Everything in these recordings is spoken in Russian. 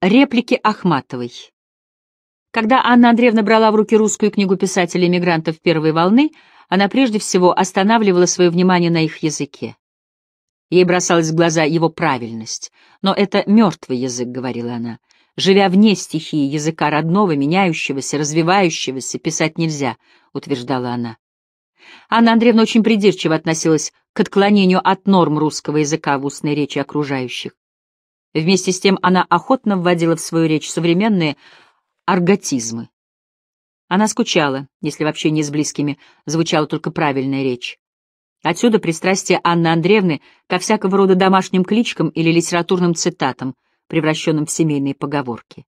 Реплики Ахматовой. Когда Анна Андреевна брала в руки русскую книгу писателей эмигрантов первой волны, она прежде всего останавливала свое внимание на их языке. Ей бросалась в глаза его правильность. «Но это мертвый язык», — говорила она. «Живя вне стихии языка родного, меняющегося, развивающегося, писать нельзя», — утверждала она. Анна Андреевна очень придирчиво относилась к отклонению от норм русского языка в устной речи окружающих. Вместе с тем она охотно вводила в свою речь современные арготизмы. Она скучала, если вообще не с близкими, звучала только правильная речь. Отсюда пристрастие Анны Андреевны ко всякого рода домашним кличкам или литературным цитатам, превращенным в семейные поговорки.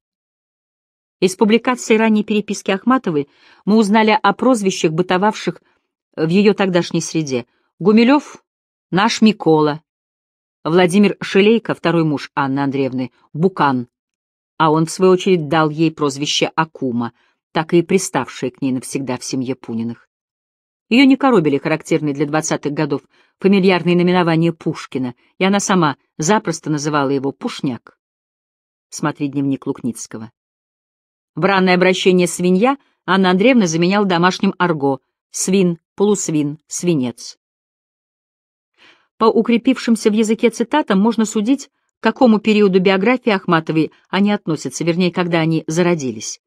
Из публикации ранней переписки Ахматовой мы узнали о прозвищах, бытовавших в ее тогдашней среде. Гумилев — наш Микола, Владимир Шелейко, второй муж Анны Андреевны, Букан, а он, в свою очередь, дал ей прозвище Акума, так и приставшее к ней навсегда в семье Пуниных. Ее не коробили характерные для двадцатых годов фамильярные наименования Пушкина, и она сама запросто называла его «пушняк». Смотри дневник Лукницкого. Бранное обращение «свинья» Анна Андреевна заменяла домашним арго «свин», «полусвин», «свинец». По укрепившимся в языке цитатам можно судить, к какому периоду биографии Ахматовой они относятся, вернее, когда они зародились.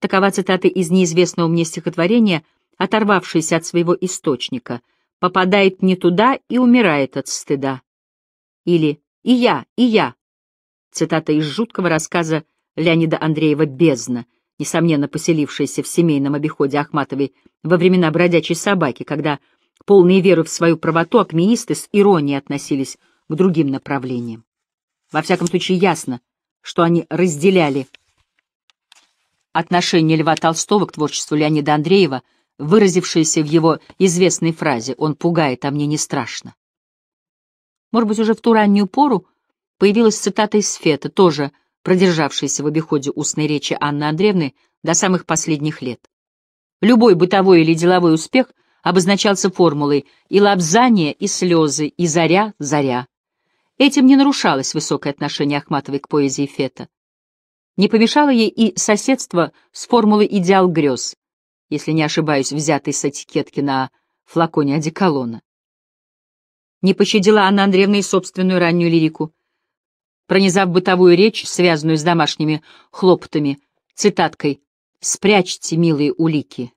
Такова цитата из неизвестного мне стихотворения, оторвавшаяся от своего источника. «Попадает не туда и умирает от стыда». Или «И я, и я». Цитата из жуткого рассказа Леонида Андреева «Бездна», несомненно поселившаяся в семейном обиходе Ахматовой во времена бродячей собаки, когда Полные веры в свою правоту, акмеисты с иронией относились к другим направлениям. Во всяком случае, ясно, что они разделяли отношение Льва Толстого к творчеству Леонида Андреева, выразившееся в его известной фразе «Он пугает, а мне не страшно». Может быть, уже в ту раннюю пору появилась цитата из Фета, тоже продержавшаяся в обиходе устной речи Анны Андреевны до самых последних лет. Любой бытовой или деловой успех обозначался формулой «и лапзание, и слезы, и заря, заря». Этим не нарушалось высокое отношение Ахматовой к поэзии Фета. Не помешало ей и соседство с формулой «идеал грез», если не ошибаюсь, взятой с этикетки на флаконе одеколона. Не пощадила Анна Андреевна и собственную раннюю лирику. Пронизав бытовую речь, связанную с домашними хлопотами, цитаткой «Спрячьте, милые улики,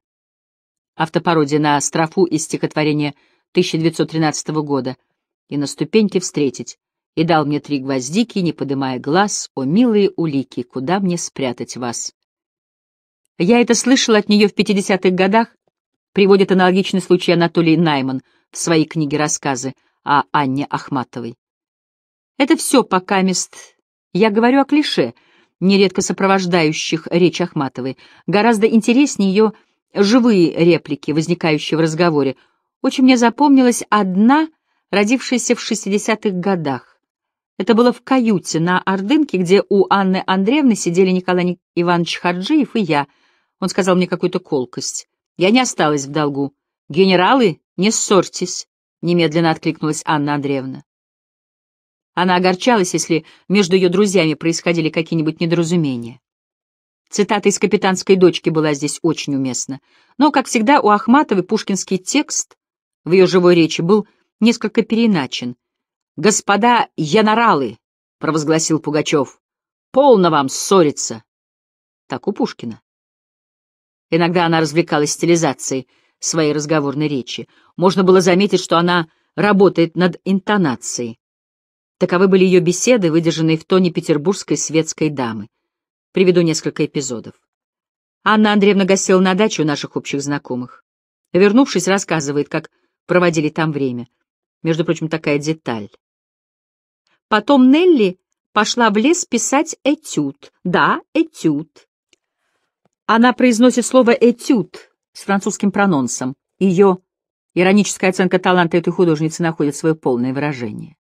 автопародия на строфу из стихотворения 1913 года, и на ступеньке встретить, и дал мне три гвоздики, не подымая глаз, о милые улики, куда мне спрятать вас. Я это слышала от нее в 50-х годах, приводит аналогичный случай Анатолий Найман в своей книге «Рассказы» о Анне Ахматовой. Это все пока мест. Я говорю о клише, нередко сопровождающих речь Ахматовой. Гораздо интереснее ее живые реплики, возникающие в разговоре, очень мне запомнилась одна, родившаяся в 60-х годах. Это было в каюте на Ордынке, где у Анны Андреевны сидели Николай Иванович Харджиев и я. Он сказал мне какую-то колкость. Я не осталась в долгу. «Генералы, не ссорьтесь», — немедленно откликнулась Анна Андреевна. Она огорчалась, если между ее друзьями происходили какие-нибудь недоразумения. Цитата из «Капитанской дочки» была здесь очень уместна. Но, как всегда, у Ахматовой пушкинский текст в ее живой речи был несколько переиначен. «Господа яноралы!» — провозгласил Пугачев. «Полно вам ссориться!» Так у Пушкина. Иногда она развлекалась стилизацией своей разговорной речи. Можно было заметить, что она работает над интонацией. Таковы были ее беседы, выдержанные в тоне петербургской светской дамы. Приведу несколько эпизодов. Анна Андреевна гостила на даче у наших общих знакомых. Вернувшись, рассказывает, как проводили там время. Между прочим, такая деталь. Потом Нелли пошла в лес писать этюд. Да, этюд. Она произносит слово «этюд» с французским прононсом. Ее ироническая оценка таланта этой художницы находит свое полное выражение.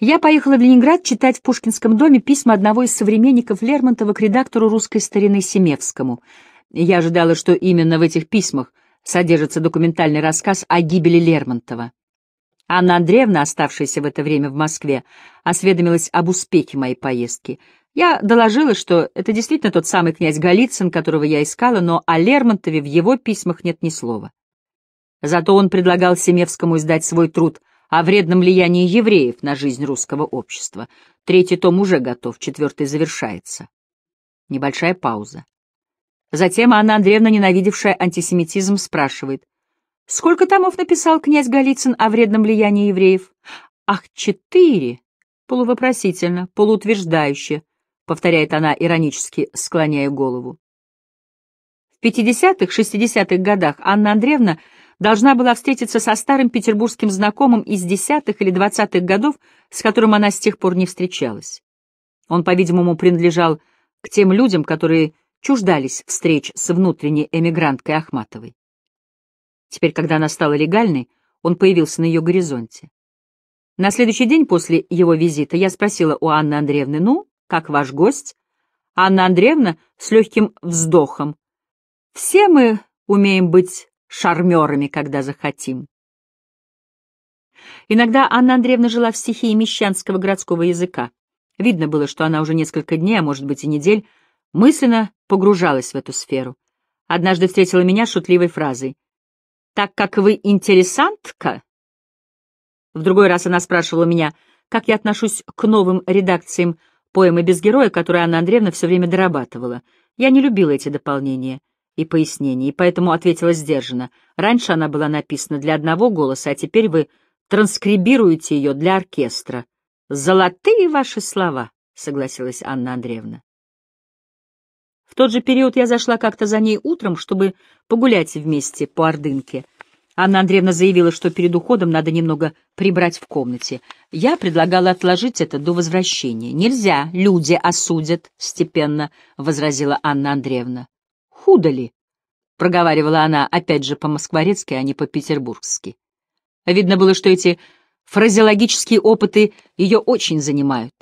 Я поехала в Ленинград читать в Пушкинском доме письма одного из современников Лермонтова к редактору русской старины Семевскому. Я ожидала, что именно в этих письмах содержится документальный рассказ о гибели Лермонтова. Анна Андреевна, оставшаяся в это время в Москве, осведомилась об успехе моей поездки. Я доложила, что это действительно тот самый князь Голицын, которого я искала, но о Лермонтове в его письмах нет ни слова. Зато он предлагал Семевскому издать свой труд — о вредном влиянии евреев на жизнь русского общества. Третий том уже готов, четвертый завершается. Небольшая пауза. Затем Анна Андреевна, ненавидевшая антисемитизм, спрашивает. «Сколько томов написал князь Голицын о вредном влиянии евреев?» «Ах, четыре!» Полувопросительно, полуутверждающе, повторяет она, иронически склоняя голову. В 50-х, 60-х годах Анна Андреевна — должна была встретиться со старым петербургским знакомым из десятых или двадцатых годов, с которым она с тех пор не встречалась. Он, по-видимому, принадлежал к тем людям, которые чуждались встреч с внутренней эмигранткой Ахматовой. Теперь, когда она стала легальной, он появился на ее горизонте. На следующий день после его визита я спросила у Анны Андреевны, «Ну, как ваш гость?» Анна Андреевна с легким вздохом. «Все мы умеем быть шармерами, когда захотим. Иногда Анна Андреевна жила в стихии мещанского городского языка. Видно было, что она уже несколько дней, а может быть и недель, мысленно погружалась в эту сферу. Однажды встретила меня шутливой фразой. «Так как вы интересантка?» В другой раз она спрашивала меня, как я отношусь к новым редакциям поэмы без героя, которые Анна Андреевна все время дорабатывала. Я не любила эти дополнения и пояснений, поэтому ответила сдержанно. Раньше она была написана для одного голоса, а теперь вы транскрибируете ее для оркестра. «Золотые ваши слова», — согласилась Анна Андреевна. В тот же период я зашла как-то за ней утром, чтобы погулять вместе по Ордынке. Анна Андреевна заявила, что перед уходом надо немного прибрать в комнате. Я предлагала отложить это до возвращения. «Нельзя, люди осудят», — степенно возразила Анна Андреевна худо ли?» — проговаривала она опять же по-москворецки, а не по-петербургски. Видно было, что эти фразеологические опыты ее очень занимают.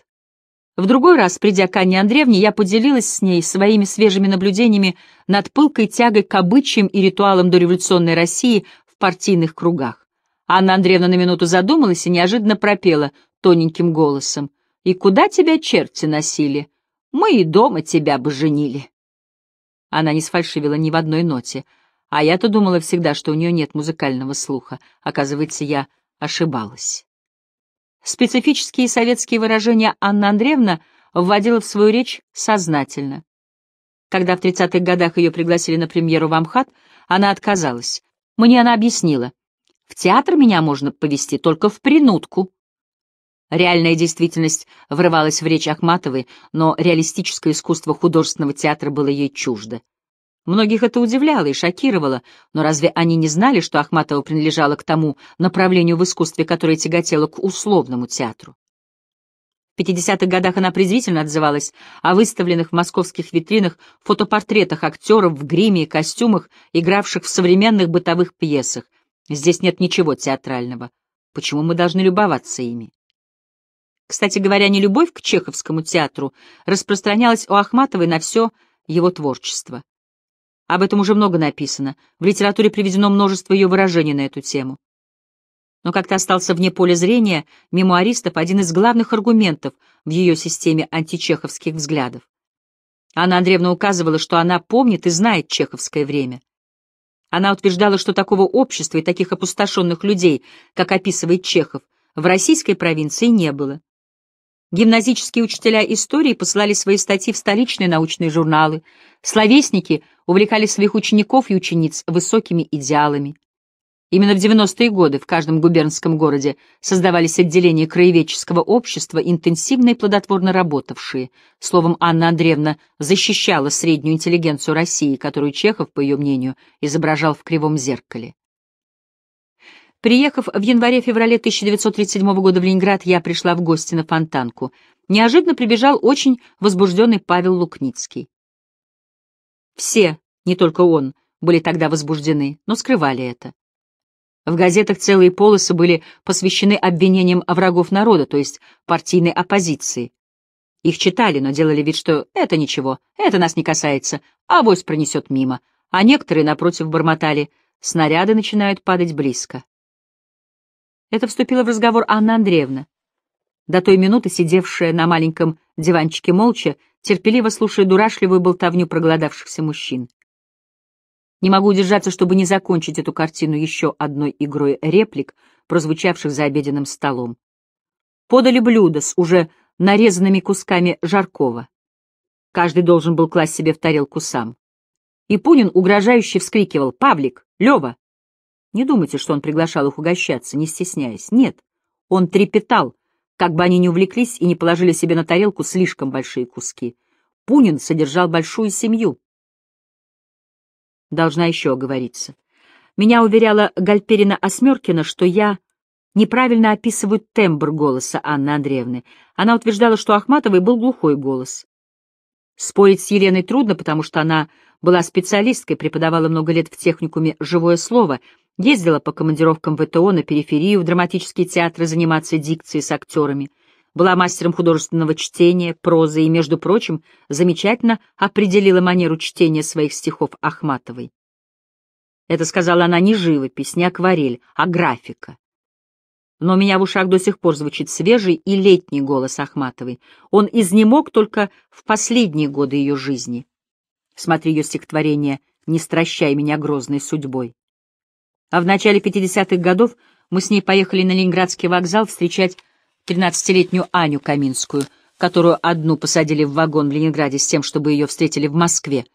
В другой раз, придя к Анне Андреевне, я поделилась с ней своими свежими наблюдениями над пылкой тягой к обычаям и ритуалам дореволюционной России в партийных кругах. Анна Андреевна на минуту задумалась и неожиданно пропела тоненьким голосом. «И куда тебя черти носили? Мы и дома тебя бы женили». Она не сфальшивила ни в одной ноте. А я-то думала всегда, что у нее нет музыкального слуха. Оказывается, я ошибалась. Специфические советские выражения Анна Андреевна вводила в свою речь сознательно. Когда в 30-х годах ее пригласили на премьеру в Амхат, она отказалась. Мне она объяснила. «В театр меня можно повести только в принудку». Реальная действительность врывалась в речь Ахматовой, но реалистическое искусство художественного театра было ей чуждо. Многих это удивляло и шокировало, но разве они не знали, что Ахматова принадлежала к тому направлению в искусстве, которое тяготело к условному театру? В 50-х годах она презрительно отзывалась о выставленных в московских витринах фотопортретах актеров в гриме и костюмах, игравших в современных бытовых пьесах. Здесь нет ничего театрального. Почему мы должны любоваться ими? Кстати говоря, не любовь к чеховскому театру распространялась у Ахматовой на все его творчество. Об этом уже много написано, в литературе приведено множество ее выражений на эту тему. Но как-то остался вне поля зрения мемуаристов один из главных аргументов в ее системе античеховских взглядов. Анна Андреевна указывала, что она помнит и знает чеховское время. Она утверждала, что такого общества и таких опустошенных людей, как описывает Чехов, в российской провинции не было. Гимназические учителя истории посылали свои статьи в столичные научные журналы. Словесники увлекали своих учеников и учениц высокими идеалами. Именно в 90-е годы в каждом губернском городе создавались отделения краеведческого общества, интенсивно и плодотворно работавшие. Словом, Анна Андреевна защищала среднюю интеллигенцию России, которую Чехов, по ее мнению, изображал в кривом зеркале. Приехав в январе-феврале 1937 года в Ленинград, я пришла в гости на Фонтанку. Неожиданно прибежал очень возбужденный Павел Лукницкий. Все, не только он, были тогда возбуждены, но скрывали это. В газетах целые полосы были посвящены обвинениям врагов народа, то есть партийной оппозиции. Их читали, но делали вид, что это ничего, это нас не касается, а вось пронесет мимо. А некоторые, напротив, бормотали, снаряды начинают падать близко. Это вступила в разговор Анна Андреевна, до той минуты сидевшая на маленьком диванчике молча, терпеливо слушая дурашливую болтовню проголодавшихся мужчин. Не могу удержаться, чтобы не закончить эту картину еще одной игрой реплик, прозвучавших за обеденным столом. Подали блюдо с уже нарезанными кусками жаркого. Каждый должен был класть себе в тарелку сам. И Пунин угрожающе вскрикивал «Павлик! Лева! Не думайте, что он приглашал их угощаться, не стесняясь. Нет, он трепетал, как бы они ни увлеклись и не положили себе на тарелку слишком большие куски. Пунин содержал большую семью. Должна еще оговориться. Меня уверяла Гальперина Осмеркина, что я неправильно описываю тембр голоса Анны Андреевны. Она утверждала, что Ахматовой был глухой голос. Спорить с Еленой трудно, потому что она была специалисткой, преподавала много лет в техникуме «Живое слово», ездила по командировкам в ВТО на периферию в драматические театры заниматься дикцией с актерами, была мастером художественного чтения, прозы и, между прочим, замечательно определила манеру чтения своих стихов Ахматовой. Это сказала она не живопись, не акварель, а графика. Но у меня в ушах до сих пор звучит свежий и летний голос Ахматовой. Он изнемог только в последние годы ее жизни — Смотри ее стихотворение «Не стращай меня грозной судьбой». А в начале 50-х годов мы с ней поехали на Ленинградский вокзал встречать 13-летнюю Аню Каминскую, которую одну посадили в вагон в Ленинграде с тем, чтобы ее встретили в Москве.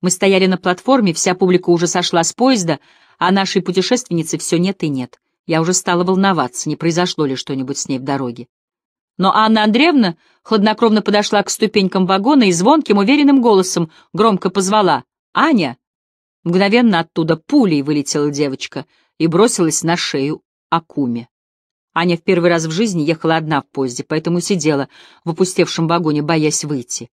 Мы стояли на платформе, вся публика уже сошла с поезда, а нашей путешественницы все нет и нет. Я уже стала волноваться, не произошло ли что-нибудь с ней в дороге. Но Анна Андреевна хладнокровно подошла к ступенькам вагона и звонким, уверенным голосом громко позвала «Аня!». Мгновенно оттуда пулей вылетела девочка и бросилась на шею Акуме. Аня в первый раз в жизни ехала одна в поезде, поэтому сидела в опустевшем вагоне, боясь выйти.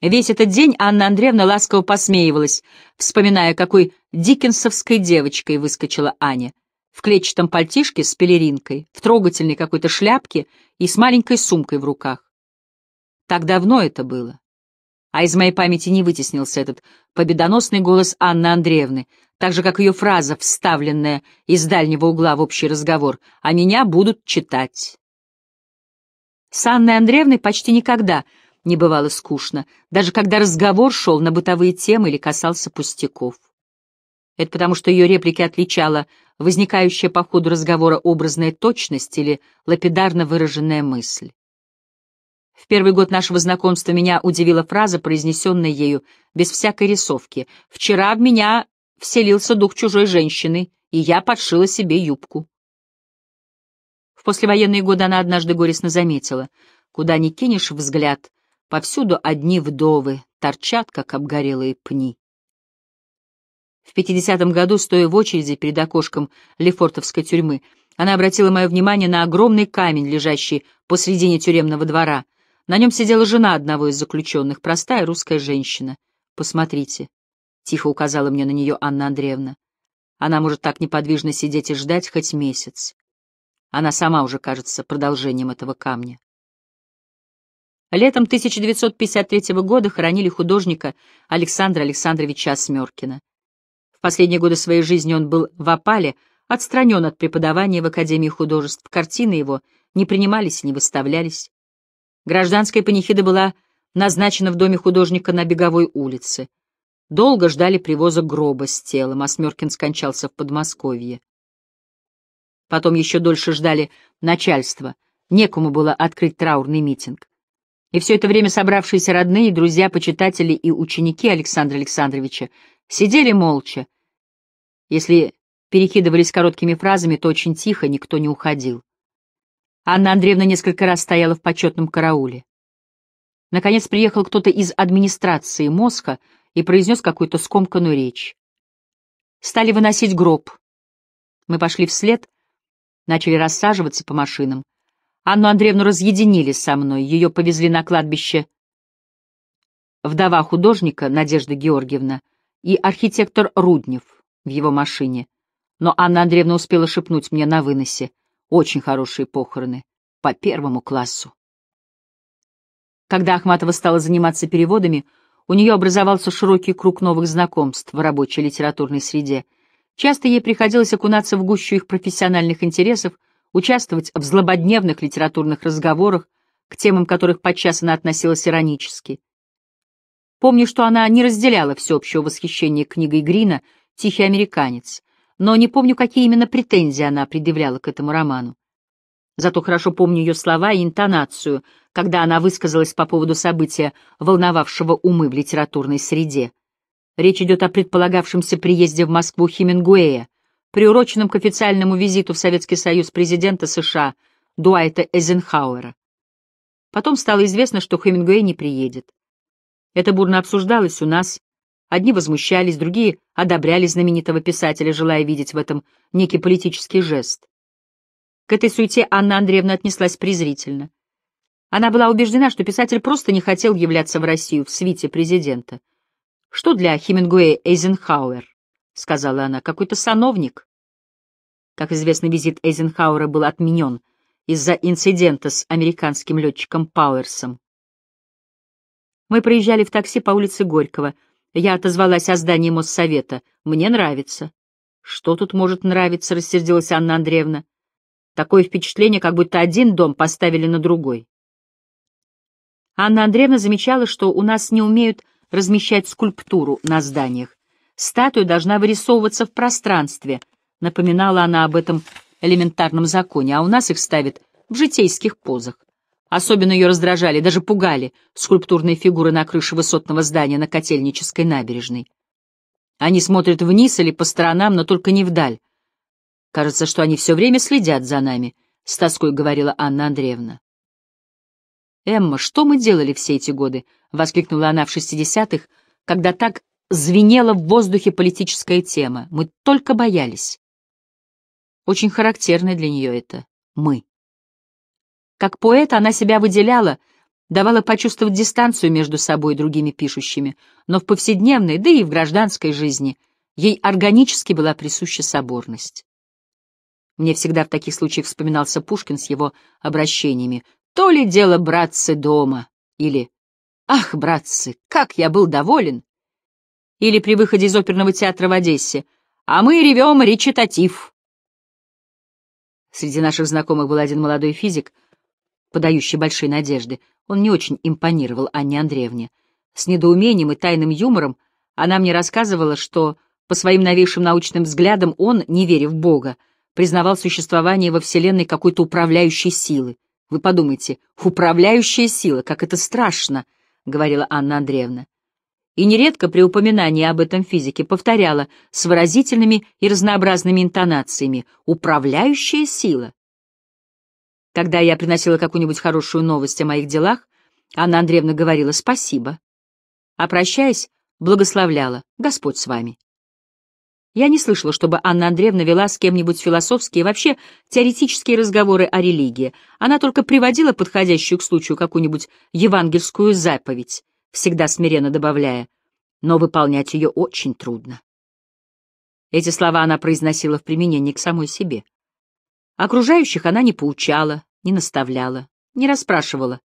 Весь этот день Анна Андреевна ласково посмеивалась, вспоминая, какой дикенсовской девочкой выскочила Аня в клетчатом пальтишке с пелеринкой, в трогательной какой-то шляпке и с маленькой сумкой в руках. Так давно это было. А из моей памяти не вытеснился этот победоносный голос Анны Андреевны, так же, как ее фраза, вставленная из дальнего угла в общий разговор, «А меня будут читать». С Анной Андреевной почти никогда не бывало скучно, даже когда разговор шел на бытовые темы или касался пустяков. Это потому, что ее реплики отличала возникающая по ходу разговора образная точность или лапидарно выраженная мысль. В первый год нашего знакомства меня удивила фраза, произнесенная ею без всякой рисовки. «Вчера в меня вселился дух чужой женщины, и я подшила себе юбку». В послевоенные годы она однажды горестно заметила. «Куда ни кинешь взгляд, повсюду одни вдовы, торчат, как обгорелые пни». В 50-м году, стоя в очереди перед окошком Лефортовской тюрьмы, она обратила мое внимание на огромный камень, лежащий посредине тюремного двора. На нем сидела жена одного из заключенных, простая русская женщина. «Посмотрите», — тихо указала мне на нее Анна Андреевна. «Она может так неподвижно сидеть и ждать хоть месяц. Она сама уже кажется продолжением этого камня». Летом 1953 года хоронили художника Александра Александровича Осмеркина последние годы своей жизни он был в опале, отстранен от преподавания в Академии художеств. Картины его не принимались и не выставлялись. Гражданская панихида была назначена в доме художника на Беговой улице. Долго ждали привоза гроба с телом, а Смеркин скончался в Подмосковье. Потом еще дольше ждали начальство. некому было открыть траурный митинг. И все это время собравшиеся родные, друзья, почитатели и ученики Александра Александровича сидели молча. Если перекидывались короткими фразами, то очень тихо, никто не уходил. Анна Андреевна несколько раз стояла в почетном карауле. Наконец приехал кто-то из администрации Моска и произнес какую-то скомканную речь. Стали выносить гроб. Мы пошли вслед, начали рассаживаться по машинам. Анну Андреевну разъединили со мной, ее повезли на кладбище вдова художника Надежда Георгиевна и архитектор Руднев в его машине. Но Анна Андреевна успела шепнуть мне на выносе. Очень хорошие похороны. По первому классу. Когда Ахматова стала заниматься переводами, у нее образовался широкий круг новых знакомств в рабочей литературной среде. Часто ей приходилось окунаться в гущу их профессиональных интересов, участвовать в злободневных литературных разговорах, к темам которых подчас она относилась иронически. Помню, что она не разделяла всеобщего восхищения книгой Грина «Тихий американец», но не помню, какие именно претензии она предъявляла к этому роману. Зато хорошо помню ее слова и интонацию, когда она высказалась по поводу события, волновавшего умы в литературной среде. Речь идет о предполагавшемся приезде в Москву Хемингуэя, приуроченным к официальному визиту в Советский Союз президента США Дуайта Эйзенхауэра. Потом стало известно, что Хемингуэй не приедет. Это бурно обсуждалось у нас. Одни возмущались, другие одобряли знаменитого писателя, желая видеть в этом некий политический жест. К этой суете Анна Андреевна отнеслась презрительно. Она была убеждена, что писатель просто не хотел являться в Россию в свите президента. Что для Хемингуэя Эйзенхауэр? — сказала она, — какой-то сановник. Как известно, визит Эйзенхауэра был отменен из-за инцидента с американским летчиком Пауэрсом. Мы проезжали в такси по улице Горького. Я отозвалась о здании Моссовета. Мне нравится. Что тут может нравиться, рассердилась Анна Андреевна. Такое впечатление, как будто один дом поставили на другой. Анна Андреевна замечала, что у нас не умеют размещать скульптуру на зданиях. Статуя должна вырисовываться в пространстве. Напоминала она об этом элементарном законе, а у нас их ставят в житейских позах. Особенно ее раздражали, даже пугали, скульптурные фигуры на крыше высотного здания на Котельнической набережной. Они смотрят вниз или по сторонам, но только не вдаль. Кажется, что они все время следят за нами, — с тоской говорила Анна Андреевна. «Эмма, что мы делали все эти годы?» — воскликнула она в шестидесятых, когда так звенела в воздухе политическая тема. Мы только боялись. Очень характерно для нее это «мы». Как поэт она себя выделяла, давала почувствовать дистанцию между собой и другими пишущими, но в повседневной, да и в гражданской жизни ей органически была присуща соборность. Мне всегда в таких случаях вспоминался Пушкин с его обращениями «То ли дело, братцы, дома» или «Ах, братцы, как я был доволен, или при выходе из оперного театра в Одессе. А мы ревем речитатив. Среди наших знакомых был один молодой физик, подающий большие надежды. Он не очень импонировал Анне Андреевне. С недоумением и тайным юмором она мне рассказывала, что, по своим новейшим научным взглядам, он, не веря в Бога, признавал существование во Вселенной какой-то управляющей силы. Вы подумайте, управляющая сила, как это страшно, — говорила Анна Андреевна и нередко при упоминании об этом физике повторяла с выразительными и разнообразными интонациями «управляющая сила». Когда я приносила какую-нибудь хорошую новость о моих делах, Анна Андреевна говорила «спасибо», а прощаясь, благословляла «Господь с вами». Я не слышала, чтобы Анна Андреевна вела с кем-нибудь философские, вообще теоретические разговоры о религии. Она только приводила подходящую к случаю какую-нибудь евангельскую заповедь всегда смиренно добавляя, но выполнять ее очень трудно. Эти слова она произносила в применении к самой себе. Окружающих она не поучала, не наставляла, не расспрашивала.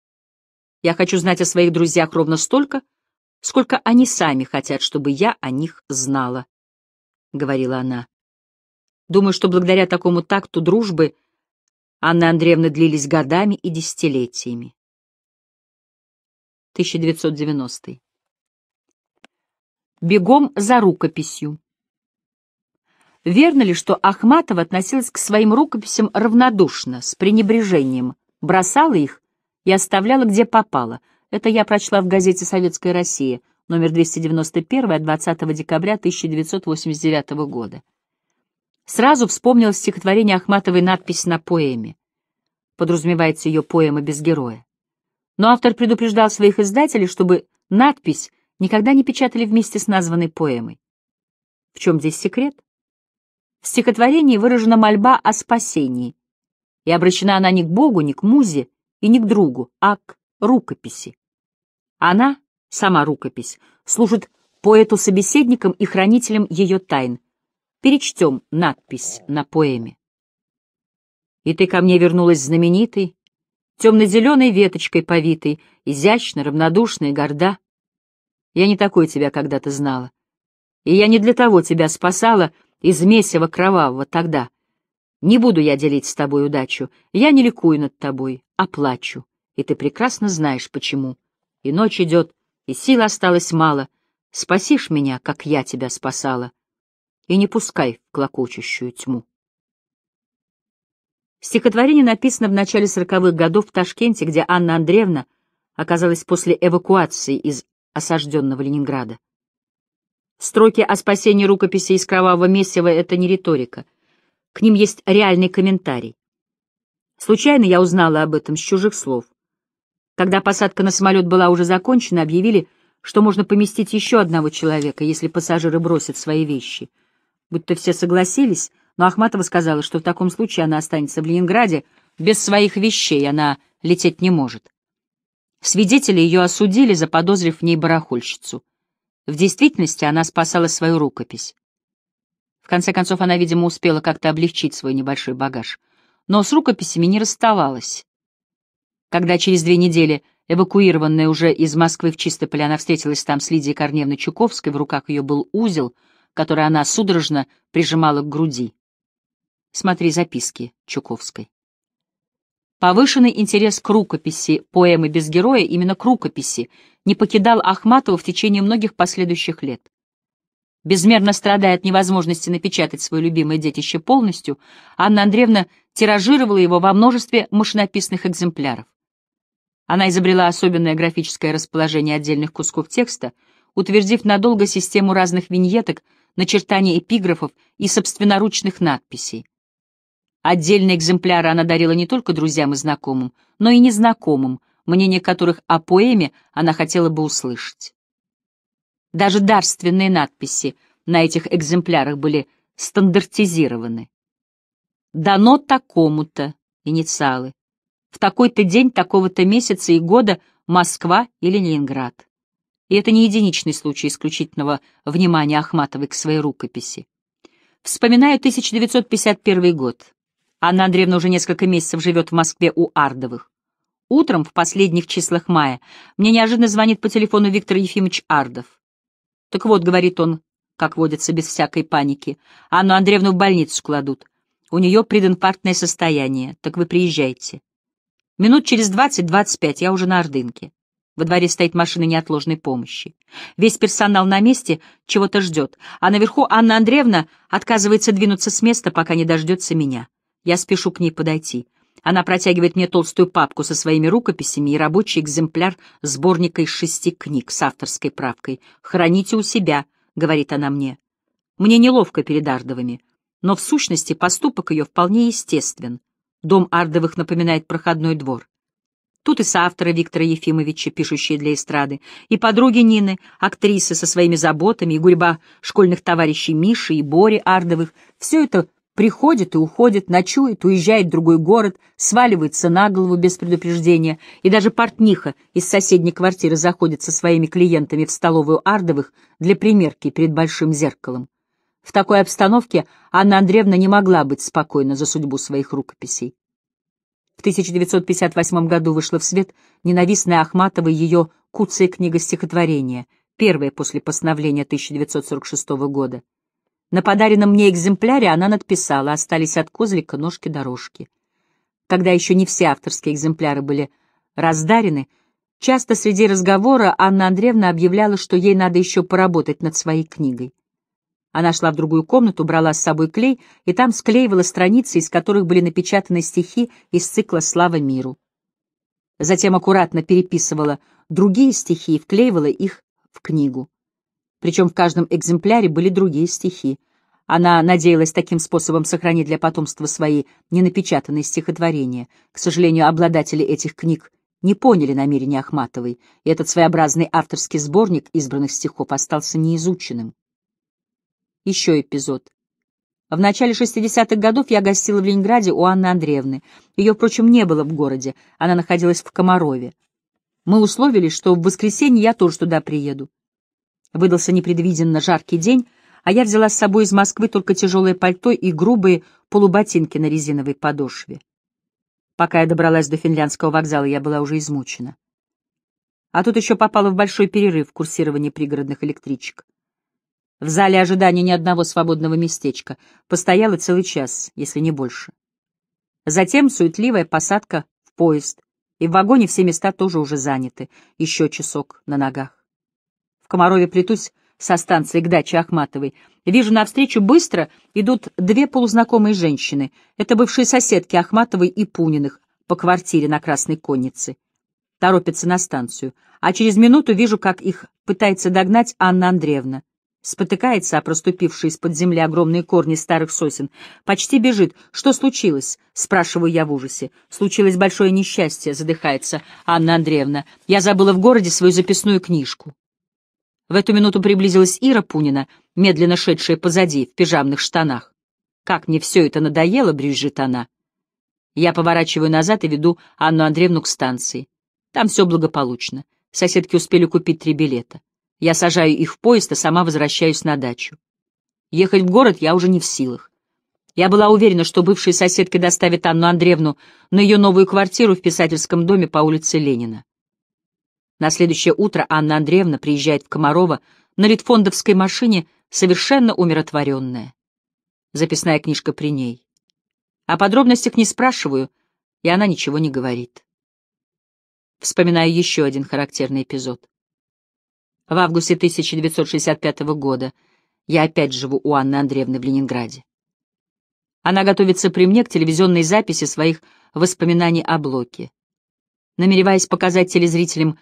Я хочу знать о своих друзьях ровно столько, сколько они сами хотят, чтобы я о них знала, — говорила она. Думаю, что благодаря такому такту дружбы Анны Андреевны длились годами и десятилетиями. 1990. Бегом за рукописью. Верно ли, что Ахматова относилась к своим рукописям равнодушно, с пренебрежением, бросала их и оставляла где попало? Это я прочла в газете «Советская Россия», номер 291 от 20 декабря 1989 года. Сразу вспомнилось стихотворение Ахматовой надпись на поэме. Подразумевается ее поэма без героя. Но автор предупреждал своих издателей, чтобы надпись никогда не печатали вместе с названной поэмой. В чем здесь секрет? В стихотворении выражена мольба о спасении, и обращена она не к Богу, не к музе и не к другу, а к рукописи. Она, сама рукопись, служит поэту-собеседником и хранителем ее тайн. Перечтем надпись на поэме. «И ты ко мне вернулась знаменитой, темно-зеленой веточкой повитой, изящно, равнодушна и горда. Я не такой тебя когда-то знала. И я не для того тебя спасала из месива кровавого тогда. Не буду я делить с тобой удачу, я не ликую над тобой, а плачу. И ты прекрасно знаешь, почему. И ночь идет, и сил осталось мало. Спасишь меня, как я тебя спасала, и не пускай в клокочущую тьму. Стихотворение написано в начале сороковых годов в Ташкенте, где Анна Андреевна оказалась после эвакуации из осажденного Ленинграда. Строки о спасении рукописи из кровавого месива — это не риторика. К ним есть реальный комментарий. Случайно я узнала об этом с чужих слов. Когда посадка на самолет была уже закончена, объявили, что можно поместить еще одного человека, если пассажиры бросят свои вещи. будто все согласились, но Ахматова сказала, что в таком случае она останется в Ленинграде, без своих вещей она лететь не может. Свидетели ее осудили, заподозрив в ней барахольщицу. В действительности она спасала свою рукопись. В конце концов, она, видимо, успела как-то облегчить свой небольшой багаж. Но с рукописями не расставалась. Когда через две недели, эвакуированная уже из Москвы в Чистополь, она встретилась там с Лидией Корневной Чуковской, в руках ее был узел, который она судорожно прижимала к груди. Смотри записки Чуковской. Повышенный интерес к рукописи поэмы «Без героя» именно к рукописи не покидал Ахматова в течение многих последующих лет. Безмерно страдая от невозможности напечатать свое любимое детище полностью, Анна Андреевна тиражировала его во множестве машинописных экземпляров. Она изобрела особенное графическое расположение отдельных кусков текста, утвердив надолго систему разных виньеток, начертания эпиграфов и собственноручных надписей. Отдельные экземпляры она дарила не только друзьям и знакомым, но и незнакомым, мнение которых о поэме она хотела бы услышать. Даже дарственные надписи на этих экземплярах были стандартизированы. Дано такому-то инициалы. В такой-то день, такого-то месяца и года Москва или Ленинград. И это не единичный случай исключительного внимания Ахматовой к своей рукописи. Вспоминаю 1951 год. Анна Андреевна уже несколько месяцев живет в Москве у Ардовых. Утром, в последних числах мая, мне неожиданно звонит по телефону Виктор Ефимович Ардов. «Так вот», — говорит он, как водится, без всякой паники, — «Анну Андреевну в больницу кладут. У нее прединфарктное состояние. Так вы приезжайте». Минут через двадцать-двадцать пять я уже на Ордынке. Во дворе стоит машина неотложной помощи. Весь персонал на месте чего-то ждет, а наверху Анна Андреевна отказывается двинуться с места, пока не дождется меня. Я спешу к ней подойти. Она протягивает мне толстую папку со своими рукописями и рабочий экземпляр сборника из шести книг с авторской правкой. «Храните у себя», — говорит она мне. Мне неловко перед Ардовыми, но в сущности поступок ее вполне естествен. Дом Ардовых напоминает проходной двор. Тут и соавторы Виктора Ефимовича, пишущие для эстрады, и подруги Нины, актрисы со своими заботами, и гурьба школьных товарищей Миши и Бори Ардовых. Все это приходит и уходит, ночует, уезжает в другой город, сваливается на голову без предупреждения, и даже портниха из соседней квартиры заходит со своими клиентами в столовую Ардовых для примерки перед большим зеркалом. В такой обстановке Анна Андреевна не могла быть спокойна за судьбу своих рукописей. В 1958 году вышла в свет ненавистная Ахматова ее «Куцая книга стихотворения», первая после постановления 1946 года. На подаренном мне экземпляре она надписала «Остались от козлика ножки-дорожки». Когда еще не все авторские экземпляры были раздарены, часто среди разговора Анна Андреевна объявляла, что ей надо еще поработать над своей книгой. Она шла в другую комнату, брала с собой клей и там склеивала страницы, из которых были напечатаны стихи из цикла «Слава миру». Затем аккуратно переписывала другие стихи и вклеивала их в книгу причем в каждом экземпляре были другие стихи. Она надеялась таким способом сохранить для потомства свои ненапечатанные стихотворения. К сожалению, обладатели этих книг не поняли намерения Ахматовой, и этот своеобразный авторский сборник избранных стихов остался неизученным. Еще эпизод. В начале 60-х годов я гостила в Ленинграде у Анны Андреевны. Ее, впрочем, не было в городе, она находилась в Комарове. Мы условились, что в воскресенье я тоже туда приеду. Выдался непредвиденно жаркий день, а я взяла с собой из Москвы только тяжелое пальто и грубые полуботинки на резиновой подошве. Пока я добралась до финляндского вокзала, я была уже измучена. А тут еще попала в большой перерыв курсирования пригородных электричек. В зале ожидания ни одного свободного местечка. Постояла целый час, если не больше. Затем суетливая посадка в поезд, и в вагоне все места тоже уже заняты, еще часок на ногах. Комарове плетусь со станции к даче Ахматовой. Вижу навстречу быстро идут две полузнакомые женщины. Это бывшие соседки Ахматовой и Пуниных по квартире на Красной Коннице. Торопятся на станцию. А через минуту вижу, как их пытается догнать Анна Андреевна. Спотыкается о проступившие из-под земли огромные корни старых сосен. Почти бежит. «Что случилось?» — спрашиваю я в ужасе. «Случилось большое несчастье», — задыхается Анна Андреевна. «Я забыла в городе свою записную книжку». В эту минуту приблизилась Ира Пунина, медленно шедшая позади, в пижамных штанах. «Как мне все это надоело!» — брюзжит она. Я поворачиваю назад и веду Анну Андреевну к станции. Там все благополучно. Соседки успели купить три билета. Я сажаю их в поезд, а сама возвращаюсь на дачу. Ехать в город я уже не в силах. Я была уверена, что бывшие соседки доставят Анну Андреевну на ее новую квартиру в писательском доме по улице Ленина. На следующее утро Анна Андреевна приезжает в Комарова на Литфондовской машине, совершенно умиротворенная. Записная книжка при ней. О подробностях не спрашиваю, и она ничего не говорит. Вспоминаю еще один характерный эпизод. В августе 1965 года я опять живу у Анны Андреевны в Ленинграде. Она готовится при мне к телевизионной записи своих воспоминаний о Блоке. Намереваясь показать телезрителям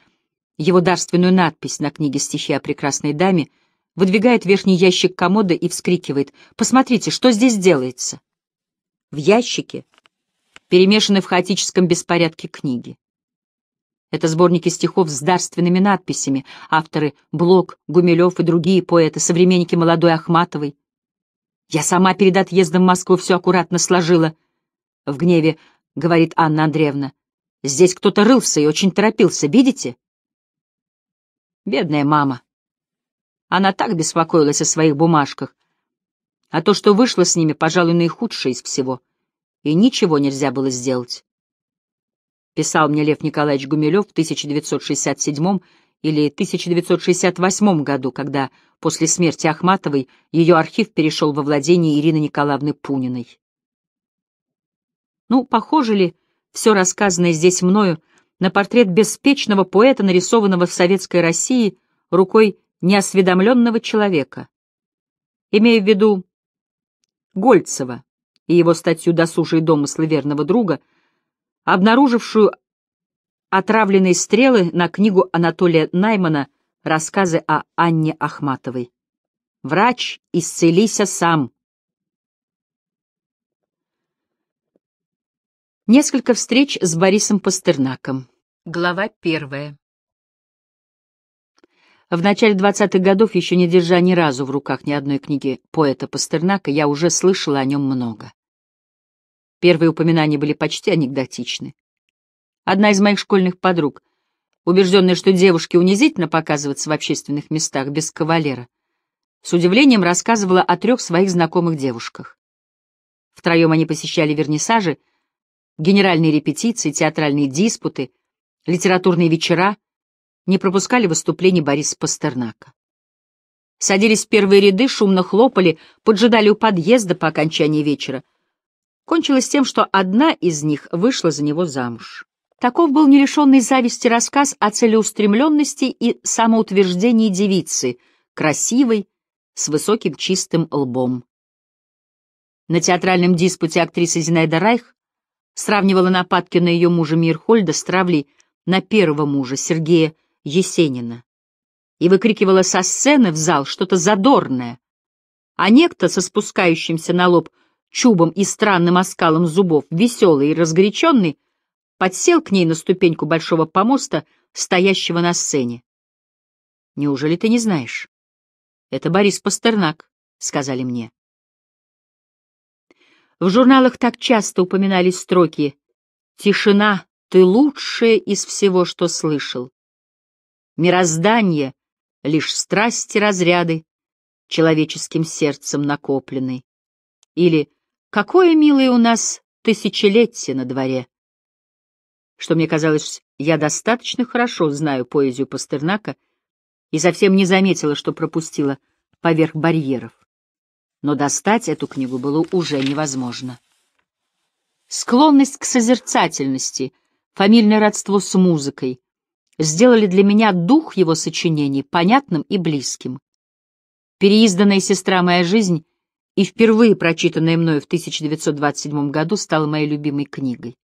его дарственную надпись на книге стихи о прекрасной даме выдвигает верхний ящик комода и вскрикивает «Посмотрите, что здесь делается!» В ящике перемешаны в хаотическом беспорядке книги. Это сборники стихов с дарственными надписями, авторы Блок, Гумилев и другие поэты, современники молодой Ахматовой. «Я сама перед отъездом в Москву все аккуратно сложила», — в гневе говорит Анна Андреевна. «Здесь кто-то рылся и очень торопился, видите?» Бедная мама. Она так беспокоилась о своих бумажках. А то, что вышло с ними, пожалуй, наихудшее из всего. И ничего нельзя было сделать. Писал мне Лев Николаевич Гумилев в 1967 или 1968 году, когда после смерти Ахматовой ее архив перешел во владение Ирины Николаевны Пуниной. Ну, похоже ли все рассказанное здесь мною на портрет беспечного поэта, нарисованного в советской России рукой неосведомленного человека. имею в виду Гольцева и его статью «Досужие домыслы верного друга», обнаружившую отравленные стрелы на книгу Анатолия Наймана «Рассказы о Анне Ахматовой». «Врач, исцелися сам», Несколько встреч с Борисом Пастернаком. Глава первая. В начале 20-х годов, еще не держа ни разу в руках ни одной книги поэта Пастернака, я уже слышала о нем много. Первые упоминания были почти анекдотичны. Одна из моих школьных подруг, убежденная, что девушке унизительно показываться в общественных местах без кавалера, с удивлением рассказывала о трех своих знакомых девушках. Втроем они посещали вернисажи, Генеральные репетиции, театральные диспуты, литературные вечера не пропускали выступлений Бориса Пастернака. Садились в первые ряды, шумно хлопали, поджидали у подъезда по окончании вечера. Кончилось тем, что одна из них вышла за него замуж. Таков был нерешенный зависти рассказ о целеустремленности и самоутверждении девицы, красивой, с высоким чистым лбом. На театральном диспуте актриса Зинаида Райх сравнивала нападки на ее мужа Мирхольда с травлей на первого мужа, Сергея Есенина, и выкрикивала со сцены в зал что-то задорное, а некто со спускающимся на лоб чубом и странным оскалом зубов, веселый и разгоряченный, подсел к ней на ступеньку большого помоста, стоящего на сцене. «Неужели ты не знаешь?» «Это Борис Пастернак», — сказали мне. В журналах так часто упоминались строки «Тишина, ты лучшая из всего, что слышал». Мироздание — лишь страсти разряды, человеческим сердцем накоплены. Или «Какое милое у нас тысячелетие на дворе!» Что мне казалось, я достаточно хорошо знаю поэзию Пастернака и совсем не заметила, что пропустила поверх барьеров но достать эту книгу было уже невозможно. Склонность к созерцательности, фамильное родство с музыкой сделали для меня дух его сочинений понятным и близким. Переизданная «Сестра моя жизнь» и впервые прочитанная мною в 1927 году стала моей любимой книгой.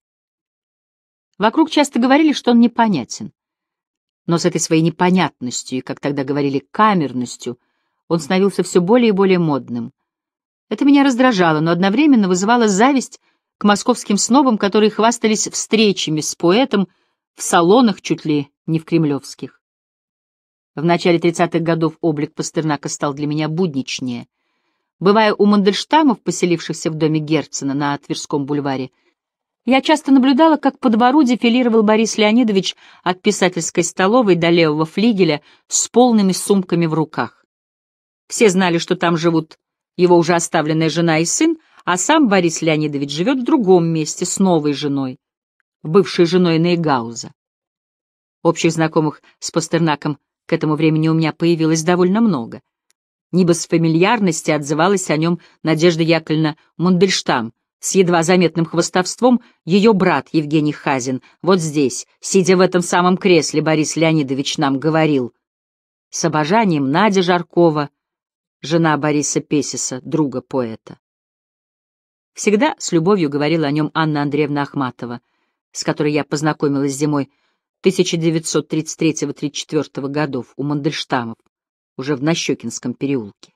Вокруг часто говорили, что он непонятен. Но с этой своей непонятностью и, как тогда говорили, камерностью, он становился все более и более модным. Это меня раздражало, но одновременно вызывало зависть к московским снобам, которые хвастались встречами с поэтом в салонах чуть ли не в кремлевских. В начале 30-х годов облик Пастернака стал для меня будничнее. Бывая у Мандельштамов, поселившихся в доме Герцена на Тверском бульваре, я часто наблюдала, как по двору дефилировал Борис Леонидович от писательской столовой до левого флигеля с полными сумками в руках. Все знали, что там живут его уже оставленная жена и сын, а сам Борис Леонидович живет в другом месте с новой женой, бывшей женой Нейгауза. Общих знакомых с Пастернаком к этому времени у меня появилось довольно много. Небо с фамильярности отзывалась о нем Надежда Яковлевна Мундельштам, с едва заметным хвостовством ее брат Евгений Хазин, вот здесь, сидя в этом самом кресле, Борис Леонидович нам говорил. С обожанием Надя Жаркова — жена Бориса Песиса, друга поэта. Всегда с любовью говорила о нем Анна Андреевна Ахматова, с которой я познакомилась зимой 1933-34 годов у Мандельштамов, уже в Нащекинском переулке.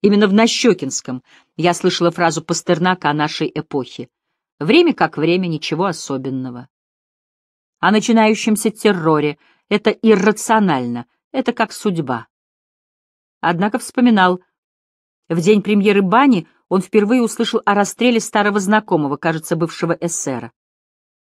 Именно в Нащекинском я слышала фразу Пастернака о нашей эпохе. Время как время, ничего особенного. О начинающемся терроре. Это иррационально, это как судьба однако вспоминал. В день премьеры «Бани» он впервые услышал о расстреле старого знакомого, кажется, бывшего эсера.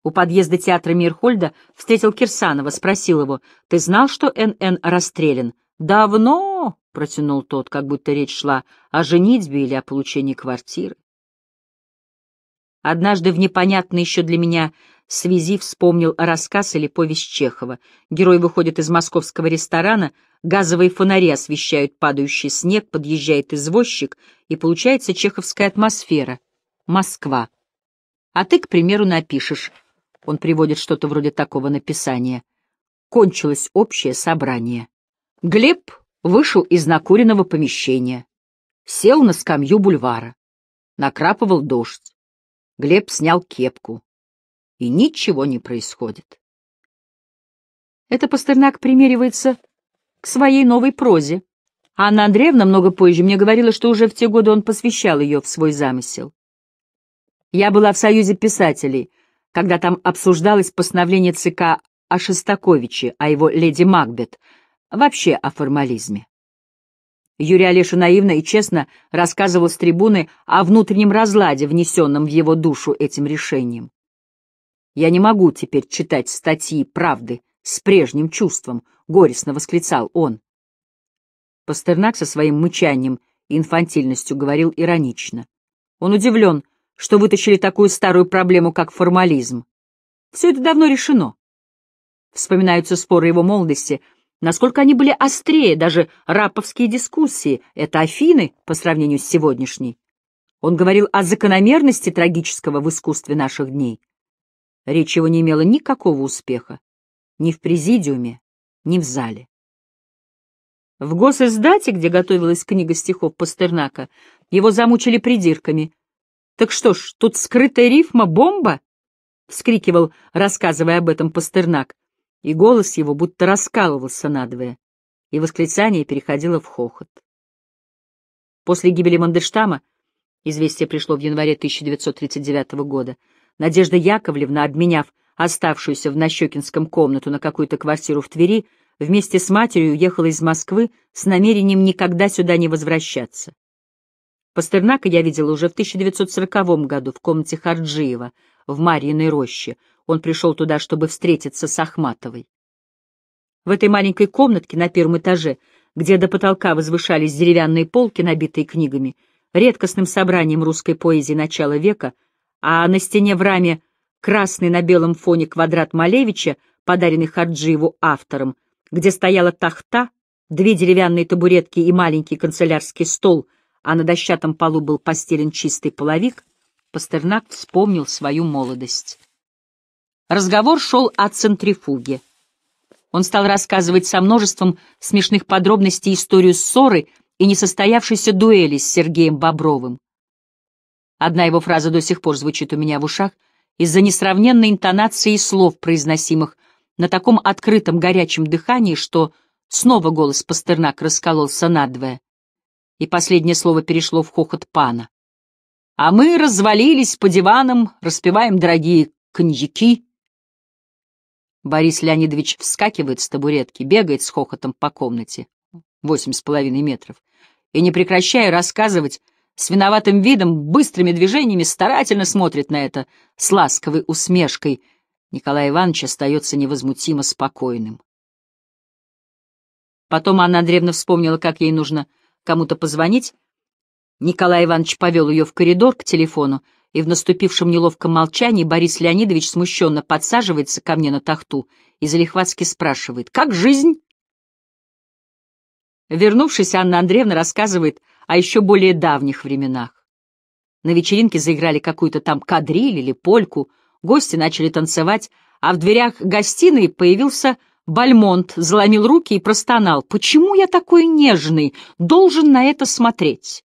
У подъезда театра Мирхольда встретил Кирсанова, спросил его, «Ты знал, что НН расстрелян?» «Давно», — протянул тот, как будто речь шла о женитьбе или о получении квартиры. Однажды в непонятной еще для меня связи вспомнил рассказ или повесть Чехова. Герой выходит из московского ресторана, Газовые фонари освещают падающий снег, подъезжает извозчик, и получается чеховская атмосфера. Москва. А ты, к примеру, напишешь. Он приводит что-то вроде такого написания. Кончилось общее собрание. Глеб вышел из накуренного помещения. Сел на скамью бульвара. Накрапывал дождь. Глеб снял кепку. И ничего не происходит. Это Пастернак примеривается к своей новой прозе. Анна Андреевна много позже мне говорила, что уже в те годы он посвящал ее в свой замысел. Я была в Союзе писателей, когда там обсуждалось постановление ЦК о Шостаковиче, о его «Леди Макбет», вообще о формализме. Юрий Олеша наивно и честно рассказывал с трибуны о внутреннем разладе, внесенном в его душу этим решением. Я не могу теперь читать статьи «Правды», с прежним чувством, — горестно восклицал он. Пастернак со своим мычанием и инфантильностью говорил иронично. Он удивлен, что вытащили такую старую проблему, как формализм. Все это давно решено. Вспоминаются споры его молодости, насколько они были острее, даже раповские дискуссии, это Афины по сравнению с сегодняшней. Он говорил о закономерности трагического в искусстве наших дней. Речь его не имела никакого успеха ни в президиуме, ни в зале. В госиздате, где готовилась книга стихов Пастернака, его замучили придирками. «Так что ж, тут скрытая рифма, бомба?» — вскрикивал, рассказывая об этом Пастернак, и голос его будто раскалывался надвое, и восклицание переходило в хохот. После гибели Мандельштама, известие пришло в январе 1939 года, Надежда Яковлевна, обменяв оставшуюся в Нащекинском комнату на какую-то квартиру в Твери, вместе с матерью уехала из Москвы с намерением никогда сюда не возвращаться. Пастернака я видела уже в 1940 году в комнате Харджиева в Марьиной роще. Он пришел туда, чтобы встретиться с Ахматовой. В этой маленькой комнатке на первом этаже, где до потолка возвышались деревянные полки, набитые книгами, редкостным собранием русской поэзии начала века, а на стене в раме красный на белом фоне квадрат Малевича, подаренный Харджиеву автором, где стояла тахта, две деревянные табуретки и маленький канцелярский стол, а на дощатом полу был постелен чистый половик, Пастернак вспомнил свою молодость. Разговор шел о центрифуге. Он стал рассказывать со множеством смешных подробностей историю ссоры и несостоявшейся дуэли с Сергеем Бобровым. Одна его фраза до сих пор звучит у меня в ушах — из-за несравненной интонации слов, произносимых на таком открытом горячем дыхании, что снова голос Пастернак раскололся надвое, и последнее слово перешло в хохот пана. «А мы развалились по диванам, распеваем дорогие коньяки». Борис Леонидович вскакивает с табуретки, бегает с хохотом по комнате, восемь с половиной метров, и, не прекращая рассказывать, с виноватым видом, быстрыми движениями старательно смотрит на это, с ласковой усмешкой. Николай Иванович остается невозмутимо спокойным. Потом Анна Андреевна вспомнила, как ей нужно кому-то позвонить. Николай Иванович повел ее в коридор к телефону, и в наступившем неловком молчании Борис Леонидович смущенно подсаживается ко мне на тахту и залихватски спрашивает «Как жизнь?». Вернувшись, Анна Андреевна рассказывает, о еще более давних временах. На вечеринке заиграли какую-то там кадриль или польку, гости начали танцевать, а в дверях гостиной появился Бальмонт, заломил руки и простонал. «Почему я такой нежный? Должен на это смотреть!»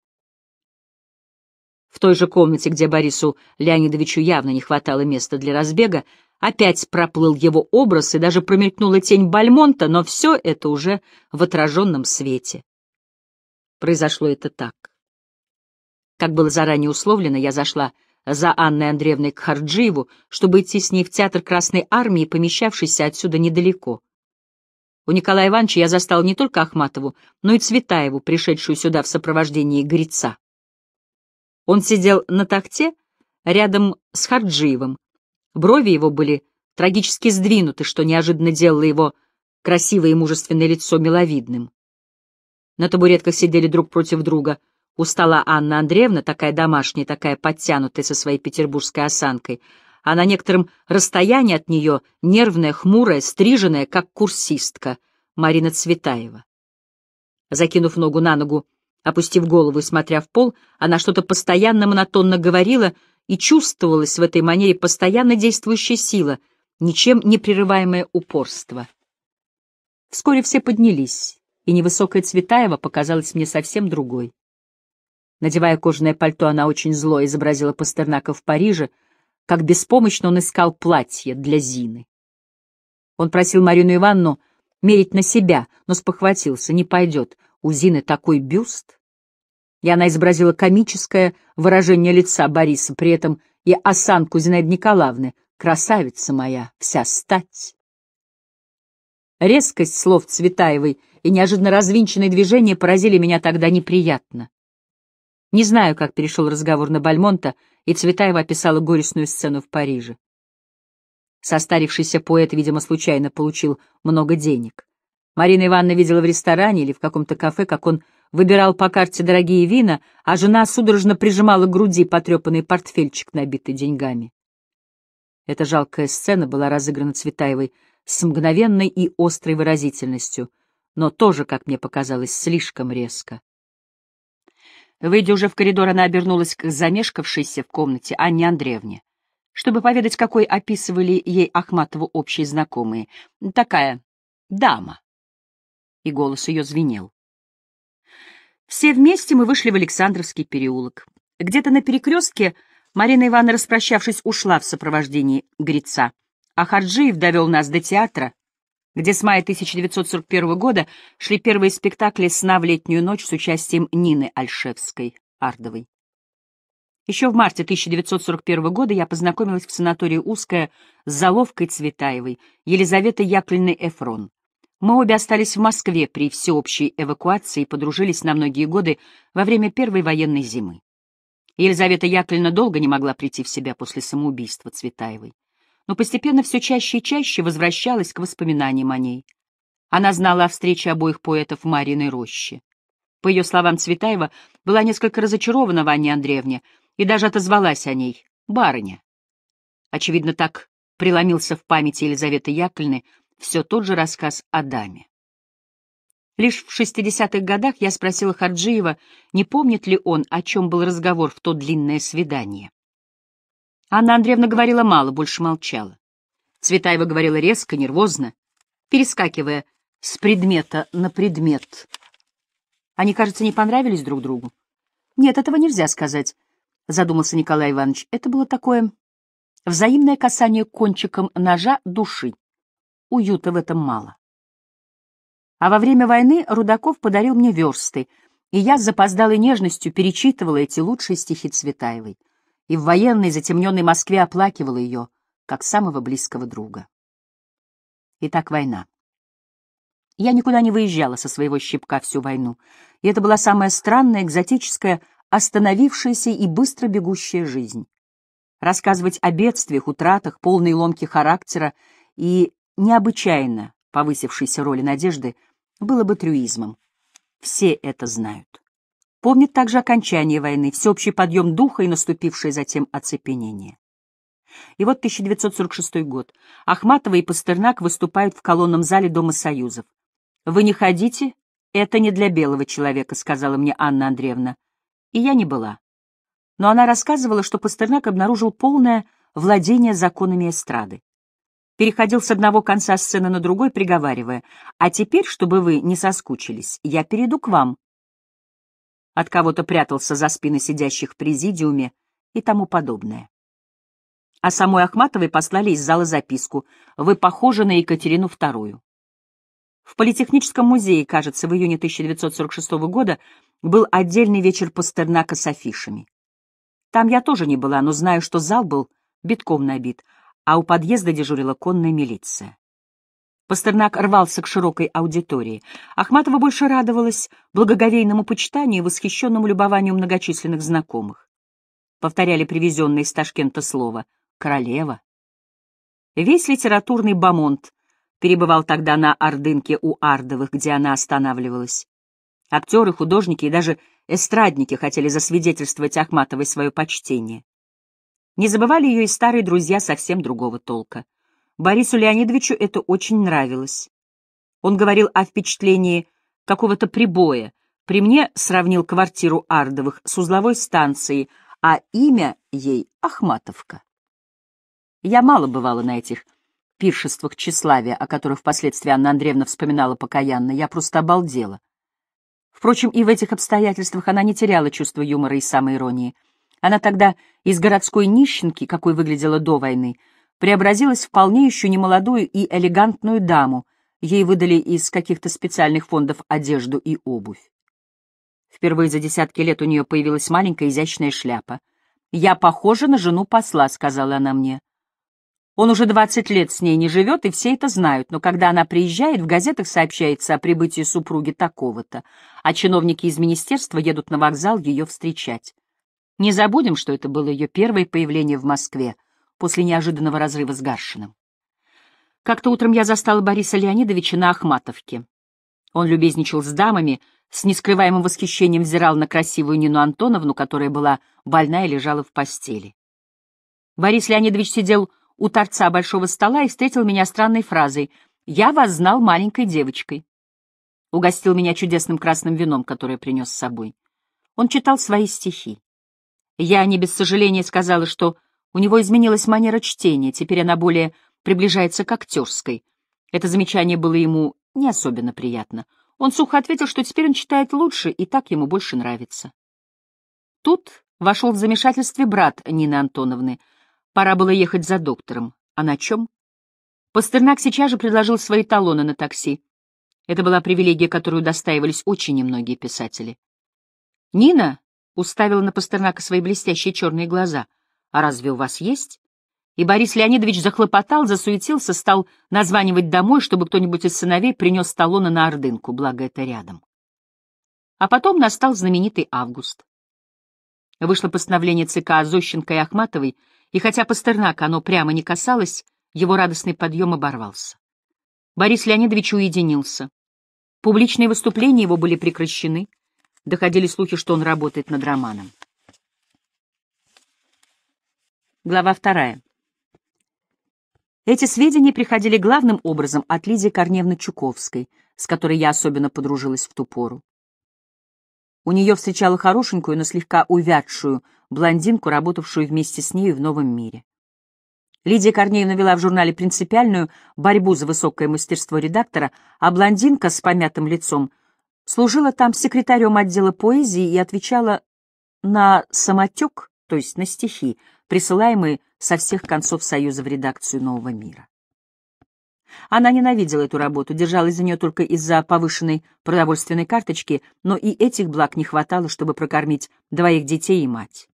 В той же комнате, где Борису Леонидовичу явно не хватало места для разбега, опять проплыл его образ и даже промелькнула тень Бальмонта, но все это уже в отраженном свете. Произошло это так. Как было заранее условлено, я зашла за Анной Андреевной к Харджиеву, чтобы идти с ней в театр Красной Армии, помещавшийся отсюда недалеко. У Николая Ивановича я застал не только Ахматову, но и Цветаеву, пришедшую сюда в сопровождении Грица. Он сидел на такте рядом с Харджиевым. Брови его были трагически сдвинуты, что неожиданно делало его красивое и мужественное лицо миловидным. На табуретках сидели друг против друга. У стола Анна Андреевна, такая домашняя, такая подтянутая со своей петербургской осанкой, а на некотором расстоянии от нее нервная, хмурая, стриженная, как курсистка, Марина Цветаева. Закинув ногу на ногу, опустив голову и смотря в пол, она что-то постоянно монотонно говорила, и чувствовалась в этой манере постоянно действующая сила, ничем не прерываемое упорство. Вскоре все поднялись и невысокая Цветаева показалась мне совсем другой. Надевая кожаное пальто, она очень зло изобразила Пастернака в Париже, как беспомощно он искал платье для Зины. Он просил Марину Ивановну мерить на себя, но спохватился, не пойдет, у Зины такой бюст. И она изобразила комическое выражение лица Бориса, при этом и осанку Зинаиды Николаевны, красавица моя, вся стать. Резкость слов Цветаевой и неожиданно развинченные движения поразили меня тогда неприятно. Не знаю, как перешел разговор на Бальмонта, и Цветаева описала горестную сцену в Париже. Состарившийся поэт, видимо, случайно получил много денег. Марина Ивановна видела в ресторане или в каком-то кафе, как он выбирал по карте дорогие вина, а жена судорожно прижимала к груди потрепанный портфельчик, набитый деньгами. Эта жалкая сцена была разыграна Цветаевой с мгновенной и острой выразительностью, но тоже, как мне показалось, слишком резко. Выйдя уже в коридор, она обернулась к замешкавшейся в комнате Анне Андреевне, чтобы поведать, какой описывали ей Ахматову общие знакомые. Такая дама. И голос ее звенел. Все вместе мы вышли в Александровский переулок. Где-то на перекрестке Марина Ивановна, распрощавшись, ушла в сопровождении Грица. А Хаджиев довел нас до театра, где с мая 1941 года шли первые спектакли «Сна в летнюю ночь» с участием Нины Альшевской, Ардовой. Еще в марте 1941 года я познакомилась в санатории «Узкая» с Заловкой Цветаевой, Елизаветой Яковлевной Эфрон. Мы обе остались в Москве при всеобщей эвакуации и подружились на многие годы во время Первой военной зимы. Елизавета Яковлевна долго не могла прийти в себя после самоубийства Цветаевой, но постепенно все чаще и чаще возвращалась к воспоминаниям о ней. Она знала о встрече обоих поэтов Мариной Рощи. По ее словам, Цветаева была несколько разочарована в Анне Андреевне и даже отозвалась о ней «барыня». Очевидно, так преломился в памяти Елизаветы Яковлевны все тот же рассказ о даме. Лишь в 60-х годах я спросила Харджиева, не помнит ли он, о чем был разговор в то длинное свидание. Анна Андреевна говорила мало, больше молчала. Цветаева говорила резко, нервозно, перескакивая с предмета на предмет. Они, кажется, не понравились друг другу. Нет, этого нельзя сказать, задумался Николай Иванович. Это было такое взаимное касание кончиком ножа души. Уюта в этом мало. А во время войны Рудаков подарил мне версты, и я с запоздалой нежностью перечитывала эти лучшие стихи Цветаевой. И в военной затемненной Москве оплакивала ее, как самого близкого друга. Итак, война. Я никуда не выезжала со своего щипка всю войну, и это была самая странная, экзотическая, остановившаяся и быстро бегущая жизнь. Рассказывать о бедствиях, утратах, полной ломки характера и необычайно повысившейся роли надежды было бы трюизмом. Все это знают. Помнит также окончание войны, всеобщий подъем духа и наступившее затем оцепенение. И вот 1946 год. Ахматова и Пастернак выступают в колонном зале Дома Союзов. «Вы не ходите? Это не для белого человека», — сказала мне Анна Андреевна. И я не была. Но она рассказывала, что Пастернак обнаружил полное владение законами эстрады переходил с одного конца сцены на другой, приговаривая, «А теперь, чтобы вы не соскучились, я перейду к вам». От кого-то прятался за спины сидящих в президиуме и тому подобное. А самой Ахматовой послали из зала записку «Вы похожи на Екатерину II». В Политехническом музее, кажется, в июне 1946 года был отдельный вечер Пастернака с афишами. Там я тоже не была, но знаю, что зал был битком набит — а у подъезда дежурила конная милиция. Пастернак рвался к широкой аудитории. Ахматова больше радовалась благоговейному почитанию и восхищенному любованию многочисленных знакомых. Повторяли привезенное из Ташкента слово «королева». Весь литературный бомонд перебывал тогда на Ордынке у Ардовых, где она останавливалась. Актеры, художники и даже эстрадники хотели засвидетельствовать Ахматовой свое почтение. Не забывали ее и старые друзья совсем другого толка. Борису Леонидовичу это очень нравилось. Он говорил о впечатлении какого-то прибоя, при мне сравнил квартиру Ардовых с узловой станцией, а имя ей — Ахматовка. Я мало бывала на этих пиршествах тщеславия, о которых впоследствии Анна Андреевна вспоминала покаянно. Я просто обалдела. Впрочем, и в этих обстоятельствах она не теряла чувства юмора и самоиронии. Она тогда из городской нищенки, какой выглядела до войны, преобразилась в вполне еще немолодую и элегантную даму, ей выдали из каких-то специальных фондов одежду и обувь. Впервые за десятки лет у нее появилась маленькая изящная шляпа. «Я похожа на жену посла», — сказала она мне. Он уже 20 лет с ней не живет, и все это знают, но когда она приезжает, в газетах сообщается о прибытии супруги такого-то, а чиновники из министерства едут на вокзал ее встречать. Не забудем, что это было ее первое появление в Москве после неожиданного разрыва с Гаршиным. Как-то утром я застала Бориса Леонидовича на Ахматовке. Он любезничал с дамами, с нескрываемым восхищением взирал на красивую Нину Антоновну, которая была больна и лежала в постели. Борис Леонидович сидел у торца большого стола и встретил меня странной фразой «Я вас знал маленькой девочкой». Угостил меня чудесным красным вином, которое принес с собой. Он читал свои стихи. Я не без сожаления сказала, что у него изменилась манера чтения, теперь она более приближается к актерской. Это замечание было ему не особенно приятно. Он сухо ответил, что теперь он читает лучше, и так ему больше нравится. Тут вошел в замешательстве брат Нины Антоновны. Пора было ехать за доктором. А на чем? Пастернак сейчас же предложил свои талоны на такси. Это была привилегия, которую достаивались очень немногие писатели. Нина уставила на Пастернака свои блестящие черные глаза. «А разве у вас есть?» И Борис Леонидович захлопотал, засуетился, стал названивать домой, чтобы кто-нибудь из сыновей принес талоны на ордынку, благо это рядом. А потом настал знаменитый август. Вышло постановление ЦК о Зощенко и Ахматовой, и хотя Пастернака оно прямо не касалось, его радостный подъем оборвался. Борис Леонидович уединился. Публичные выступления его были прекращены — Доходили слухи, что он работает над романом. Глава вторая. Эти сведения приходили главным образом от Лидии Корневны Чуковской, с которой я особенно подружилась в ту пору. У нее встречала хорошенькую, но слегка увядшую блондинку, работавшую вместе с нею в новом мире. Лидия Корнеевна вела в журнале принципиальную борьбу за высокое мастерство редактора, а блондинка с помятым лицом — Служила там секретарем отдела поэзии и отвечала на самотек, то есть на стихи, присылаемые со всех концов Союза в редакцию «Нового мира». Она ненавидела эту работу, держалась за нее только из-за повышенной продовольственной карточки, но и этих благ не хватало, чтобы прокормить двоих детей и мать.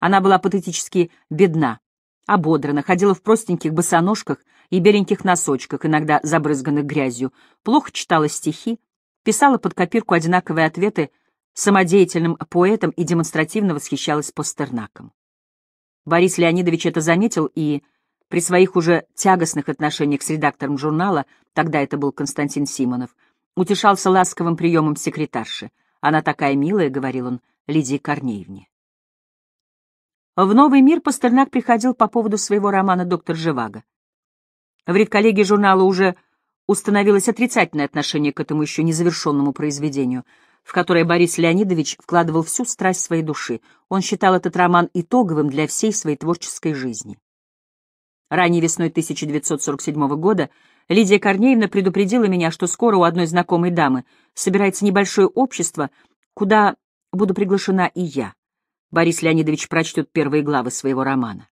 Она была патетически бедна, ободрана, ходила в простеньких босоножках и беленьких носочках, иногда забрызганных грязью, плохо читала стихи, писала под копирку одинаковые ответы самодеятельным поэтам и демонстративно восхищалась Пастернаком. Борис Леонидович это заметил и при своих уже тягостных отношениях с редактором журнала, тогда это был Константин Симонов, утешался ласковым приемом секретарши. «Она такая милая», — говорил он Лидии Корнеевне. В «Новый мир» Пастернак приходил по поводу своего романа «Доктор Живаго». В редколлегии журнала уже установилось отрицательное отношение к этому еще незавершенному произведению, в которое Борис Леонидович вкладывал всю страсть своей души. Он считал этот роман итоговым для всей своей творческой жизни. Ранней весной 1947 года Лидия Корнеевна предупредила меня, что скоро у одной знакомой дамы собирается небольшое общество, куда буду приглашена и я. Борис Леонидович прочтет первые главы своего романа.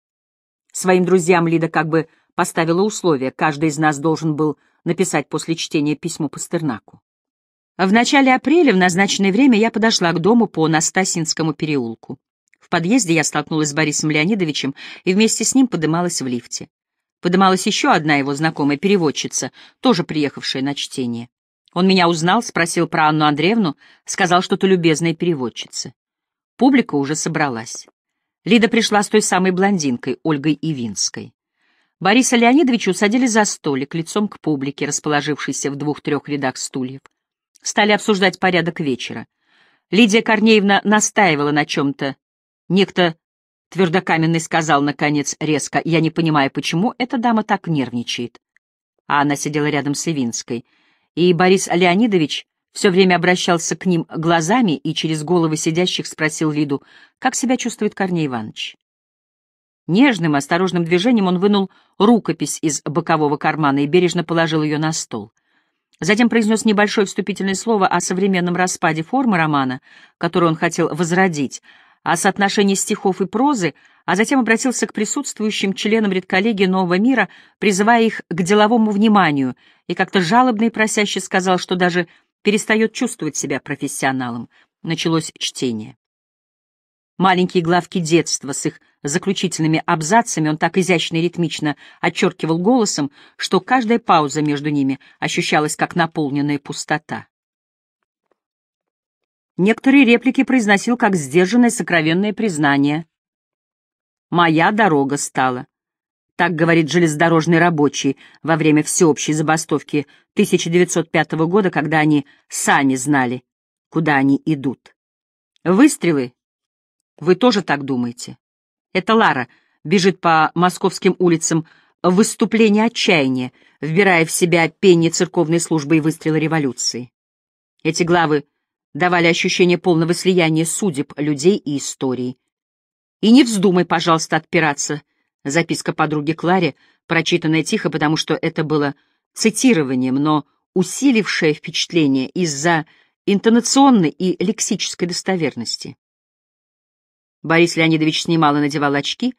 Своим друзьям Лида как бы поставила условие, каждый из нас должен был написать после чтения письмо Пастернаку. В начале апреля в назначенное время я подошла к дому по Настасинскому переулку. В подъезде я столкнулась с Борисом Леонидовичем и вместе с ним подымалась в лифте. Подымалась еще одна его знакомая переводчица, тоже приехавшая на чтение. Он меня узнал, спросил про Анну Андреевну, сказал что-то любезная переводчица. Публика уже собралась. Лида пришла с той самой блондинкой, Ольгой Ивинской. Бориса Леонидовича усадили за столик, лицом к публике, расположившейся в двух-трех рядах стульев. Стали обсуждать порядок вечера. Лидия Корнеевна настаивала на чем-то. Некто твердокаменный сказал, наконец, резко, «Я не понимаю, почему эта дама так нервничает». А она сидела рядом с Ивинской. И Борис Леонидович все время обращался к ним глазами и через головы сидящих спросил Лиду, «Как себя чувствует Корней Иванович?» Нежным, осторожным движением он вынул рукопись из бокового кармана и бережно положил ее на стол. Затем произнес небольшое вступительное слово о современном распаде формы романа, который он хотел возродить, о соотношении стихов и прозы, а затем обратился к присутствующим членам редколлегии «Нового мира», призывая их к деловому вниманию, и как-то жалобно и просяще сказал, что даже перестает чувствовать себя профессионалом. Началось чтение. Маленькие главки детства с их заключительными абзацами он так изящно и ритмично отчеркивал голосом, что каждая пауза между ними ощущалась как наполненная пустота. Некоторые реплики произносил как сдержанное сокровенное признание. «Моя дорога стала». Так говорит железнодорожный рабочий во время всеобщей забастовки 1905 года, когда они сами знали, куда они идут. Выстрелы вы тоже так думаете? Это Лара бежит по московским улицам в выступлении отчаяния, вбирая в себя пение церковной службы и выстрелы революции. Эти главы давали ощущение полного слияния судеб, людей и истории. «И не вздумай, пожалуйста, отпираться», — записка подруги Кларе, прочитанная тихо, потому что это было цитированием, но усилившее впечатление из-за интонационной и лексической достоверности. Борис Леонидович снимал и надевал очки,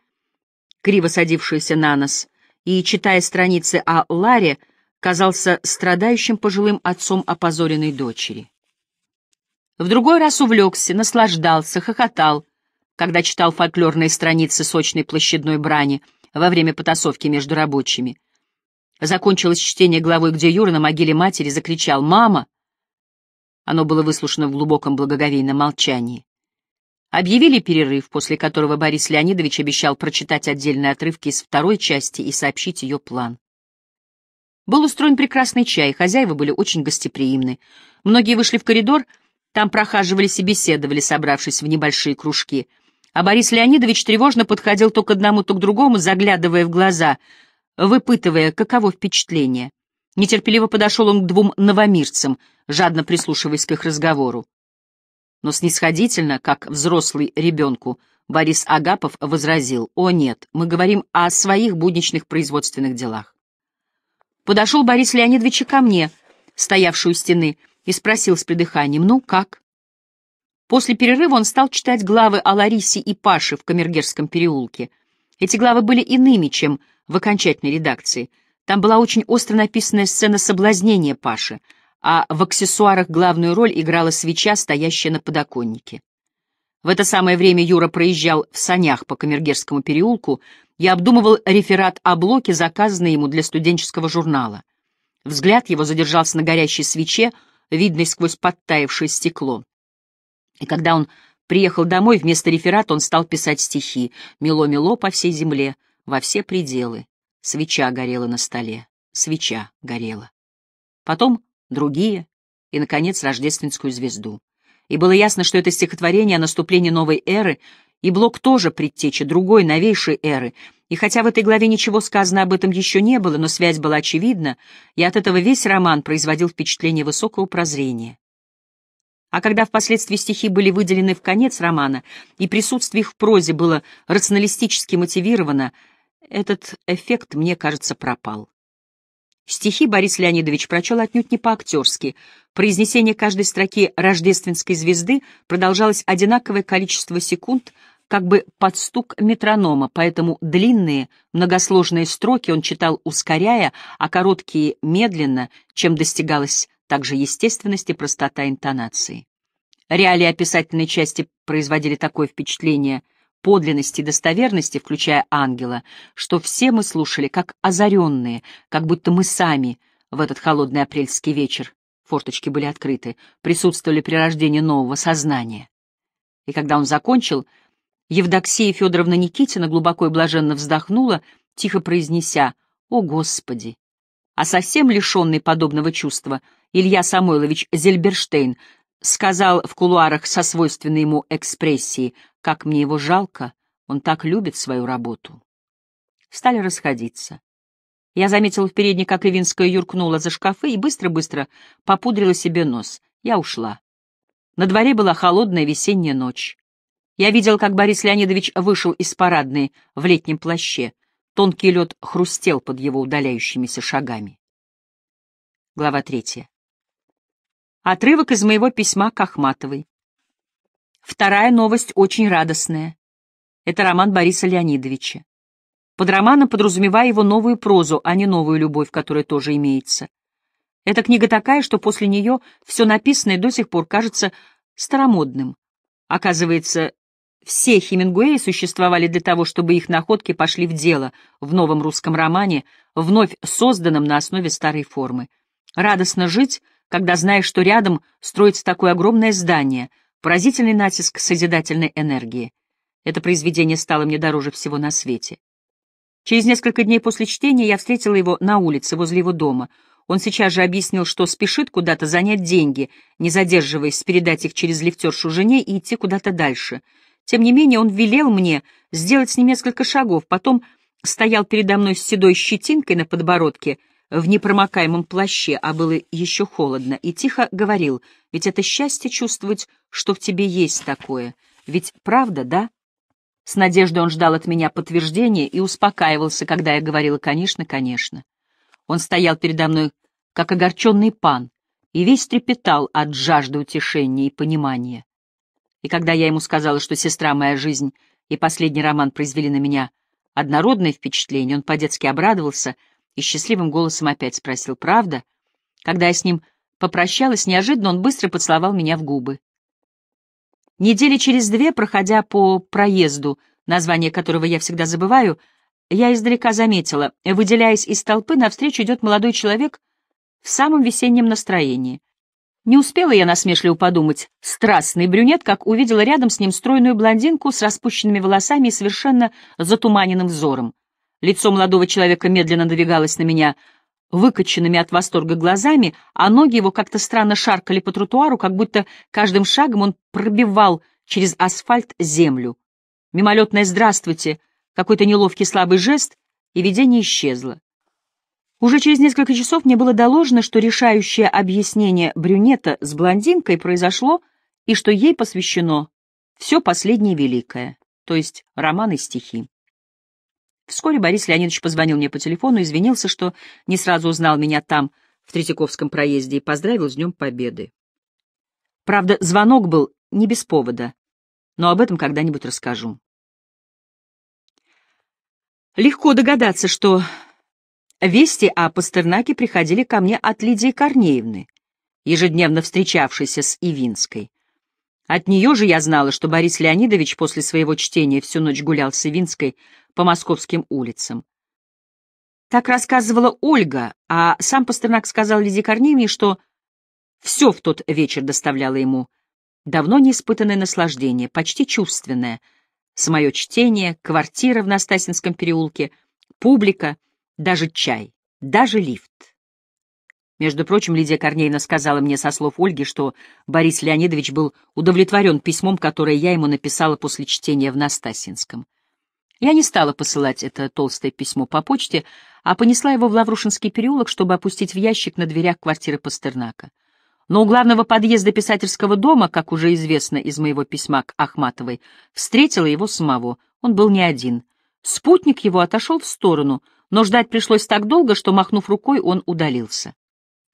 криво садившиеся на нос, и, читая страницы о Ларе, казался страдающим пожилым отцом опозоренной дочери. В другой раз увлекся, наслаждался, хохотал, когда читал фольклорные страницы сочной площадной брани во время потасовки между рабочими. Закончилось чтение главы, где Юра на могиле матери закричал «Мама!». Оно было выслушано в глубоком благоговейном молчании. Объявили перерыв, после которого Борис Леонидович обещал прочитать отдельные отрывки из второй части и сообщить ее план. Был устроен прекрасный чай, хозяева были очень гостеприимны. Многие вышли в коридор, там прохаживались и беседовали, собравшись в небольшие кружки. А Борис Леонидович тревожно подходил то к одному, то к другому, заглядывая в глаза, выпытывая, каково впечатление. Нетерпеливо подошел он к двум новомирцам, жадно прислушиваясь к их разговору. Но снисходительно, как взрослый ребенку, Борис Агапов возразил, «О нет, мы говорим о своих будничных производственных делах». Подошел Борис Леонидович ко мне, стоявший у стены, и спросил с придыханием, «Ну как?» После перерыва он стал читать главы о Ларисе и Паше в Камергерском переулке. Эти главы были иными, чем в окончательной редакции. Там была очень остро написанная сцена соблазнения Паши — а в аксессуарах главную роль играла свеча, стоящая на подоконнике. В это самое время Юра проезжал в санях по Камергерскому переулку и обдумывал реферат о блоке, заказанный ему для студенческого журнала. Взгляд его задержался на горящей свече, видной сквозь подтаявшее стекло. И когда он приехал домой, вместо реферата он стал писать стихи «Мело-мело по всей земле, во все пределы». Свеча горела на столе, свеча горела. Потом другие и, наконец, рождественскую звезду. И было ясно, что это стихотворение о наступлении новой эры и Блок тоже предтечи другой, новейшей эры, и хотя в этой главе ничего сказано об этом еще не было, но связь была очевидна, и от этого весь роман производил впечатление высокого прозрения. А когда впоследствии стихи были выделены в конец романа, и присутствие их в прозе было рационалистически мотивировано, этот эффект, мне кажется, пропал. Стихи Борис Леонидович прочел отнюдь не по-актерски. Произнесение каждой строки «Рождественской звезды» продолжалось одинаковое количество секунд, как бы под стук метронома, поэтому длинные, многосложные строки он читал ускоряя, а короткие — медленно, чем достигалась также естественность и простота интонации. Реалии описательной части производили такое впечатление — подлинности и достоверности, включая ангела, что все мы слушали как озаренные, как будто мы сами в этот холодный апрельский вечер, форточки были открыты, присутствовали при рождении нового сознания. И когда он закончил, Евдоксия Федоровна Никитина глубоко и блаженно вздохнула, тихо произнеся «О, Господи!». А совсем лишенный подобного чувства Илья Самойлович Зельберштейн сказал в кулуарах со свойственной ему экспрессией, как мне его жалко, он так любит свою работу. Стали расходиться. Я заметил в передней, как Левинская юркнула за шкафы и быстро-быстро попудрила себе нос. Я ушла. На дворе была холодная весенняя ночь. Я видел, как Борис Леонидович вышел из парадной в летнем плаще. Тонкий лед хрустел под его удаляющимися шагами. Глава третья. Отрывок из моего письма к Ахматовой. Вторая новость очень радостная. Это роман Бориса Леонидовича. Под романом подразумеваю его новую прозу, а не новую любовь, которая тоже имеется. Эта книга такая, что после нее все написанное до сих пор кажется старомодным. Оказывается, все Хемингуэи существовали для того, чтобы их находки пошли в дело в новом русском романе, вновь созданном на основе старой формы. Радостно жить когда знаешь, что рядом строится такое огромное здание, поразительный натиск созидательной энергии. Это произведение стало мне дороже всего на свете. Через несколько дней после чтения я встретила его на улице, возле его дома. Он сейчас же объяснил, что спешит куда-то занять деньги, не задерживаясь, передать их через лифтершу жене и идти куда-то дальше. Тем не менее, он велел мне сделать с ним несколько шагов, потом стоял передо мной с седой щетинкой на подбородке — в непромокаемом плаще, а было еще холодно, и тихо говорил, ведь это счастье чувствовать, что в тебе есть такое. Ведь правда, да? С надеждой он ждал от меня подтверждения и успокаивался, когда я говорила «конечно, конечно». Он стоял передо мной, как огорченный пан, и весь трепетал от жажды утешения и понимания. И когда я ему сказала, что сестра моя жизнь и последний роман произвели на меня однородное впечатление, он по-детски обрадовался — и счастливым голосом опять спросил, правда? Когда я с ним попрощалась, неожиданно он быстро поцеловал меня в губы. Недели через две, проходя по проезду, название которого я всегда забываю, я издалека заметила, выделяясь из толпы, навстречу идет молодой человек в самом весеннем настроении. Не успела я насмешливо подумать. Страстный брюнет, как увидела рядом с ним стройную блондинку с распущенными волосами и совершенно затуманенным взором. Лицо молодого человека медленно надвигалось на меня выкоченными от восторга глазами, а ноги его как-то странно шаркали по тротуару, как будто каждым шагом он пробивал через асфальт землю. Мимолетное «здравствуйте», какой-то неловкий слабый жест, и видение исчезло. Уже через несколько часов мне было доложено, что решающее объяснение брюнета с блондинкой произошло и что ей посвящено все последнее великое, то есть романы стихи. Вскоре Борис Леонидович позвонил мне по телефону, извинился, что не сразу узнал меня там, в Третьяковском проезде, и поздравил с Днем Победы. Правда, звонок был не без повода, но об этом когда-нибудь расскажу. Легко догадаться, что вести о Пастернаке приходили ко мне от Лидии Корнеевны, ежедневно встречавшейся с Ивинской. От нее же я знала, что Борис Леонидович после своего чтения всю ночь гулял с Ивинской, по московским улицам. Так рассказывала Ольга, а сам Пастернак сказал Лизе Корнеевне, что все в тот вечер доставляло ему давно не неиспытанное наслаждение, почти чувственное. Самое чтение, квартира в Настасинском переулке, публика, даже чай, даже лифт. Между прочим, Лидия Корнеевна сказала мне со слов Ольги, что Борис Леонидович был удовлетворен письмом, которое я ему написала после чтения в Настасинском. Я не стала посылать это толстое письмо по почте, а понесла его в Лаврушинский переулок, чтобы опустить в ящик на дверях квартиры Пастернака. Но у главного подъезда писательского дома, как уже известно из моего письма к Ахматовой, встретила его самого. Он был не один. Спутник его отошел в сторону, но ждать пришлось так долго, что, махнув рукой, он удалился.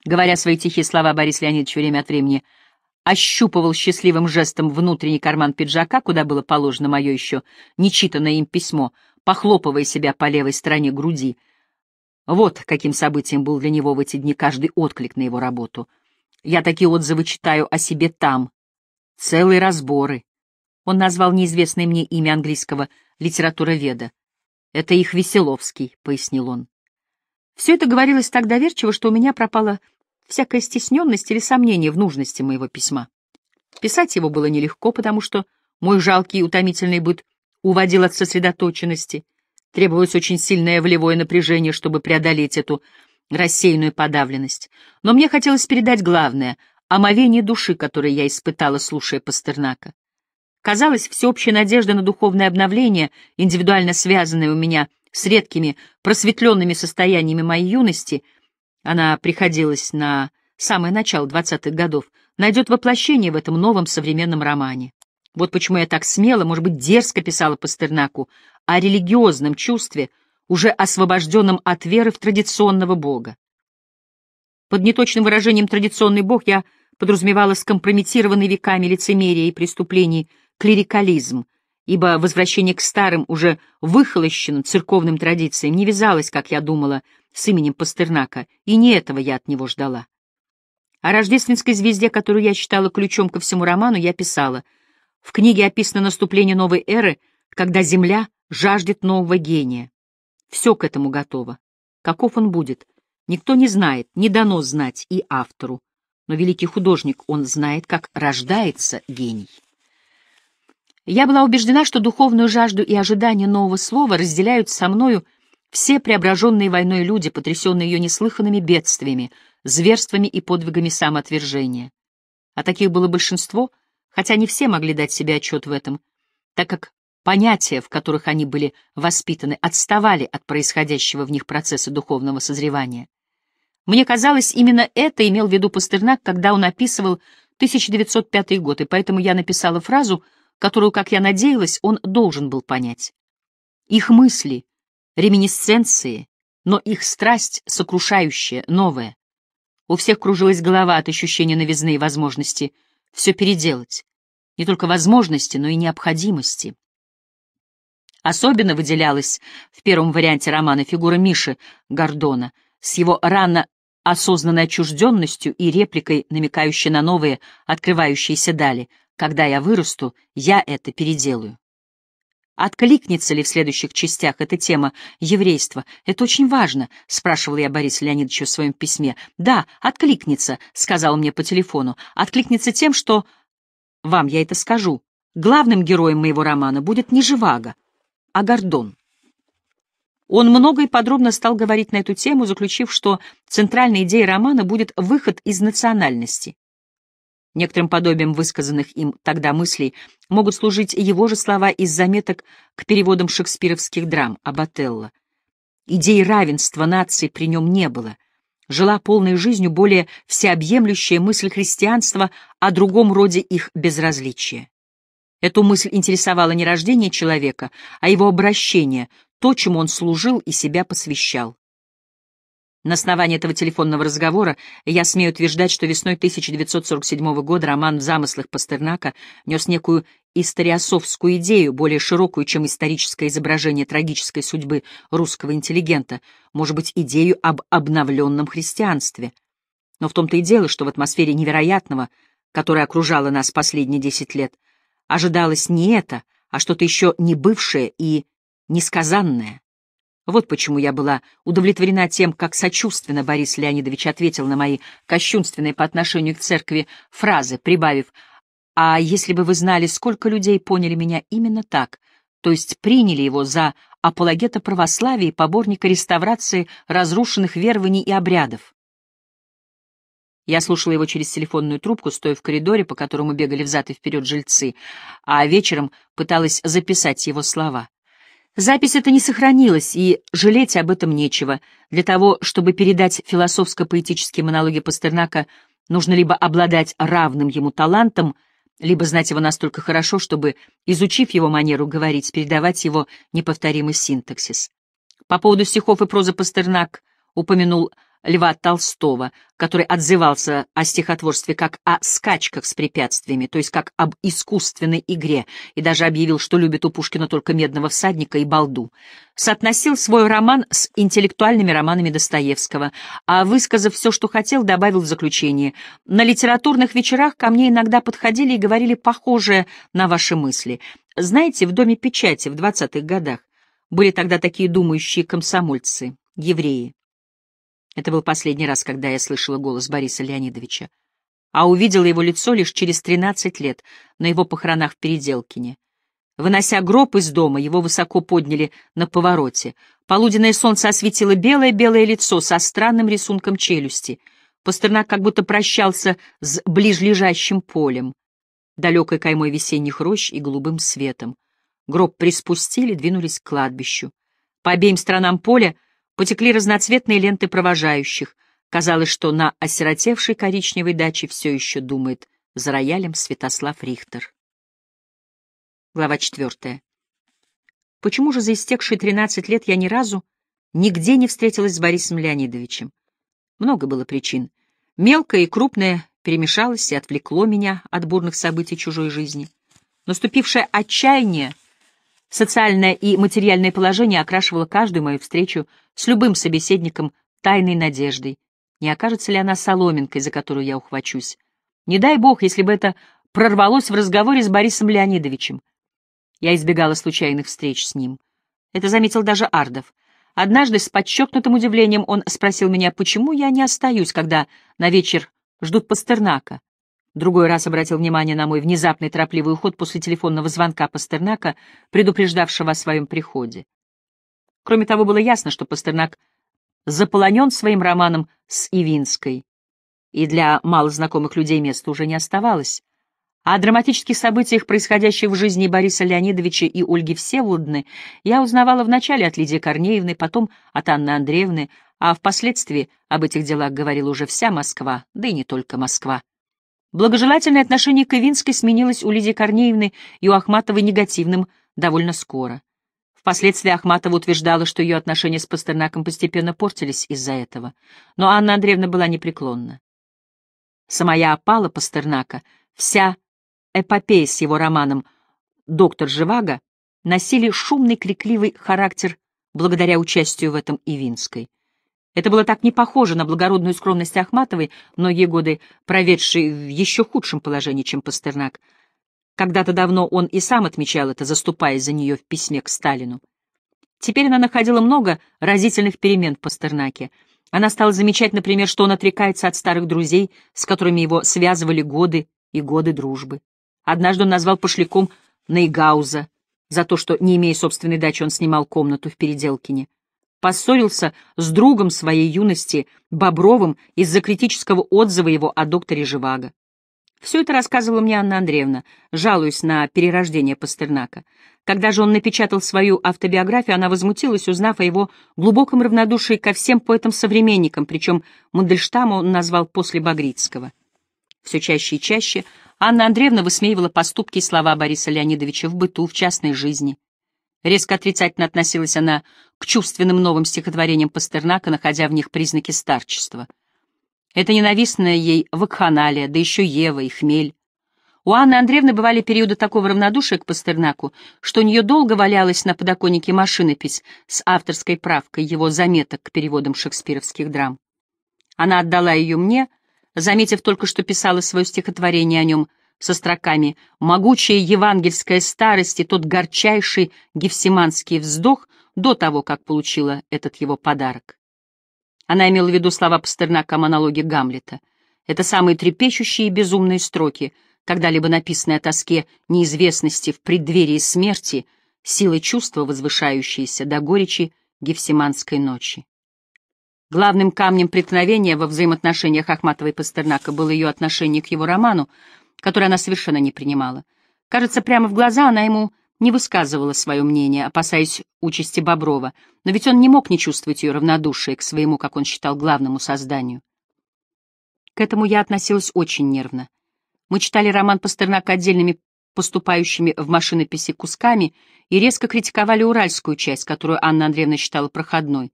Говоря свои тихие слова, Борис Леонидович время от времени ощупывал счастливым жестом внутренний карман пиджака, куда было положено мое еще нечитанное им письмо, похлопывая себя по левой стороне груди. Вот каким событием был для него в эти дни каждый отклик на его работу. Я такие отзывы читаю о себе там. Целые разборы. Он назвал неизвестное мне имя английского литературоведа. «Это их Веселовский», — пояснил он. Все это говорилось так доверчиво, что у меня пропало всякая стесненность или сомнение в нужности моего письма. Писать его было нелегко, потому что мой жалкий и утомительный быт уводил от сосредоточенности. Требовалось очень сильное влевое напряжение, чтобы преодолеть эту рассеянную подавленность. Но мне хотелось передать главное — омовение души, которое я испытала, слушая Пастернака. Казалось, всеобщая надежда на духовное обновление, индивидуально связанное у меня с редкими просветленными состояниями моей юности — она приходилась на самое начало двадцатых годов, найдет воплощение в этом новом современном романе. Вот почему я так смело, может быть, дерзко писала Пастернаку о религиозном чувстве, уже освобожденном от веры в традиционного Бога. Под неточным выражением «традиционный Бог» я подразумевала скомпрометированный веками лицемерие и преступлений клерикализм, ибо возвращение к старым, уже выхолощенным церковным традициям не вязалось, как я думала, с именем Пастернака, и не этого я от него ждала. О рождественской звезде, которую я считала ключом ко всему роману, я писала. В книге описано наступление новой эры, когда Земля жаждет нового гения. Все к этому готово. Каков он будет? Никто не знает, не дано знать и автору. Но великий художник, он знает, как рождается гений. Я была убеждена, что духовную жажду и ожидание нового слова разделяют со мною все преображенные войной люди, потрясенные ее неслыханными бедствиями, зверствами и подвигами самоотвержения. А таких было большинство, хотя не все могли дать себе отчет в этом, так как понятия, в которых они были воспитаны, отставали от происходящего в них процесса духовного созревания. Мне казалось, именно это имел в виду Пастернак, когда он описывал 1905 год, и поэтому я написала фразу, которую, как я надеялась, он должен был понять. Их мысли, Реминисценции, но их страсть сокрушающая, новая. У всех кружилась голова от ощущения новизны и возможности все переделать. Не только возможности, но и необходимости. Особенно выделялась в первом варианте романа фигура Миши Гордона с его рано осознанной отчужденностью и репликой, намекающей на новые, открывающиеся дали. «Когда я вырасту, я это переделаю». Откликнется ли в следующих частях эта тема еврейства? Это очень важно, спрашивал я Бориса Леонидовича в своем письме. Да, откликнется, сказал мне по телефону. Откликнется тем, что... Вам я это скажу. Главным героем моего романа будет не Живаго, а Гордон. Он много и подробно стал говорить на эту тему, заключив, что центральной идеей романа будет выход из национальности. Некоторым подобием высказанных им тогда мыслей могут служить его же слова из заметок к переводам шекспировских драм об Отелло. Идеи равенства наций при нем не было. Жила полной жизнью более всеобъемлющая мысль христианства о другом роде их безразличия. Эту мысль интересовала не рождение человека, а его обращение, то, чему он служил и себя посвящал. На основании этого телефонного разговора я смею утверждать, что весной 1947 года роман в замыслах Пастернака нес некую историосовскую идею, более широкую, чем историческое изображение трагической судьбы русского интеллигента, может быть, идею об обновленном христианстве. Но в том-то и дело, что в атмосфере невероятного, которая окружала нас последние десять лет, ожидалось не это, а что-то еще не бывшее и несказанное. Вот почему я была удовлетворена тем, как сочувственно Борис Леонидович ответил на мои кощунственные по отношению к церкви фразы, прибавив «А если бы вы знали, сколько людей поняли меня именно так, то есть приняли его за апологета православия и поборника реставрации разрушенных верований и обрядов». Я слушала его через телефонную трубку, стоя в коридоре, по которому бегали взад и вперед жильцы, а вечером пыталась записать его слова. Запись эта не сохранилась, и жалеть об этом нечего. Для того, чтобы передать философско-поэтические монологи Пастернака, нужно либо обладать равным ему талантом, либо знать его настолько хорошо, чтобы, изучив его манеру говорить, передавать его неповторимый синтаксис. По поводу стихов и прозы Пастернак упомянул Льва Толстого, который отзывался о стихотворстве как о скачках с препятствиями, то есть как об искусственной игре, и даже объявил, что любит у Пушкина только «Медного всадника» и «Балду», соотносил свой роман с интеллектуальными романами Достоевского, а, высказав все, что хотел, добавил в заключение «На литературных вечерах ко мне иногда подходили и говорили похожее на ваши мысли. Знаете, в Доме печати в 20-х годах были тогда такие думающие комсомольцы, евреи». Это был последний раз, когда я слышала голос Бориса Леонидовича, а увидела его лицо лишь через 13 лет на его похоронах в Переделкине. Вынося гроб из дома, его высоко подняли на повороте. Полуденное солнце осветило белое-белое лицо со странным рисунком челюсти. Пастернак как будто прощался с ближлежащим полем, далекой каймой весенних рощ и голубым светом. Гроб приспустили, двинулись к кладбищу. По обеим сторонам поля — Потекли разноцветные ленты провожающих. Казалось, что на осиротевшей коричневой даче все еще думает за роялем Святослав Рихтер. Глава четвертая. Почему же за истекшие тринадцать лет я ни разу нигде не встретилась с Борисом Леонидовичем? Много было причин. Мелкое и крупное перемешалось и отвлекло меня от бурных событий чужой жизни. Наступившее отчаяние — Социальное и материальное положение окрашивало каждую мою встречу с любым собеседником тайной надеждой. Не окажется ли она соломинкой, за которую я ухвачусь? Не дай бог, если бы это прорвалось в разговоре с Борисом Леонидовичем. Я избегала случайных встреч с ним. Это заметил даже Ардов. Однажды с подчеркнутым удивлением он спросил меня, почему я не остаюсь, когда на вечер ждут Пастернака. Другой раз обратил внимание на мой внезапный торопливый уход после телефонного звонка Пастернака, предупреждавшего о своем приходе. Кроме того, было ясно, что Пастернак заполонен своим романом с Ивинской, и для малознакомых людей места уже не оставалось. О драматических событиях, происходящих в жизни Бориса Леонидовича и Ольги Всеволодны, я узнавала вначале от Лидии Корнеевны, потом от Анны Андреевны, а впоследствии об этих делах говорила уже вся Москва, да и не только Москва. Благожелательное отношение к Ивинской сменилось у Лидии Корнеевны и у Ахматовой негативным довольно скоро. Впоследствии Ахматова утверждала, что ее отношения с Пастернаком постепенно портились из-за этого, но Анна Андреевна была непреклонна. Самая опала Пастернака, вся эпопея с его романом «Доктор Живаго» носили шумный крикливый характер благодаря участию в этом Ивинской. Это было так не похоже на благородную скромность Ахматовой, многие годы проведшей в еще худшем положении, чем Пастернак. Когда-то давно он и сам отмечал это, заступая за нее в письме к Сталину. Теперь она находила много разительных перемен в Пастернаке. Она стала замечать, например, что он отрекается от старых друзей, с которыми его связывали годы и годы дружбы. Однажды он назвал пошляком Нейгауза за то, что, не имея собственной дачи, он снимал комнату в Переделкине поссорился с другом своей юности, Бобровым, из-за критического отзыва его о докторе Живаго. Все это рассказывала мне Анна Андреевна, жалуясь на перерождение Пастернака. Когда же он напечатал свою автобиографию, она возмутилась, узнав о его глубоком равнодушии ко всем поэтам-современникам, причем Мандельштаму он назвал после Багрицкого. Все чаще и чаще Анна Андреевна высмеивала поступки и слова Бориса Леонидовича в быту, в частной жизни. Резко отрицательно относилась она к чувственным новым стихотворениям Пастернака, находя в них признаки старчества. Это ненавистная ей вакханалия, да еще Ева и хмель. У Анны Андреевны бывали периоды такого равнодушия к Пастернаку, что у нее долго валялась на подоконнике машинопись с авторской правкой его заметок к переводам шекспировских драм. Она отдала ее мне, заметив только, что писала свое стихотворение о нем со строками «Могучая евангельская старость и тот горчайший гефсиманский вздох» до того, как получила этот его подарок. Она имела в виду слова Пастернака о монологе Гамлета. Это самые трепещущие и безумные строки, когда-либо написанные о тоске неизвестности в преддверии смерти, силы чувства, возвышающиеся до горечи Гефсиманской ночи. Главным камнем преткновения во взаимоотношениях Ахматовой и Пастернака было ее отношение к его роману, который она совершенно не принимала. Кажется, прямо в глаза она ему не высказывала свое мнение, опасаясь участи Боброва, но ведь он не мог не чувствовать ее равнодушие к своему, как он считал, главному созданию. К этому я относилась очень нервно. Мы читали роман Пастернака отдельными поступающими в машинописи кусками и резко критиковали уральскую часть, которую Анна Андреевна считала проходной.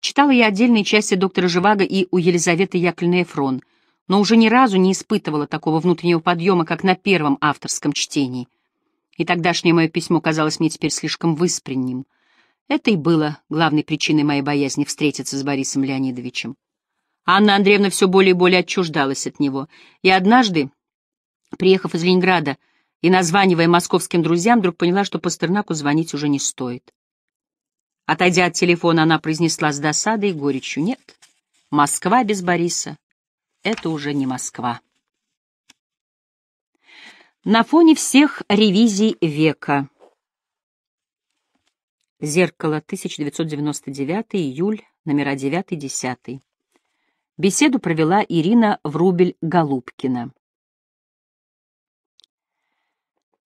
Читала я отдельные части «Доктора Живаго» и «У Елизаветы Яковлевны Эфрон», но уже ни разу не испытывала такого внутреннего подъема, как на первом авторском чтении. И тогдашнее мое письмо казалось мне теперь слишком выспренним. Это и было главной причиной моей боязни встретиться с Борисом Леонидовичем. Анна Андреевна все более и более отчуждалась от него, и однажды, приехав из Ленинграда и названивая московским друзьям, вдруг поняла, что Пастернаку звонить уже не стоит. Отойдя от телефона, она произнесла с досадой и горечью «Нет, Москва без Бориса это уже не Москва. На фоне всех ревизий века. Зеркало, 1999, июль, номера 9-10. Беседу провела Ирина Врубель-Голубкина.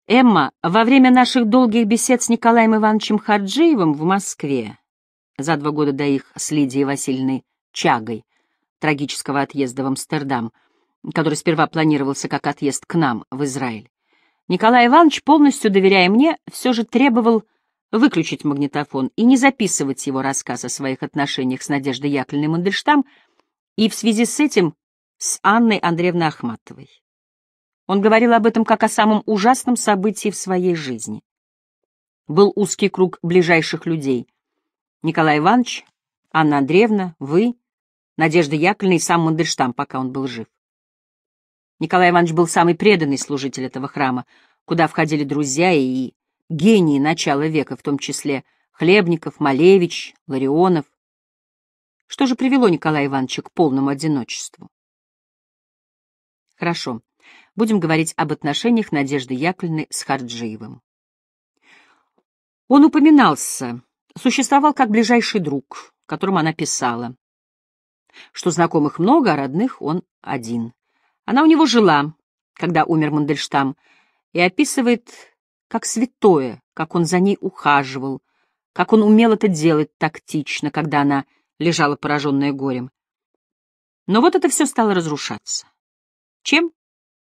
Эмма, во время наших долгих бесед с Николаем Ивановичем Харджиевым в Москве за два года до их с Лидией Васильевной Чагой трагического отъезда в Амстердам, который сперва планировался как отъезд к нам, в Израиль. Николай Иванович, полностью доверяя мне, все же требовал выключить магнитофон и не записывать его рассказ о своих отношениях с Надеждой Яковлевной Мандельштам и в связи с этим с Анной Андреевной Ахматовой. Он говорил об этом как о самом ужасном событии в своей жизни. Был узкий круг ближайших людей. Николай Иванович, Анна Андреевна, вы, Надежда Яковлевна и сам Мандельштам, пока он был жив. Николай Иванович был самый преданный служитель этого храма, куда входили друзья и гении начала века, в том числе Хлебников, Малевич, Ларионов. Что же привело Николая Ивановича к полному одиночеству? Хорошо. Будем говорить об отношениях Надежды Яковлевны с Харджиевым. Он упоминался, существовал как ближайший друг, которому она писала что знакомых много, а родных он один. Она у него жила, когда умер Мандельштам, и описывает как святое, как он за ней ухаживал, как он умел это делать тактично, когда она лежала пораженная горем. Но вот это все стало разрушаться. Чем?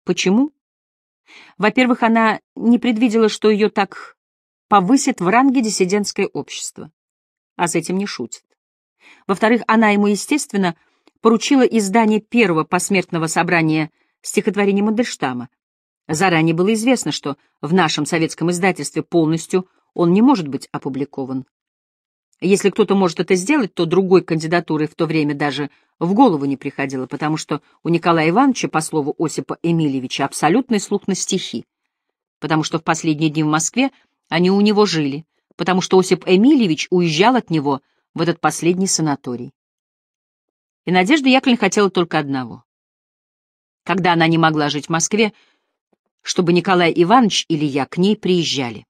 Почему? Во-первых, она не предвидела, что ее так повысят в ранге диссидентское общество. А с этим не шутит. Во-вторых, она ему, естественно, поручила издание первого посмертного собрания стихотворений Мандельштама. Заранее было известно, что в нашем советском издательстве полностью он не может быть опубликован. Если кто-то может это сделать, то другой кандидатуры в то время даже в голову не приходило, потому что у Николая Ивановича, по слову Осипа Эмильевича, абсолютный слух на стихи, потому что в последние дни в Москве они у него жили, потому что Осип Эмильевич уезжал от него в этот последний санаторий. И Надежда Яковлевна хотела только одного. Когда она не могла жить в Москве, чтобы Николай Иванович или я к ней приезжали.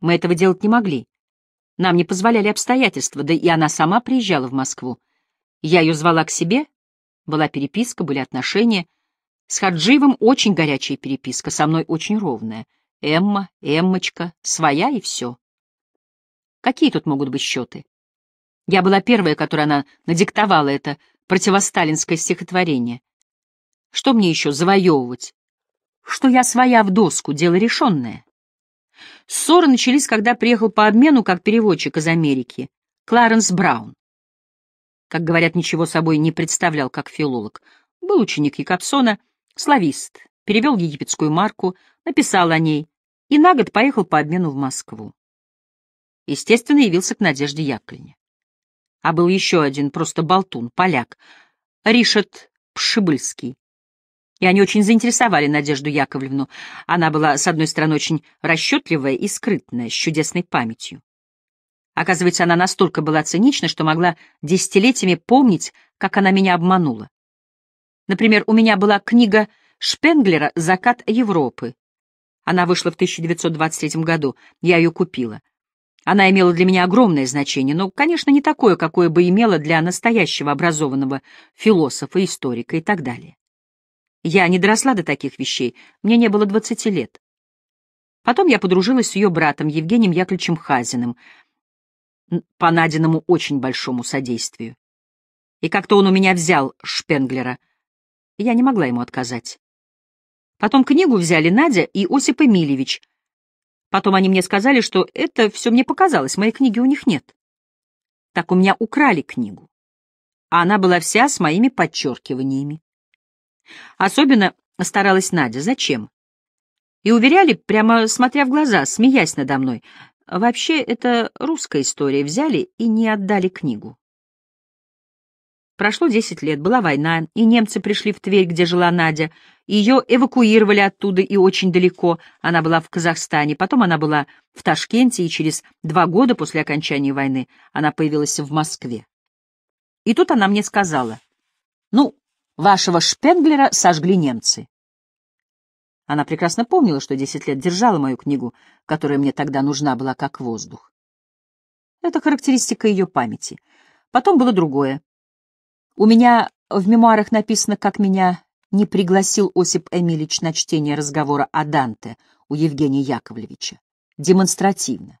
Мы этого делать не могли. Нам не позволяли обстоятельства, да и она сама приезжала в Москву. Я ее звала к себе, была переписка, были отношения. С Хаджиевым очень горячая переписка, со мной очень ровная. Эмма, Эммочка, своя и все. Какие тут могут быть счеты? Я была первая, которая она надиктовала это противосталинское стихотворение. Что мне еще завоевывать? Что я своя в доску, дело решенное. Ссоры начались, когда приехал по обмену как переводчик из Америки Кларенс Браун. Как говорят, ничего собой не представлял как филолог. Был ученик Якобсона, славист, перевел египетскую марку, написал о ней и на год поехал по обмену в Москву. Естественно, явился к Надежде Яковлевне а был еще один, просто болтун, поляк, Ришет Пшибыльский. И они очень заинтересовали Надежду Яковлевну. Она была, с одной стороны, очень расчетливая и скрытная, с чудесной памятью. Оказывается, она настолько была цинична, что могла десятилетиями помнить, как она меня обманула. Например, у меня была книга Шпенглера «Закат Европы». Она вышла в 1923 году, я ее купила. Она имела для меня огромное значение, но, конечно, не такое, какое бы имела для настоящего образованного философа, историка и так далее. Я не доросла до таких вещей, мне не было 20 лет. Потом я подружилась с ее братом Евгением Яковлевичем Хазиным, по Надиному очень большому содействию. И как-то он у меня взял Шпенглера. Я не могла ему отказать. Потом книгу взяли Надя и Осип Эмильевич, Потом они мне сказали, что это все мне показалось, моей книги у них нет. Так у меня украли книгу. А она была вся с моими подчеркиваниями. Особенно старалась Надя. Зачем? И уверяли, прямо смотря в глаза, смеясь надо мной. Вообще, это русская история. Взяли и не отдали книгу. Прошло 10 лет, была война, и немцы пришли в Тверь, где жила Надя. Ее эвакуировали оттуда и очень далеко. Она была в Казахстане, потом она была в Ташкенте, и через два года после окончания войны она появилась в Москве. И тут она мне сказала, «Ну, вашего Шпенглера сожгли немцы». Она прекрасно помнила, что 10 лет держала мою книгу, которая мне тогда нужна была как воздух. Это характеристика ее памяти. Потом было другое. У меня в мемуарах написано, как меня не пригласил Осип Эмилич на чтение разговора о Данте у Евгения Яковлевича. Демонстративно.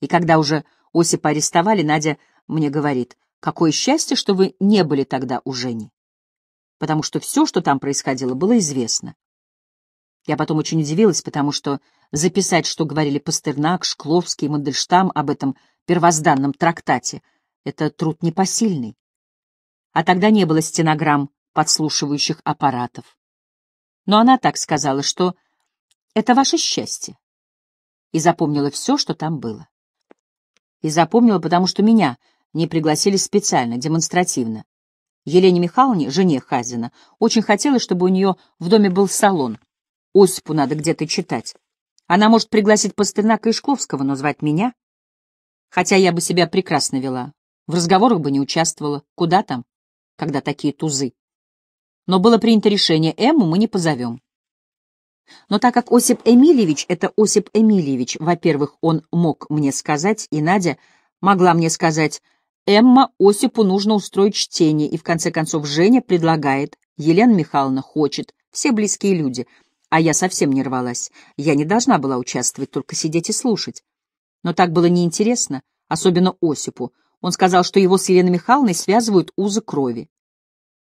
И когда уже Осипа арестовали, Надя мне говорит, какое счастье, что вы не были тогда у Жени. Потому что все, что там происходило, было известно. Я потом очень удивилась, потому что записать, что говорили Пастернак, Шкловский, Мандельштам об этом первозданном трактате, это труд непосильный а тогда не было стенограмм, подслушивающих аппаратов. Но она так сказала, что это ваше счастье. И запомнила все, что там было. И запомнила, потому что меня не пригласили специально, демонстративно. Елене Михайловне, жене Хазина, очень хотелось, чтобы у нее в доме был салон. Осипу надо где-то читать. Она может пригласить Пастернака и Шкловского, но звать меня? Хотя я бы себя прекрасно вела. В разговорах бы не участвовала. Куда там? когда такие тузы. Но было принято решение, Эмму мы не позовем. Но так как Осип Эмильевич — это Осип Эмильевич, во-первых, он мог мне сказать, и Надя могла мне сказать, Эмма, Осипу нужно устроить чтение, и в конце концов Женя предлагает, Елена Михайловна хочет, все близкие люди, а я совсем не рвалась, я не должна была участвовать, только сидеть и слушать. Но так было неинтересно, особенно Осипу, он сказал, что его с Еленой Михайловной связывают узы крови.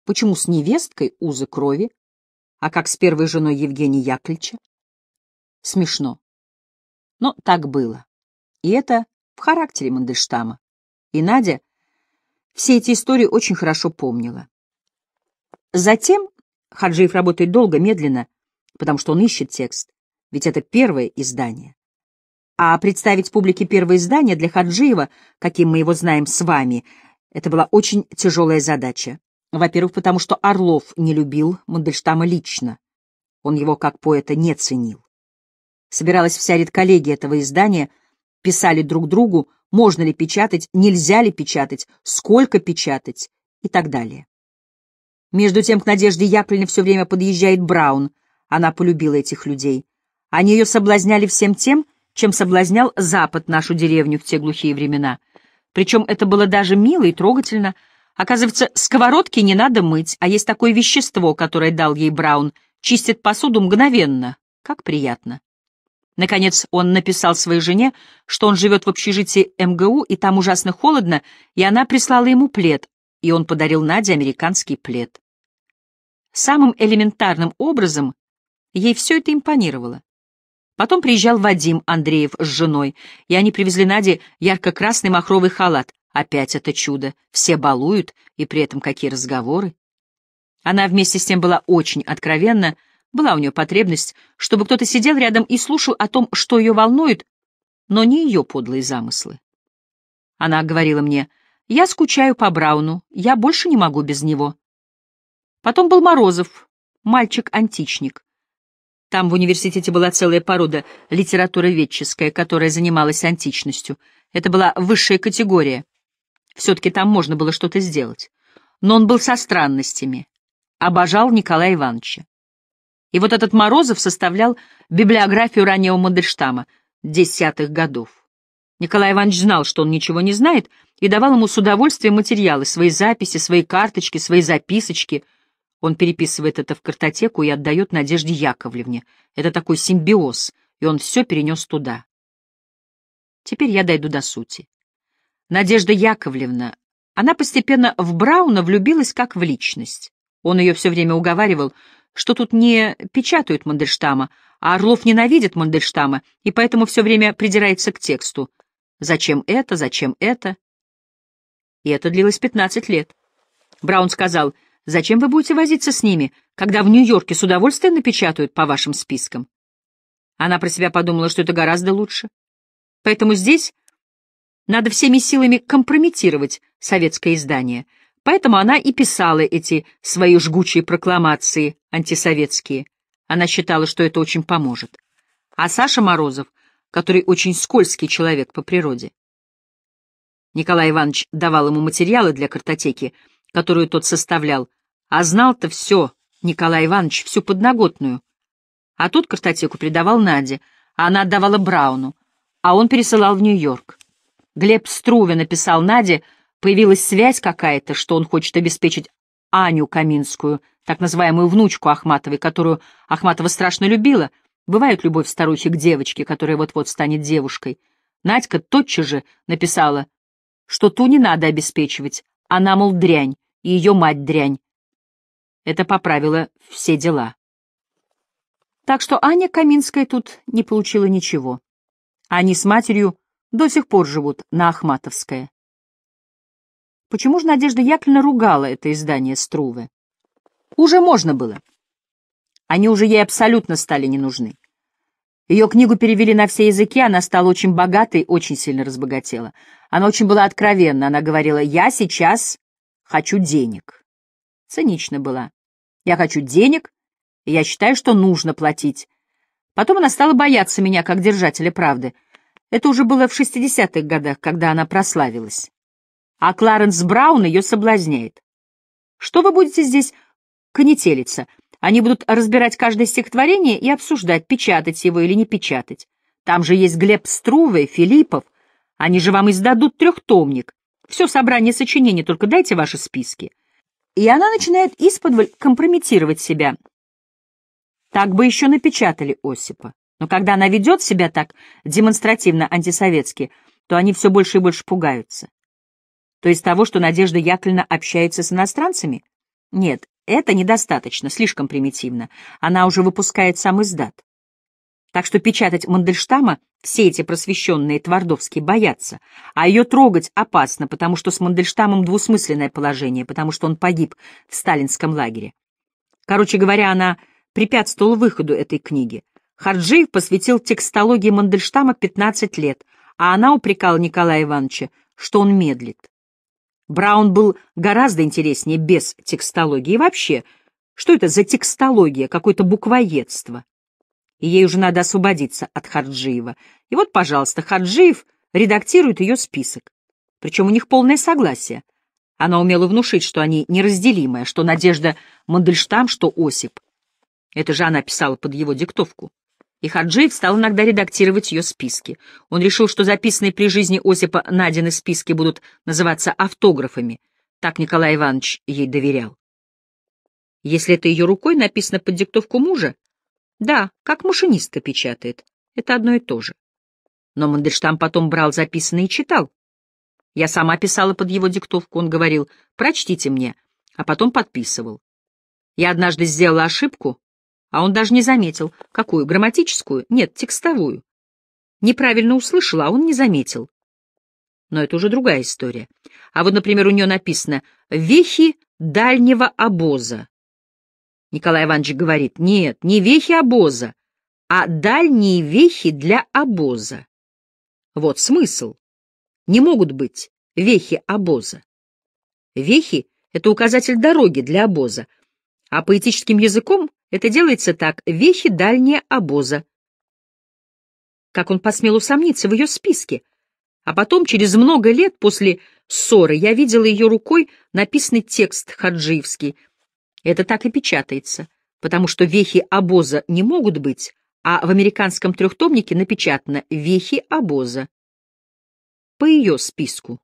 Почему с невесткой узы крови, а как с первой женой Евгения Яковлевича? Смешно. Но так было. И это в характере Мандельштама. И Надя все эти истории очень хорошо помнила. Затем Хаджиев работает долго, медленно, потому что он ищет текст, ведь это первое издание. А представить публике первое издание для Хаджиева, каким мы его знаем с вами, это была очень тяжелая задача. Во-первых, потому что Орлов не любил Мандельштама лично. Он его как поэта не ценил. Собиралась вся редколлегия этого издания, писали друг другу, можно ли печатать, нельзя ли печатать, сколько печатать и так далее. Между тем к Надежде Яковлевне все время подъезжает Браун. Она полюбила этих людей. Они ее соблазняли всем тем, чем соблазнял Запад нашу деревню в те глухие времена. Причем это было даже мило и трогательно. Оказывается, сковородки не надо мыть, а есть такое вещество, которое дал ей Браун, чистит посуду мгновенно. Как приятно. Наконец он написал своей жене, что он живет в общежитии МГУ, и там ужасно холодно, и она прислала ему плед, и он подарил Наде американский плед. Самым элементарным образом ей все это импонировало. Потом приезжал Вадим Андреев с женой, и они привезли Наде ярко-красный махровый халат. Опять это чудо. Все балуют, и при этом какие разговоры. Она вместе с тем была очень откровенна, была у нее потребность, чтобы кто-то сидел рядом и слушал о том, что ее волнует, но не ее подлые замыслы. Она говорила мне, «Я скучаю по Брауну, я больше не могу без него». Потом был Морозов, мальчик-античник. Там в университете была целая порода литературоведческая, которая занималась античностью. Это была высшая категория. Все-таки там можно было что-то сделать. Но он был со странностями. Обожал Николая Ивановича. И вот этот Морозов составлял библиографию раннего Мандельштама десятых годов. Николай Иванович знал, что он ничего не знает, и давал ему с удовольствием материалы, свои записи, свои карточки, свои записочки — он переписывает это в картотеку и отдает Надежде Яковлевне. Это такой симбиоз, и он все перенес туда. Теперь я дойду до сути. Надежда Яковлевна, она постепенно в Брауна влюбилась как в личность. Он ее все время уговаривал, что тут не печатают Мандельштама, а Орлов ненавидит Мандельштама и поэтому все время придирается к тексту. Зачем это, зачем это? И это длилось 15 лет. Браун сказал — Зачем вы будете возиться с ними, когда в Нью-Йорке с удовольствием напечатают по вашим спискам? Она про себя подумала, что это гораздо лучше. Поэтому здесь надо всеми силами компрометировать советское издание. Поэтому она и писала эти свои жгучие прокламации антисоветские. Она считала, что это очень поможет. А Саша Морозов, который очень скользкий человек по природе. Николай Иванович давал ему материалы для картотеки, которую тот составлял, а знал-то все, Николай Иванович, всю подноготную. А тут картотеку передавал Наде, а она отдавала Брауну, а он пересылал в Нью-Йорк. Глеб Струве написал Наде, появилась связь какая-то, что он хочет обеспечить Аню Каминскую, так называемую внучку Ахматовой, которую Ахматова страшно любила. Бывает любовь старухи к девочке, которая вот-вот станет девушкой. Надька тотчас же написала, что ту не надо обеспечивать, она, мол, дрянь, и ее мать дрянь, это поправило все дела. Так что Аня Каминская тут не получила ничего. Они с матерью до сих пор живут на Ахматовское. Почему же Надежда Яковлевна ругала это издание Струве? Уже можно было. Они уже ей абсолютно стали не нужны. Ее книгу перевели на все языки, она стала очень богатой, очень сильно разбогатела. Она очень была откровенна, она говорила «Я сейчас хочу денег». Цинично была. Я хочу денег, и я считаю, что нужно платить. Потом она стала бояться меня как держателя правды. Это уже было в 60-х годах, когда она прославилась. А Кларенс Браун ее соблазняет. Что вы будете здесь конетелиться? Они будут разбирать каждое стихотворение и обсуждать, печатать его или не печатать. Там же есть Глеб Струве, Филиппов. Они же вам издадут трехтомник. Все собрание сочинений, только дайте ваши списки и она начинает исподволь компрометировать себя. Так бы еще напечатали Осипа. Но когда она ведет себя так демонстративно антисоветски, то они все больше и больше пугаются. То есть того, что Надежда Яковлевна общается с иностранцами? Нет, это недостаточно, слишком примитивно. Она уже выпускает сам издат. Так что печатать Мандельштама все эти просвещенные Твардовские боятся, а ее трогать опасно, потому что с Мандельштамом двусмысленное положение, потому что он погиб в сталинском лагере. Короче говоря, она препятствовала выходу этой книги. Харджиев посвятил текстологии Мандельштама 15 лет, а она упрекала Николая Ивановича, что он медлит. Браун был гораздо интереснее без текстологии. И вообще, что это за текстология, какое-то буквоедство? и ей уже надо освободиться от Харджиева. И вот, пожалуйста, Харджиев редактирует ее список. Причем у них полное согласие. Она умела внушить, что они неразделимые, что Надежда Мандельштам, что Осип. Это же она писала под его диктовку. И Хаджиев стал иногда редактировать ее списки. Он решил, что записанные при жизни Осипа Надины списки будут называться автографами. Так Николай Иванович ей доверял. Если это ее рукой написано под диктовку мужа, да, как машинистка печатает. Это одно и то же. Но Мандельштам потом брал записанное и читал. Я сама писала под его диктовку, он говорил «прочтите мне», а потом подписывал. Я однажды сделала ошибку, а он даже не заметил. Какую? Грамматическую? Нет, текстовую. Неправильно услышала, а он не заметил. Но это уже другая история. А вот, например, у нее написано «Вехи дальнего обоза». Николай Иванович говорит, нет, не вехи обоза, а дальние вехи для обоза. Вот смысл. Не могут быть вехи обоза. Вехи — это указатель дороги для обоза, а поэтическим языком это делается так — вехи дальние обоза. Как он посмел усомниться в ее списке? А потом, через много лет после ссоры, я видела ее рукой написанный текст хаджиевский — это так и печатается, потому что вехи обоза не могут быть, а в американском трехтомнике напечатано «Вехи обоза» по ее списку.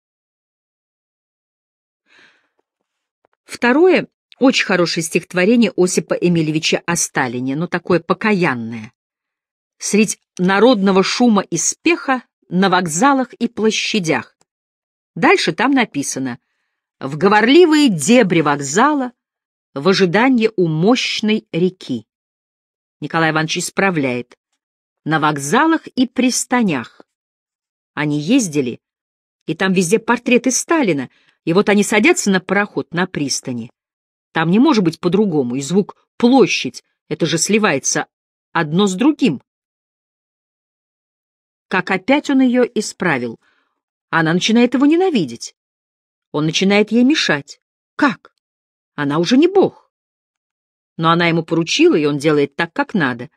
Второе — очень хорошее стихотворение Осипа Эмильевича о Сталине, но такое покаянное. Средь народного шума и спеха на вокзалах и площадях. Дальше там написано «В говорливые дебри вокзала в ожидании у мощной реки. Николай Иванович исправляет. На вокзалах и пристанях. Они ездили, и там везде портреты Сталина, и вот они садятся на пароход на пристани. Там не может быть по-другому, и звук «площадь» — это же сливается одно с другим. Как опять он ее исправил. Она начинает его ненавидеть. Он начинает ей мешать. Как? Она уже не бог. Но она ему поручила, и он делает так, как надо.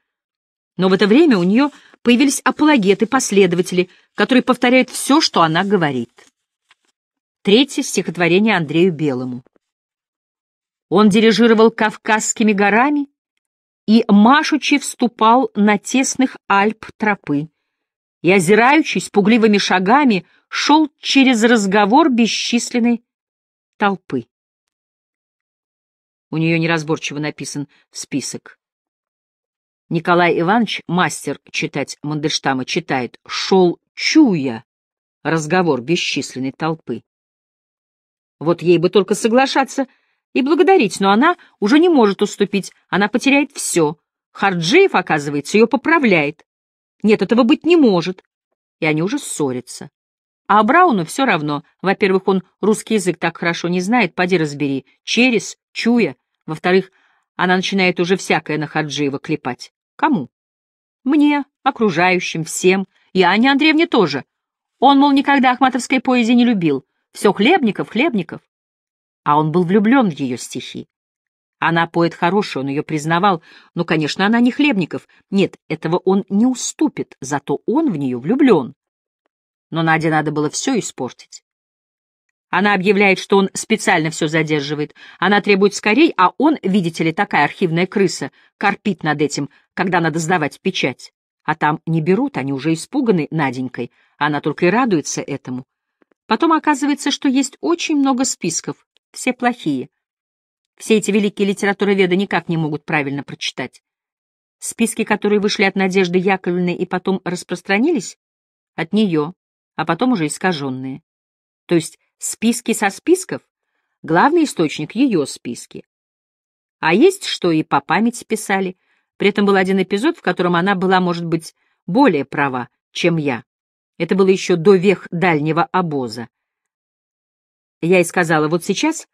Но в это время у нее появились апологеты, последователи, которые повторяют все, что она говорит. Третье стихотворение Андрею Белому. Он дирижировал Кавказскими горами и, машучи, вступал на тесных Альп тропы и, озираючись пугливыми шагами, шел через разговор бесчисленной толпы. У нее неразборчиво написан список. Николай Иванович, мастер читать Мандельштама, читает «Шел чуя» разговор бесчисленной толпы. Вот ей бы только соглашаться и благодарить, но она уже не может уступить, она потеряет все. Харджиев, оказывается, ее поправляет. Нет, этого быть не может. И они уже ссорятся. А Брауну все равно. Во-первых, он русский язык так хорошо не знает, поди разбери. Через, чуя, во-вторых, она начинает уже всякое на Хаджиева клепать. Кому? Мне, окружающим, всем, и Анне Андреевне тоже. Он, мол, никогда ахматовской поэзии не любил. Все Хлебников, Хлебников. А он был влюблен в ее стихи. Она поэт хороший, он ее признавал. Но, конечно, она не Хлебников. Нет, этого он не уступит, зато он в нее влюблен. Но Наде надо было все испортить. Она объявляет, что он специально все задерживает. Она требует скорей, а он, видите ли, такая архивная крыса, корпит над этим, когда надо сдавать печать. А там не берут, они уже испуганы Наденькой. Она только и радуется этому. Потом оказывается, что есть очень много списков, все плохие. Все эти великие литературоведы никак не могут правильно прочитать. Списки, которые вышли от Надежды Яковлевны и потом распространились, от нее, а потом уже искаженные. То есть Списки со списков — главный источник ее списки. А есть что и по памяти писали. При этом был один эпизод, в котором она была, может быть, более права, чем я. Это было еще до вех дальнего обоза. Я и сказала, вот сейчас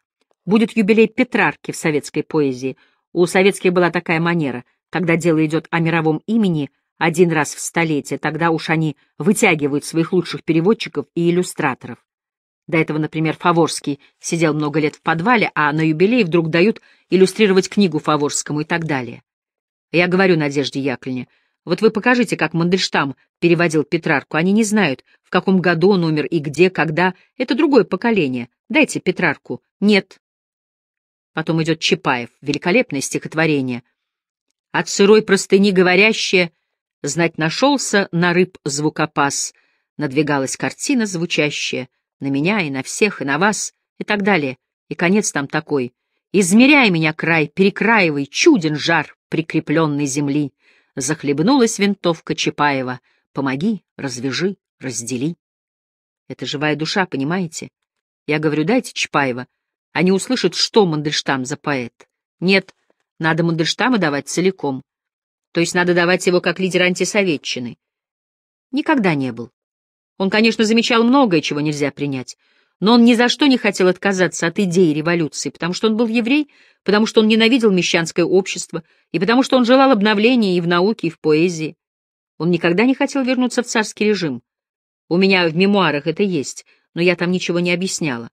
будет юбилей Петрарки в советской поэзии. У советских была такая манера, когда дело идет о мировом имени — один раз в столетие, тогда уж они вытягивают своих лучших переводчиков и иллюстраторов. До этого, например, Фаворский сидел много лет в подвале, а на юбилей вдруг дают иллюстрировать книгу Фаворскому и так далее. Я говорю Надежде Яковлевне, вот вы покажите, как Мандельштам переводил Петрарку. Они не знают, в каком году он умер и где, когда. Это другое поколение. Дайте Петрарку. Нет. Потом идет Чапаев. Великолепное стихотворение. От сырой простыни говорящее «Знать нашелся на рыб звукопас». Надвигалась картина звучащая — на меня и на всех, и на вас, и так далее. И конец там такой. Измеряй меня край, перекраивай, чуден жар прикрепленной земли. Захлебнулась винтовка Чапаева. Помоги, развяжи, раздели. Это живая душа, понимаете? Я говорю, дайте Чапаева. Они услышат, что Мандельштам за поэт. Нет, надо Мандельштама давать целиком. То есть надо давать его как лидер антисоветчины. Никогда не был. Он, конечно, замечал многое, чего нельзя принять, но он ни за что не хотел отказаться от идеи революции, потому что он был еврей, потому что он ненавидел мещанское общество и потому что он желал обновления и в науке, и в поэзии. Он никогда не хотел вернуться в царский режим. У меня в мемуарах это есть, но я там ничего не объясняла.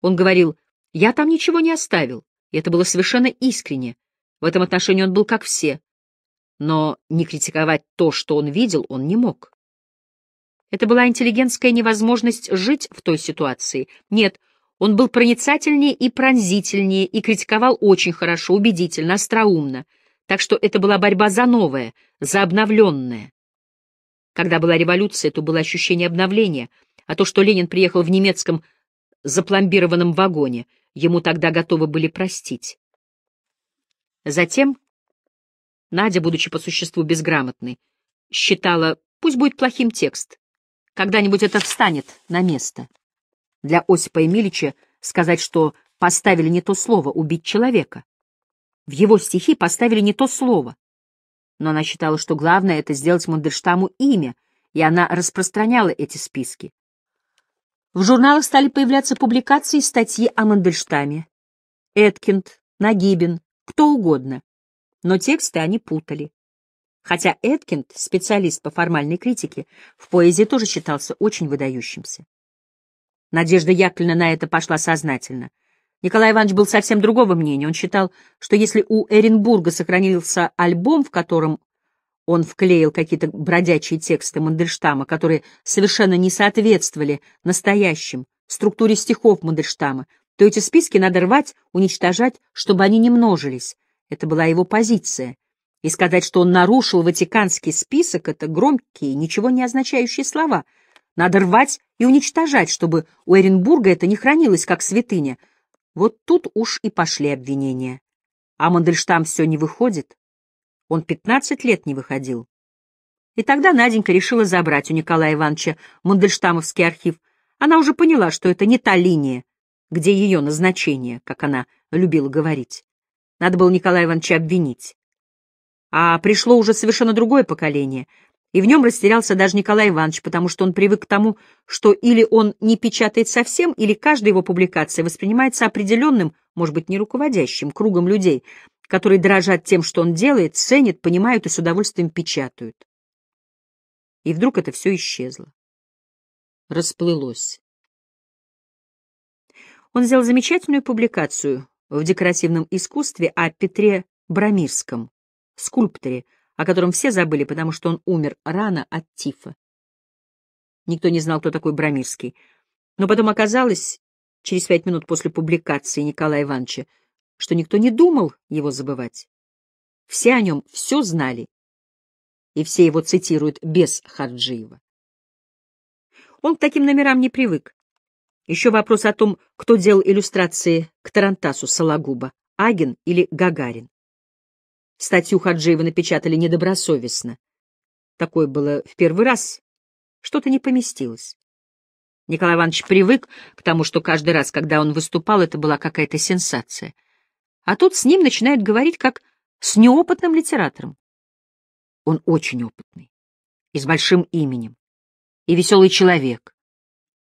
Он говорил, я там ничего не оставил, и это было совершенно искренне. В этом отношении он был как все. Но не критиковать то, что он видел, он не мог. Это была интеллигентская невозможность жить в той ситуации. Нет, он был проницательнее и пронзительнее, и критиковал очень хорошо, убедительно, остроумно. Так что это была борьба за новое, за обновленное. Когда была революция, то было ощущение обновления, а то, что Ленин приехал в немецком запломбированном вагоне, ему тогда готовы были простить. Затем Надя, будучи по существу безграмотной, считала, пусть будет плохим текст, когда-нибудь это встанет на место. Для Осипа Емельича сказать, что поставили не то слово «убить человека». В его стихи поставили не то слово. Но она считала, что главное — это сделать Мандельштаму имя, и она распространяла эти списки. В журналах стали появляться публикации и статьи о Мандельштаме. Эткинд, Нагибин, кто угодно. Но тексты они путали. Хотя Эткинд, специалист по формальной критике, в поэзии тоже считался очень выдающимся. Надежда Яковлевна на это пошла сознательно. Николай Иванович был совсем другого мнения. Он считал, что если у Эренбурга сохранился альбом, в котором он вклеил какие-то бродячие тексты Мандельштама, которые совершенно не соответствовали настоящим, структуре стихов Мандельштама, то эти списки надо рвать, уничтожать, чтобы они не множились. Это была его позиция — и сказать, что он нарушил ватиканский список, это громкие, ничего не означающие слова. Надо рвать и уничтожать, чтобы у Эренбурга это не хранилось как святыня. Вот тут уж и пошли обвинения. А Мандельштам все не выходит. Он пятнадцать лет не выходил. И тогда Наденька решила забрать у Николая Ивановича Мандельштамовский архив. Она уже поняла, что это не та линия, где ее назначение, как она любила говорить. Надо было Николая Ивановича обвинить а пришло уже совершенно другое поколение, и в нем растерялся даже Николай Иванович, потому что он привык к тому, что или он не печатает совсем, или каждая его публикация воспринимается определенным, может быть, не руководящим, кругом людей, которые дрожат тем, что он делает, ценят, понимают и с удовольствием печатают. И вдруг это все исчезло. Расплылось. Он взял замечательную публикацию в декоративном искусстве о Петре Брамирском, скульпторе, о котором все забыли, потому что он умер рано от тифа. Никто не знал, кто такой Брамирский. Но потом оказалось, через пять минут после публикации Николая Ивановича, что никто не думал его забывать. Все о нем все знали, и все его цитируют без Харджиева. Он к таким номерам не привык. Еще вопрос о том, кто делал иллюстрации к Тарантасу Сологуба, Агин или Гагарин. Статью Хаджиева напечатали недобросовестно. Такое было в первый раз. Что-то не поместилось. Николай Иванович привык к тому, что каждый раз, когда он выступал, это была какая-то сенсация. А тут с ним начинают говорить как с неопытным литератором. Он очень опытный, и с большим именем, и веселый человек,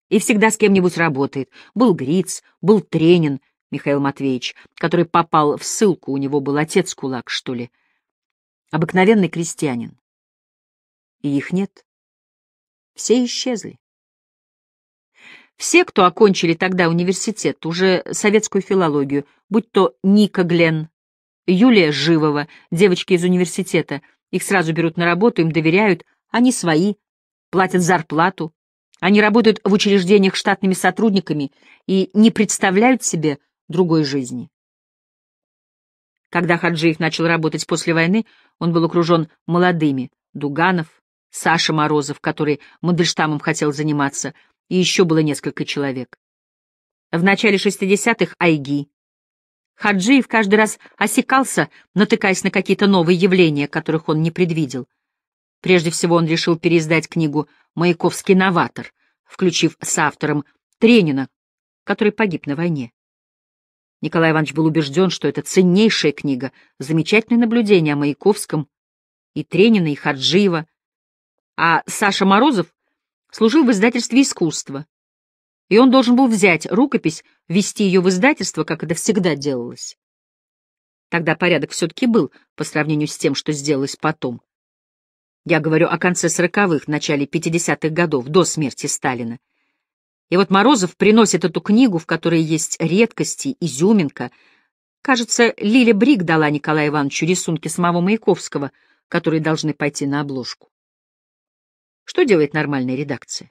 и всегда с кем-нибудь работает. Был Гриц, был Тренин — Михаил Матвеевич, который попал в ссылку, у него был отец кулак, что ли. Обыкновенный крестьянин. И их нет. Все исчезли. Все, кто окончили тогда университет, уже советскую филологию, будь то Ника Глен, Юлия Живова, девочки из университета, их сразу берут на работу, им доверяют, они свои, платят зарплату, они работают в учреждениях штатными сотрудниками и не представляют себе, другой жизни. Когда Хаджиев начал работать после войны, он был окружен молодыми — Дуганов, Саша Морозов, который Мандельштамом хотел заниматься, и еще было несколько человек. В начале 60-х — Айги. Хаджиев каждый раз осекался, натыкаясь на какие-то новые явления, которых он не предвидел. Прежде всего он решил переиздать книгу «Маяковский новатор», включив с автором Тренина, который погиб на войне. Николай Иванович был убежден, что это ценнейшая книга, замечательное наблюдение о Маяковском, и Тренина, и Хаджиева. А Саша Морозов служил в издательстве искусства, и он должен был взять рукопись, ввести ее в издательство, как это всегда делалось. Тогда порядок все-таки был по сравнению с тем, что сделалось потом. Я говорю о конце сороковых, начале пятидесятых годов, до смерти Сталина. И вот Морозов приносит эту книгу, в которой есть редкости, изюминка. Кажется, Лиля Брик дала Николаю Ивановичу рисунки самого Маяковского, которые должны пойти на обложку. Что делает нормальная редакция?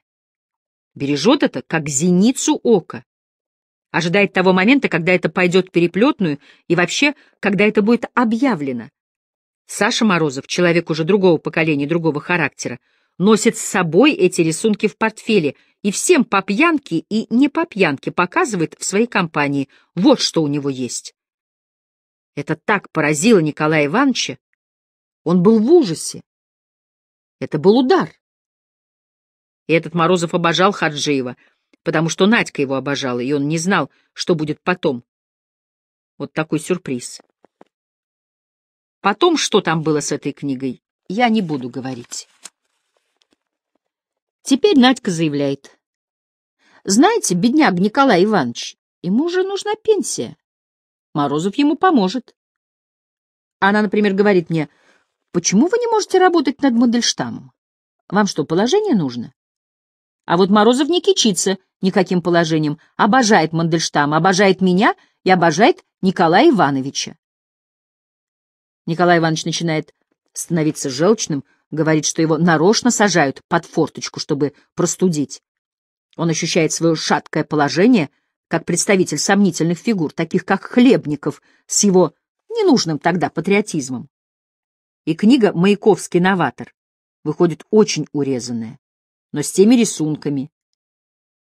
Бережет это, как зеницу ока. Ожидает того момента, когда это пойдет переплетную, и вообще, когда это будет объявлено. Саша Морозов, человек уже другого поколения, другого характера, носит с собой эти рисунки в портфеле и всем по пьянке и не по пьянке показывает в своей компании. Вот что у него есть. Это так поразило Николая Ивановича. Он был в ужасе. Это был удар. И этот Морозов обожал Хаджиева, потому что Надька его обожала, и он не знал, что будет потом. Вот такой сюрприз. Потом, что там было с этой книгой, я не буду говорить. Теперь Надька заявляет. Знаете, бедняк Николай Иванович, ему уже нужна пенсия. Морозов ему поможет. Она, например, говорит мне, почему вы не можете работать над Мандельштамом? Вам что, положение нужно? А вот Морозов не кичится никаким положением, обожает Мандельштам, обожает меня и обожает Николая Ивановича. Николай Иванович начинает становиться желчным, говорит, что его нарочно сажают под форточку, чтобы простудить. Он ощущает свое шаткое положение как представитель сомнительных фигур, таких как Хлебников, с его ненужным тогда патриотизмом. И книга «Маяковский новатор» выходит очень урезанная, но с теми рисунками.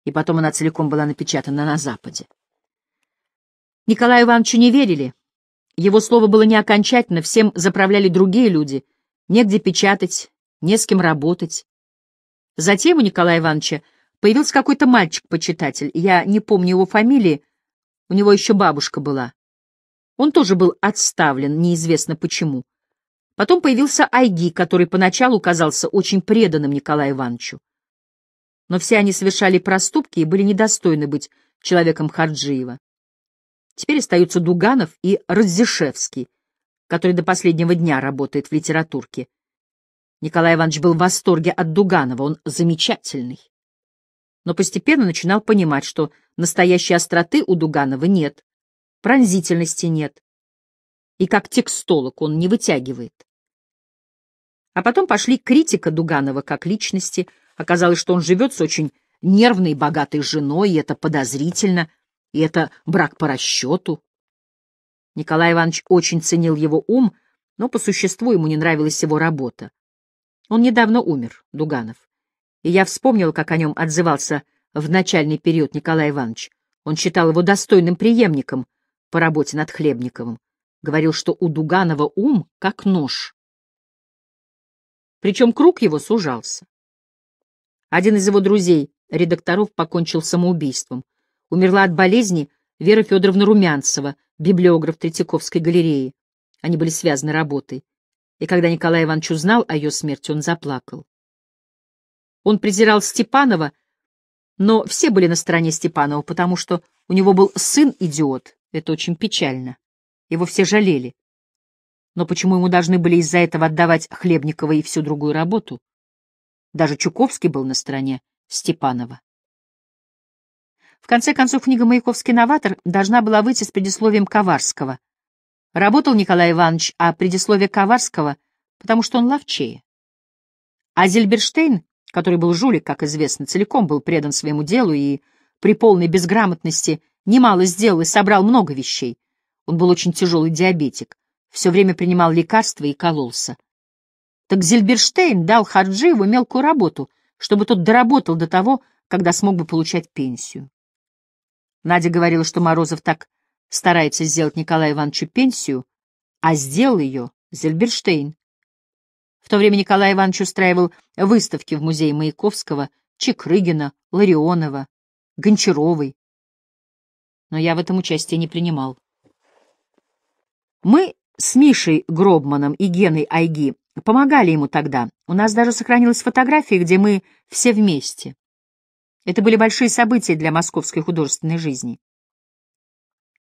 И потом она целиком была напечатана на Западе. Николаю Ивановичу не верили. Его слово было не окончательно, всем заправляли другие люди. Негде печатать, не с кем работать. Затем у Николая Ивановича Появился какой-то мальчик-почитатель, я не помню его фамилии, у него еще бабушка была. Он тоже был отставлен, неизвестно почему. Потом появился Айги, который поначалу казался очень преданным Николаю Ивановичу. Но все они совершали проступки и были недостойны быть человеком Харджиева. Теперь остаются Дуганов и Радзишевский, который до последнего дня работает в литературке. Николай Иванович был в восторге от Дуганова, он замечательный но постепенно начинал понимать, что настоящей остроты у Дуганова нет, пронзительности нет, и как текстолог он не вытягивает. А потом пошли критика Дуганова как личности. Оказалось, что он живет с очень нервной и богатой женой, и это подозрительно, и это брак по расчету. Николай Иванович очень ценил его ум, но по существу ему не нравилась его работа. Он недавно умер, Дуганов и я вспомнил, как о нем отзывался в начальный период Николай Иванович. Он считал его достойным преемником по работе над Хлебниковым. Говорил, что у Дуганова ум как нож. Причем круг его сужался. Один из его друзей, редакторов, покончил самоубийством. Умерла от болезни Вера Федоровна Румянцева, библиограф Третьяковской галереи. Они были связаны работой. И когда Николай Иванович узнал о ее смерти, он заплакал. Он презирал Степанова, но все были на стороне Степанова, потому что у него был сын-идиот. Это очень печально. Его все жалели. Но почему ему должны были из-за этого отдавать Хлебникова и всю другую работу? Даже Чуковский был на стороне Степанова. В конце концов, книга «Маяковский новатор» должна была выйти с предисловием Коварского. Работал Николай Иванович о а предисловии Коварского, потому что он ловчее. А Зельберштейн который был жулик, как известно, целиком был предан своему делу и при полной безграмотности немало сделал и собрал много вещей. Он был очень тяжелый диабетик, все время принимал лекарства и кололся. Так Зильберштейн дал Хаджиеву мелкую работу, чтобы тот доработал до того, когда смог бы получать пенсию. Надя говорила, что Морозов так старается сделать Николаю Ивановичу пенсию, а сделал ее Зельберштейн. В то время Николай Иванович устраивал выставки в музее Маяковского, Чекрыгина, Ларионова, Гончаровой. Но я в этом участие не принимал. Мы с Мишей Гробманом и Геной Айги помогали ему тогда. У нас даже сохранилась фотография, где мы все вместе. Это были большие события для московской художественной жизни.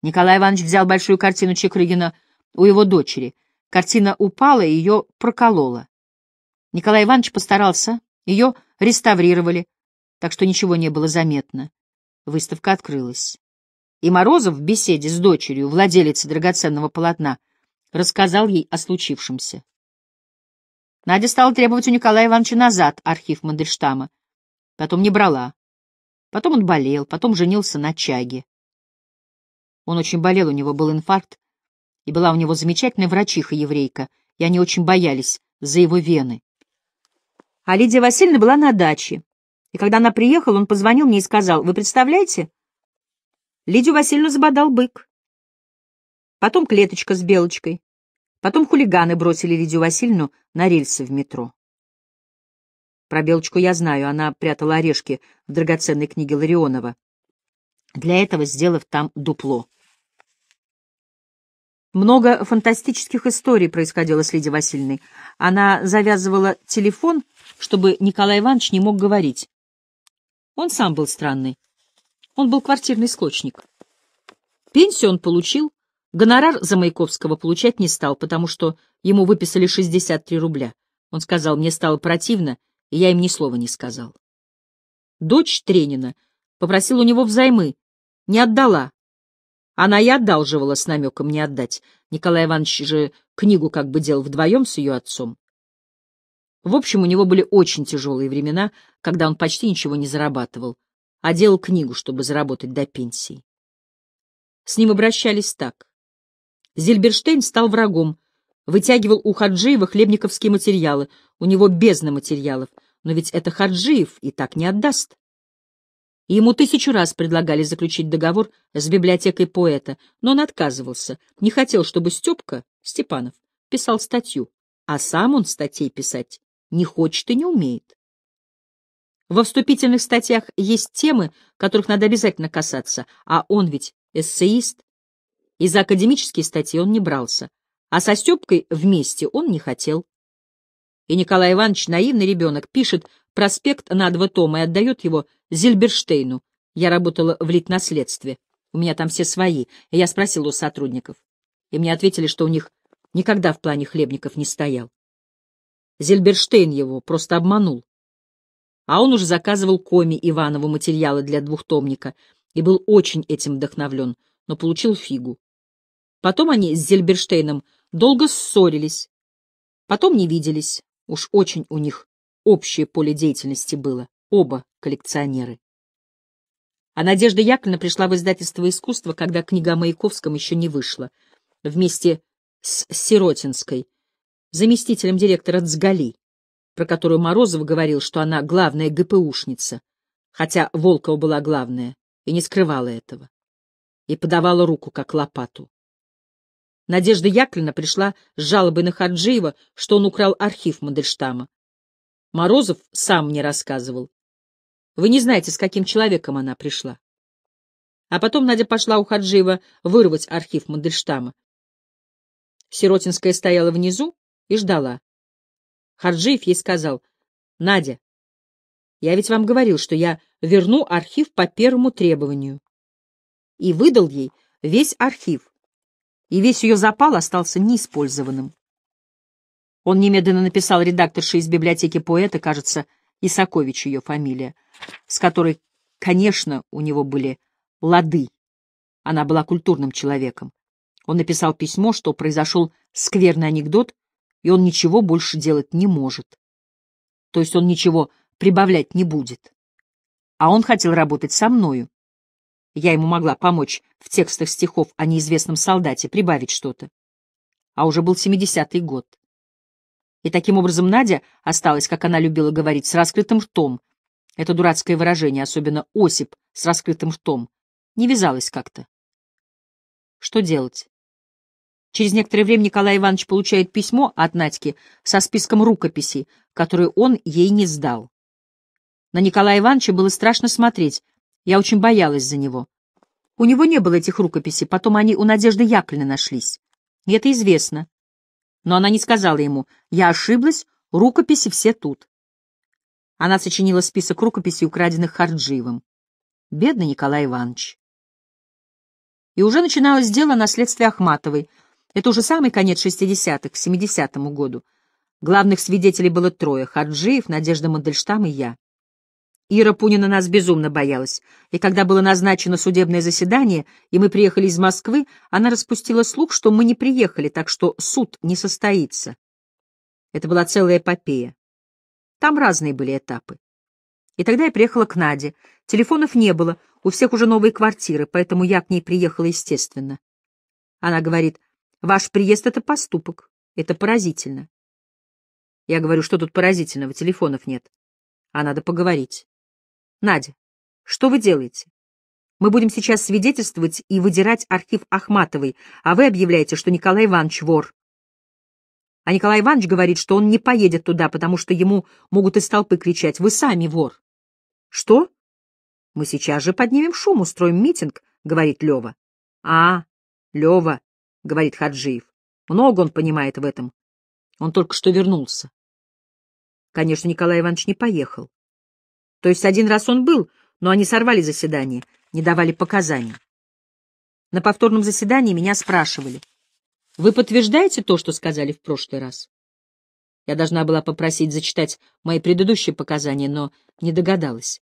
Николай Иванович взял большую картину Чекрыгина у его дочери. Картина упала и ее проколола. Николай Иванович постарался, ее реставрировали, так что ничего не было заметно. Выставка открылась. И Морозов в беседе с дочерью, владелицей драгоценного полотна, рассказал ей о случившемся. Надя стала требовать у Николая Ивановича назад архив Мандельштама. Потом не брала. Потом он болел, потом женился на Чаге. Он очень болел, у него был инфаркт, и была у него замечательная врачиха-еврейка, и они очень боялись за его вены. А Лидия Васильевна была на даче. И когда она приехала, он позвонил мне и сказал, «Вы представляете?» Лидию Васильевну забодал бык. Потом клеточка с белочкой. Потом хулиганы бросили Лидию Васильевну на рельсы в метро. Про Белочку я знаю, она прятала орешки в драгоценной книге Ларионова, для этого сделав там дупло. Много фантастических историй происходило с Лидией Васильевной. Она завязывала телефон, чтобы Николай Иванович не мог говорить. Он сам был странный. Он был квартирный склочник. Пенсию он получил, гонорар за Маяковского получать не стал, потому что ему выписали 63 рубля. Он сказал, мне стало противно, и я им ни слова не сказал. Дочь Тренина попросила у него взаймы, не отдала, она и одалживала с намеком не отдать. Николай Иванович же книгу как бы делал вдвоем с ее отцом. В общем, у него были очень тяжелые времена, когда он почти ничего не зарабатывал, а делал книгу, чтобы заработать до пенсии. С ним обращались так. Зильберштейн стал врагом, вытягивал у Хаджиева хлебниковские материалы, у него бездна материалов, но ведь это Хаджиев и так не отдаст. Ему тысячу раз предлагали заключить договор с библиотекой поэта, но он отказывался, не хотел, чтобы Степка, Степанов, писал статью, а сам он статей писать не хочет и не умеет. Во вступительных статьях есть темы, которых надо обязательно касаться, а он ведь эссеист, и за академические статьи он не брался, а со Степкой вместе он не хотел. И Николай Иванович, наивный ребенок, пишет, проспект на два тома и отдает его Зильберштейну. Я работала в Литнаследстве. У меня там все свои. И я спросила у сотрудников. И мне ответили, что у них никогда в плане хлебников не стоял. Зильберштейн его просто обманул. А он уже заказывал Коми Иванову материалы для двухтомника и был очень этим вдохновлен, но получил фигу. Потом они с Зильберштейном долго ссорились. Потом не виделись. Уж очень у них общее поле деятельности было, оба коллекционеры. А Надежда Яковлевна пришла в издательство искусства, когда книга о Маяковском еще не вышла, вместе с Сиротинской, заместителем директора Цгали, про которую Морозов говорил, что она главная ГПУшница, хотя Волкова была главная и не скрывала этого, и подавала руку как лопату. Надежда Яковлевна пришла с жалобой на Харджиева, что он украл архив Мандельштама, Морозов сам мне рассказывал. Вы не знаете, с каким человеком она пришла. А потом Надя пошла у Хаджиева вырвать архив Мандельштама. Сиротинская стояла внизу и ждала. Хаджиев ей сказал, «Надя, я ведь вам говорил, что я верну архив по первому требованию». И выдал ей весь архив, и весь ее запал остался неиспользованным. Он немедленно написал редакторше из библиотеки поэта, кажется, Исакович ее фамилия, с которой, конечно, у него были лады. Она была культурным человеком. Он написал письмо, что произошел скверный анекдот, и он ничего больше делать не может. То есть он ничего прибавлять не будет. А он хотел работать со мною. Я ему могла помочь в текстах стихов о неизвестном солдате прибавить что-то. А уже был 70 год. И таким образом Надя осталась, как она любила говорить, с раскрытым ртом. Это дурацкое выражение, особенно Осип с раскрытым ртом, не вязалось как-то. Что делать? Через некоторое время Николай Иванович получает письмо от Надьки со списком рукописей, которые он ей не сдал. На Николая Ивановича было страшно смотреть, я очень боялась за него. У него не было этих рукописей, потом они у Надежды Яковлевны нашлись. И это известно но она не сказала ему «Я ошиблась, рукописи все тут». Она сочинила список рукописей, украденных Харджиевым. Бедный Николай Иванович. И уже начиналось дело о наследстве Ахматовой. Это уже самый конец 60-х, к 70-му году. Главных свидетелей было трое — Харджиев, Надежда Мандельштам и я. Ира Пунина нас безумно боялась, и когда было назначено судебное заседание, и мы приехали из Москвы, она распустила слух, что мы не приехали, так что суд не состоится. Это была целая эпопея. Там разные были этапы. И тогда я приехала к Наде. Телефонов не было, у всех уже новые квартиры, поэтому я к ней приехала, естественно. Она говорит, ваш приезд — это поступок, это поразительно. Я говорю, что тут поразительного, телефонов нет, а надо поговорить. Надя, что вы делаете? Мы будем сейчас свидетельствовать и выдирать архив Ахматовой, а вы объявляете, что Николай Иванович вор. А Николай Иванович говорит, что он не поедет туда, потому что ему могут из толпы кричать «Вы сами вор». Что? Мы сейчас же поднимем шум, устроим митинг, говорит Лева. А, Лева, говорит Хаджиев. Много он понимает в этом. Он только что вернулся. Конечно, Николай Иванович не поехал. То есть один раз он был, но они сорвали заседание, не давали показаний. На повторном заседании меня спрашивали, «Вы подтверждаете то, что сказали в прошлый раз?» Я должна была попросить зачитать мои предыдущие показания, но не догадалась.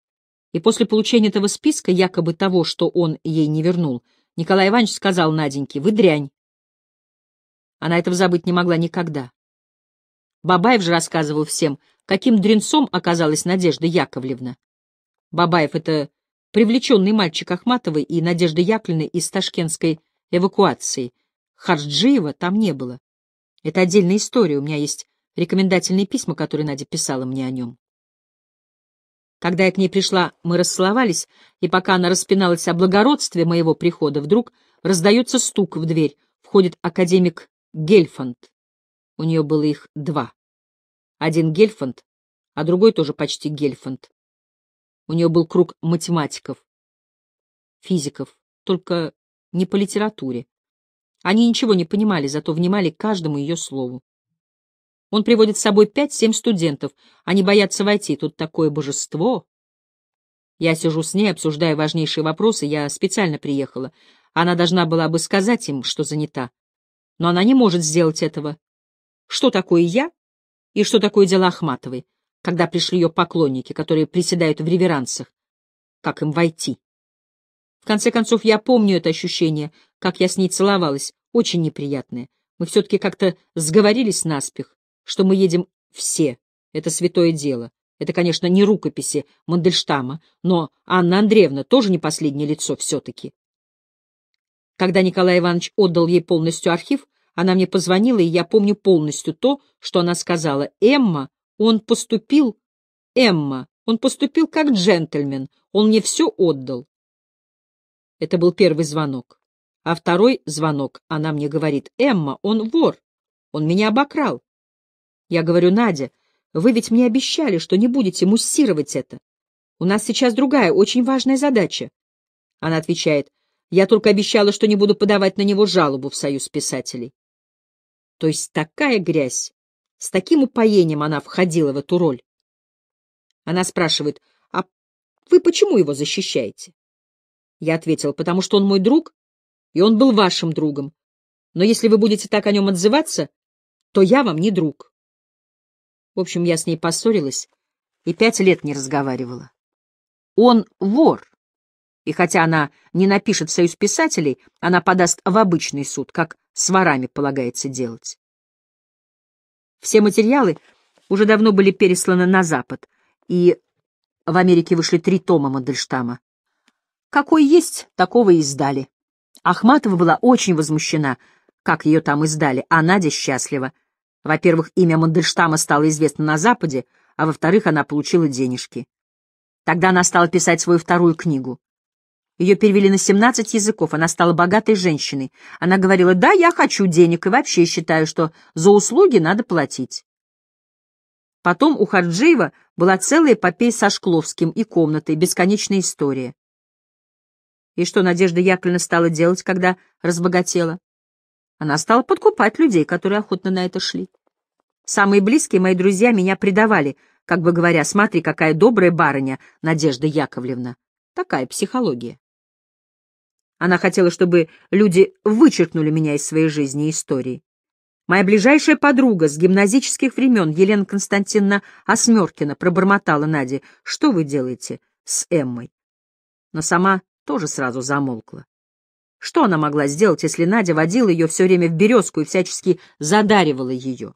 И после получения этого списка, якобы того, что он ей не вернул, Николай Иванович сказал Наденьке, «Вы дрянь». Она этого забыть не могла никогда. Бабаев же рассказывал всем, каким дренцом оказалась Надежда Яковлевна. Бабаев — это привлеченный мальчик Ахматовой и Надежды Яковлевны из ташкентской эвакуации. Харджиева там не было. Это отдельная история, у меня есть рекомендательные письма, которые Надя писала мне о нем. Когда я к ней пришла, мы расцеловались, и пока она распиналась о благородстве моего прихода, вдруг раздается стук в дверь. Входит академик Гельфанд. У нее было их два. Один Гельфанд, а другой тоже почти Гельфанд. У нее был круг математиков, физиков, только не по литературе. Они ничего не понимали, зато внимали каждому ее слову. Он приводит с собой пять-семь студентов. Они боятся войти, тут такое божество. Я сижу с ней, обсуждая важнейшие вопросы, я специально приехала. Она должна была бы сказать им, что занята. Но она не может сделать этого что такое я и что такое дело Ахматовой, когда пришли ее поклонники, которые приседают в реверансах, как им войти. В конце концов, я помню это ощущение, как я с ней целовалась, очень неприятное. Мы все-таки как-то сговорились наспех, что мы едем все, это святое дело. Это, конечно, не рукописи Мандельштама, но Анна Андреевна тоже не последнее лицо все-таки. Когда Николай Иванович отдал ей полностью архив, она мне позвонила, и я помню полностью то, что она сказала. «Эмма, он поступил... Эмма, он поступил как джентльмен. Он мне все отдал». Это был первый звонок. А второй звонок, она мне говорит, «Эмма, он вор. Он меня обокрал». Я говорю, «Надя, вы ведь мне обещали, что не будете муссировать это. У нас сейчас другая, очень важная задача». Она отвечает, «Я только обещала, что не буду подавать на него жалобу в Союз писателей». То есть такая грязь. С таким упоением она входила в эту роль. Она спрашивает, а вы почему его защищаете? Я ответил, потому что он мой друг, и он был вашим другом. Но если вы будете так о нем отзываться, то я вам не друг. В общем, я с ней поссорилась и пять лет не разговаривала. Он вор. И хотя она не напишет в Союз писателей, она подаст в обычный суд, как с ворами полагается делать. Все материалы уже давно были пересланы на Запад, и в Америке вышли три тома Мандельштама. Какой есть, такого и издали. Ахматова была очень возмущена, как ее там издали, а Надя счастлива. Во-первых, имя Мандельштама стало известно на Западе, а во-вторых, она получила денежки. Тогда она стала писать свою вторую книгу. Ее перевели на 17 языков, она стала богатой женщиной. Она говорила, да, я хочу денег и вообще считаю, что за услуги надо платить. Потом у Харджиева была целая эпопея со Шкловским и комнатой, бесконечная история. И что Надежда Яковлевна стала делать, когда разбогатела? Она стала подкупать людей, которые охотно на это шли. Самые близкие мои друзья меня предавали, как бы говоря, смотри, какая добрая барыня Надежда Яковлевна. Такая психология. Она хотела, чтобы люди вычеркнули меня из своей жизни и истории. Моя ближайшая подруга с гимназических времен, Елена Константиновна Осмеркина, пробормотала Наде, что вы делаете с Эммой? Но сама тоже сразу замолкла. Что она могла сделать, если Надя водила ее все время в березку и всячески задаривала ее?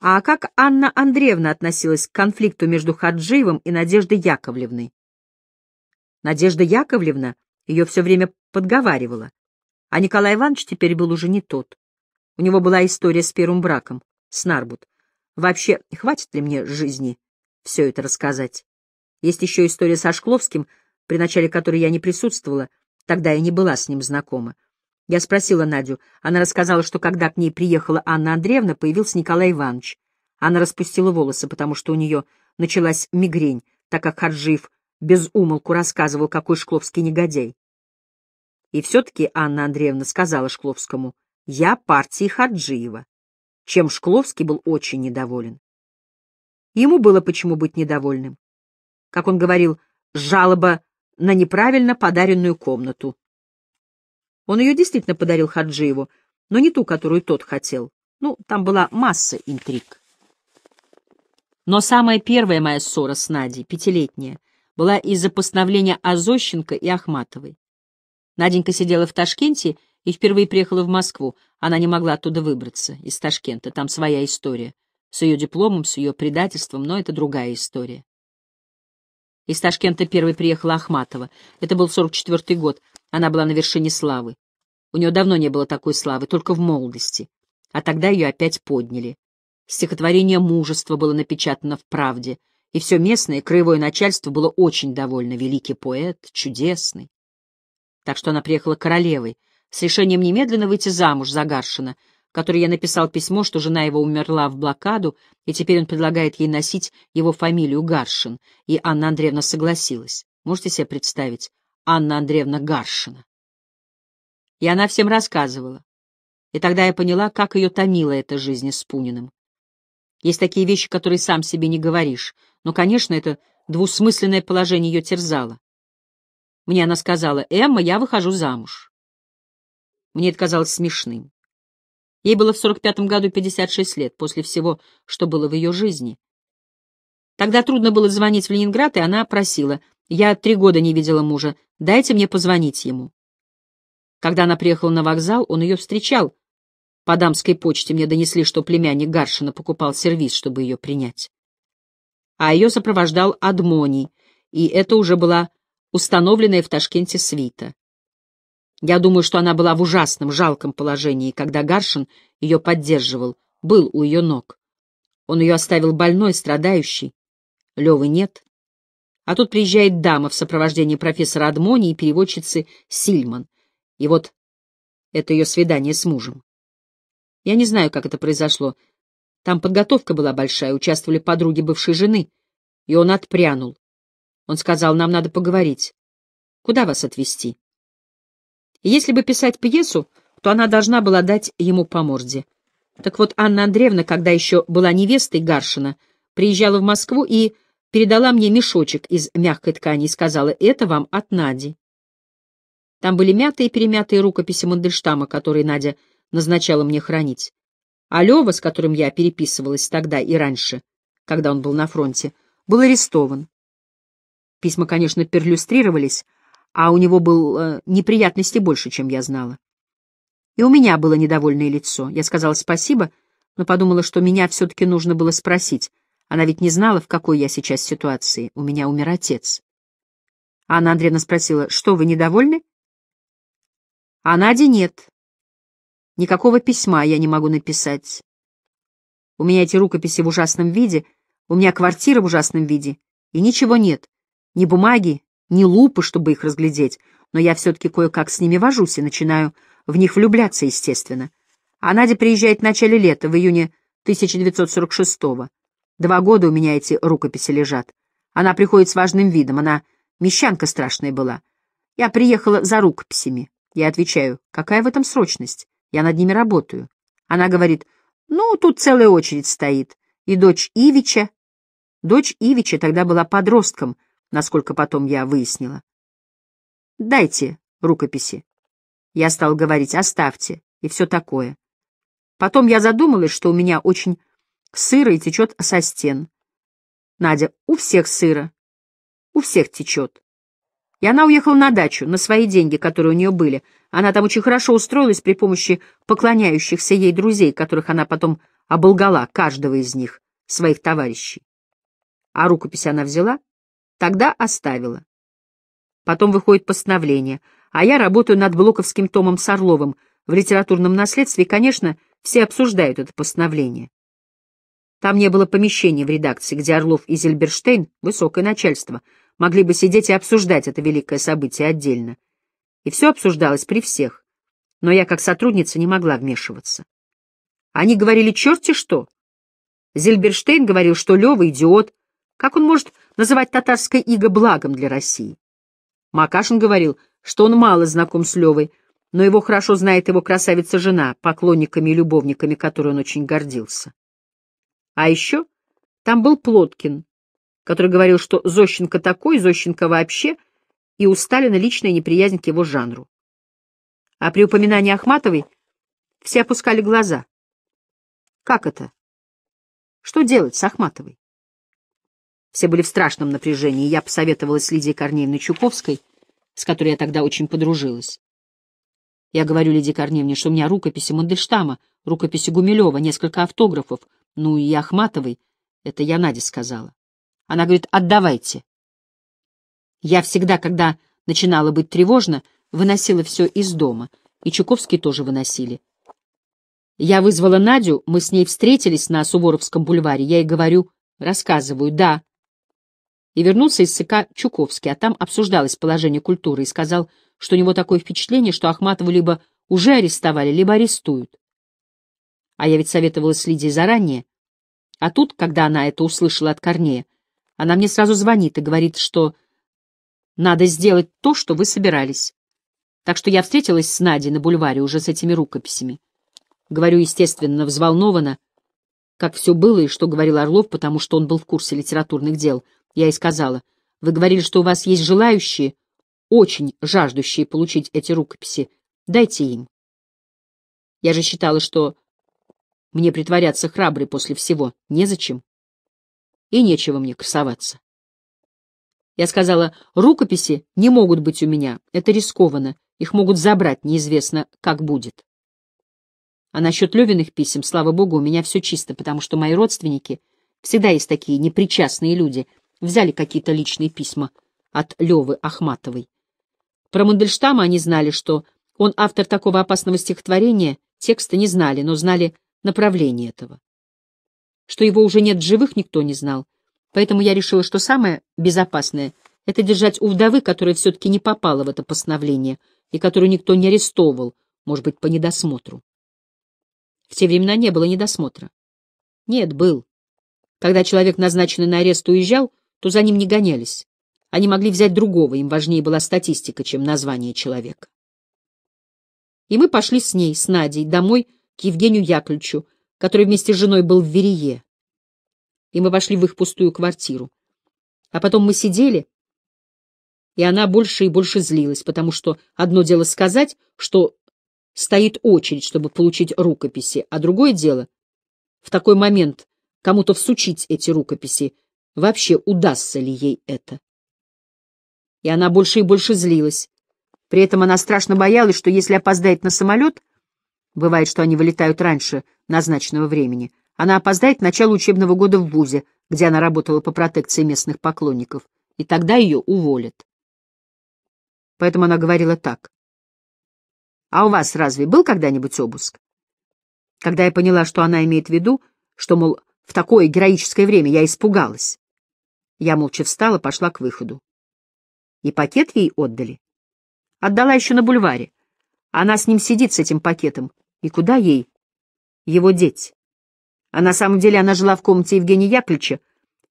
А как Анна Андреевна относилась к конфликту между Хаджиевым и Надеждой Яковлевной? Надежда Яковлевна ее все время подговаривала. А Николай Иванович теперь был уже не тот. У него была история с первым браком, с Нарбут. Вообще, хватит ли мне жизни все это рассказать? Есть еще история со Шкловским, при начале которой я не присутствовала, тогда я не была с ним знакома. Я спросила Надю. Она рассказала, что когда к ней приехала Анна Андреевна, появился Николай Иванович. Она распустила волосы, потому что у нее началась мигрень, так как Харджиев без умолку рассказывал, какой Шкловский негодяй. И все-таки Анна Андреевна сказала Шкловскому, «Я партии Хаджиева», чем Шкловский был очень недоволен. Ему было почему быть недовольным. Как он говорил, жалоба на неправильно подаренную комнату. Он ее действительно подарил Хаджиеву, но не ту, которую тот хотел. Ну, там была масса интриг. Но самая первая моя ссора с Надей, пятилетняя, была из-за постановления Азощенко и Ахматовой. Наденька сидела в Ташкенте и впервые приехала в Москву. Она не могла оттуда выбраться, из Ташкента, там своя история. С ее дипломом, с ее предательством, но это другая история. Из Ташкента первой приехала Ахматова. Это был 44-й год. Она была на вершине славы. У нее давно не было такой славы, только в молодости. А тогда ее опять подняли. Стихотворение «Мужество» было напечатано в «Правде» и все местное краевое начальство было очень довольно. Великий поэт, чудесный. Так что она приехала королевой, с решением немедленно выйти замуж за Гаршина, который я написал письмо, что жена его умерла в блокаду, и теперь он предлагает ей носить его фамилию Гаршин, и Анна Андреевна согласилась. Можете себе представить? Анна Андреевна Гаршина. И она всем рассказывала. И тогда я поняла, как ее томила эта жизнь с Пуниным. Есть такие вещи, которые сам себе не говоришь. Но, конечно, это двусмысленное положение ее терзало. Мне она сказала, «Эмма, я выхожу замуж». Мне это казалось смешным. Ей было в 45-м году 56 лет, после всего, что было в ее жизни. Тогда трудно было звонить в Ленинград, и она просила, «Я три года не видела мужа, дайте мне позвонить ему». Когда она приехала на вокзал, он ее встречал, по дамской почте мне донесли, что племянник Гаршина покупал сервиз, чтобы ее принять. А ее сопровождал Адмоний, и это уже была установленная в Ташкенте свита. Я думаю, что она была в ужасном, жалком положении, когда Гаршин ее поддерживал, был у ее ног. Он ее оставил больной, страдающей. Левы нет. А тут приезжает дама в сопровождении профессора Адмони и переводчицы Сильман. И вот это ее свидание с мужем. Я не знаю, как это произошло. Там подготовка была большая, участвовали подруги бывшей жены, и он отпрянул. Он сказал, нам надо поговорить. Куда вас отвезти? если бы писать пьесу, то она должна была дать ему по морде. Так вот, Анна Андреевна, когда еще была невестой Гаршина, приезжала в Москву и передала мне мешочек из мягкой ткани и сказала, это вам от Нади. Там были мятые и перемятые рукописи Мандельштама, которые Надя назначала мне хранить. А Лева, с которым я переписывалась тогда и раньше, когда он был на фронте, был арестован. Письма, конечно, перлюстрировались, а у него было э, неприятности больше, чем я знала. И у меня было недовольное лицо. Я сказала спасибо, но подумала, что меня все-таки нужно было спросить. Она ведь не знала, в какой я сейчас ситуации. У меня умер отец. Анна Андреевна спросила, что вы недовольны? А Наде нет. Никакого письма я не могу написать. У меня эти рукописи в ужасном виде, у меня квартира в ужасном виде, и ничего нет. Ни бумаги, ни лупы, чтобы их разглядеть, но я все-таки кое-как с ними вожусь и начинаю в них влюбляться, естественно. А Надя приезжает в начале лета, в июне 1946-го. Два года у меня эти рукописи лежат. Она приходит с важным видом, она мещанка страшная была. Я приехала за рукописями. Я отвечаю, какая в этом срочность? Я над ними работаю. Она говорит, ну, тут целая очередь стоит. И дочь Ивича. Дочь Ивича тогда была подростком, насколько потом я выяснила. Дайте рукописи. Я стал говорить, оставьте, и все такое. Потом я задумалась, что у меня очень сыро и течет со стен. Надя, у всех сыро. У всех течет. И она уехала на дачу, на свои деньги, которые у нее были. Она там очень хорошо устроилась при помощи поклоняющихся ей друзей, которых она потом оболгала, каждого из них, своих товарищей. А рукопись она взяла, тогда оставила. Потом выходит постановление, а я работаю над блоковским томом с Орловым в литературном наследстве, и, конечно, все обсуждают это постановление. Там не было помещения в редакции, где Орлов и Зельберштейн, высокое начальство — могли бы сидеть и обсуждать это великое событие отдельно. И все обсуждалось при всех. Но я, как сотрудница, не могла вмешиваться. Они говорили черти что. Зельберштейн говорил, что Лева идиот. Как он может называть татарское иго благом для России? Макашин говорил, что он мало знаком с Левой, но его хорошо знает его красавица-жена, поклонниками и любовниками, которой он очень гордился. А еще там был Плоткин, который говорил, что Зощенко такой, Зощенко вообще, и у Сталина личная неприязнь к его жанру. А при упоминании Ахматовой все опускали глаза. Как это? Что делать с Ахматовой? Все были в страшном напряжении, я посоветовалась с Лидией Корнеевной Чуковской, с которой я тогда очень подружилась. Я говорю Лидии Корнеевне, что у меня рукописи Мандельштама, рукописи Гумилева, несколько автографов, ну и Ахматовой. Это я Наде сказала. Она говорит, отдавайте. Я всегда, когда начинала быть тревожно, выносила все из дома, и Чуковский тоже выносили. Я вызвала Надю, мы с ней встретились на Суворовском бульваре, я ей говорю, рассказываю, да. И вернулся из ЦК Чуковский, а там обсуждалось положение культуры, и сказал, что у него такое впечатление, что Ахматову либо уже арестовали, либо арестуют. А я ведь советовала с Лидией заранее. А тут, когда она это услышала от Корнея, она мне сразу звонит и говорит, что надо сделать то, что вы собирались. Так что я встретилась с Надей на бульваре уже с этими рукописями. Говорю, естественно, взволнованно, как все было и что говорил Орлов, потому что он был в курсе литературных дел. Я и сказала, вы говорили, что у вас есть желающие, очень жаждущие получить эти рукописи. Дайте им. Я же считала, что мне притворяться храброй после всего незачем и нечего мне красоваться. Я сказала, рукописи не могут быть у меня, это рискованно, их могут забрать, неизвестно, как будет. А насчет Левиных писем, слава богу, у меня все чисто, потому что мои родственники, всегда есть такие непричастные люди, взяли какие-то личные письма от Левы Ахматовой. Про Мандельштама они знали, что он автор такого опасного стихотворения, текста не знали, но знали направление этого. Что его уже нет в живых, никто не знал. Поэтому я решила, что самое безопасное — это держать у вдовы, которая все-таки не попала в это постановление и которую никто не арестовывал, может быть, по недосмотру. В те времена не было недосмотра. Нет, был. Когда человек, назначенный на арест, уезжал, то за ним не гонялись. Они могли взять другого, им важнее была статистика, чем название человека. И мы пошли с ней, с Надей, домой к Евгению Яковлевичу, который вместе с женой был в Верие. И мы вошли в их пустую квартиру. А потом мы сидели, и она больше и больше злилась, потому что одно дело сказать, что стоит очередь, чтобы получить рукописи, а другое дело — в такой момент кому-то всучить эти рукописи, вообще удастся ли ей это. И она больше и больше злилась. При этом она страшно боялась, что если опоздает на самолет, Бывает, что они вылетают раньше назначенного времени. Она опоздает к началу учебного года в ВУЗе, где она работала по протекции местных поклонников, и тогда ее уволят. Поэтому она говорила так. «А у вас разве был когда-нибудь обыск?» Когда я поняла, что она имеет в виду, что, мол, в такое героическое время я испугалась. Я молча встала, пошла к выходу. И пакет ей отдали. Отдала еще на бульваре. Она с ним сидит, с этим пакетом, и куда ей? Его деть. А на самом деле она жила в комнате Евгения Яковлевича,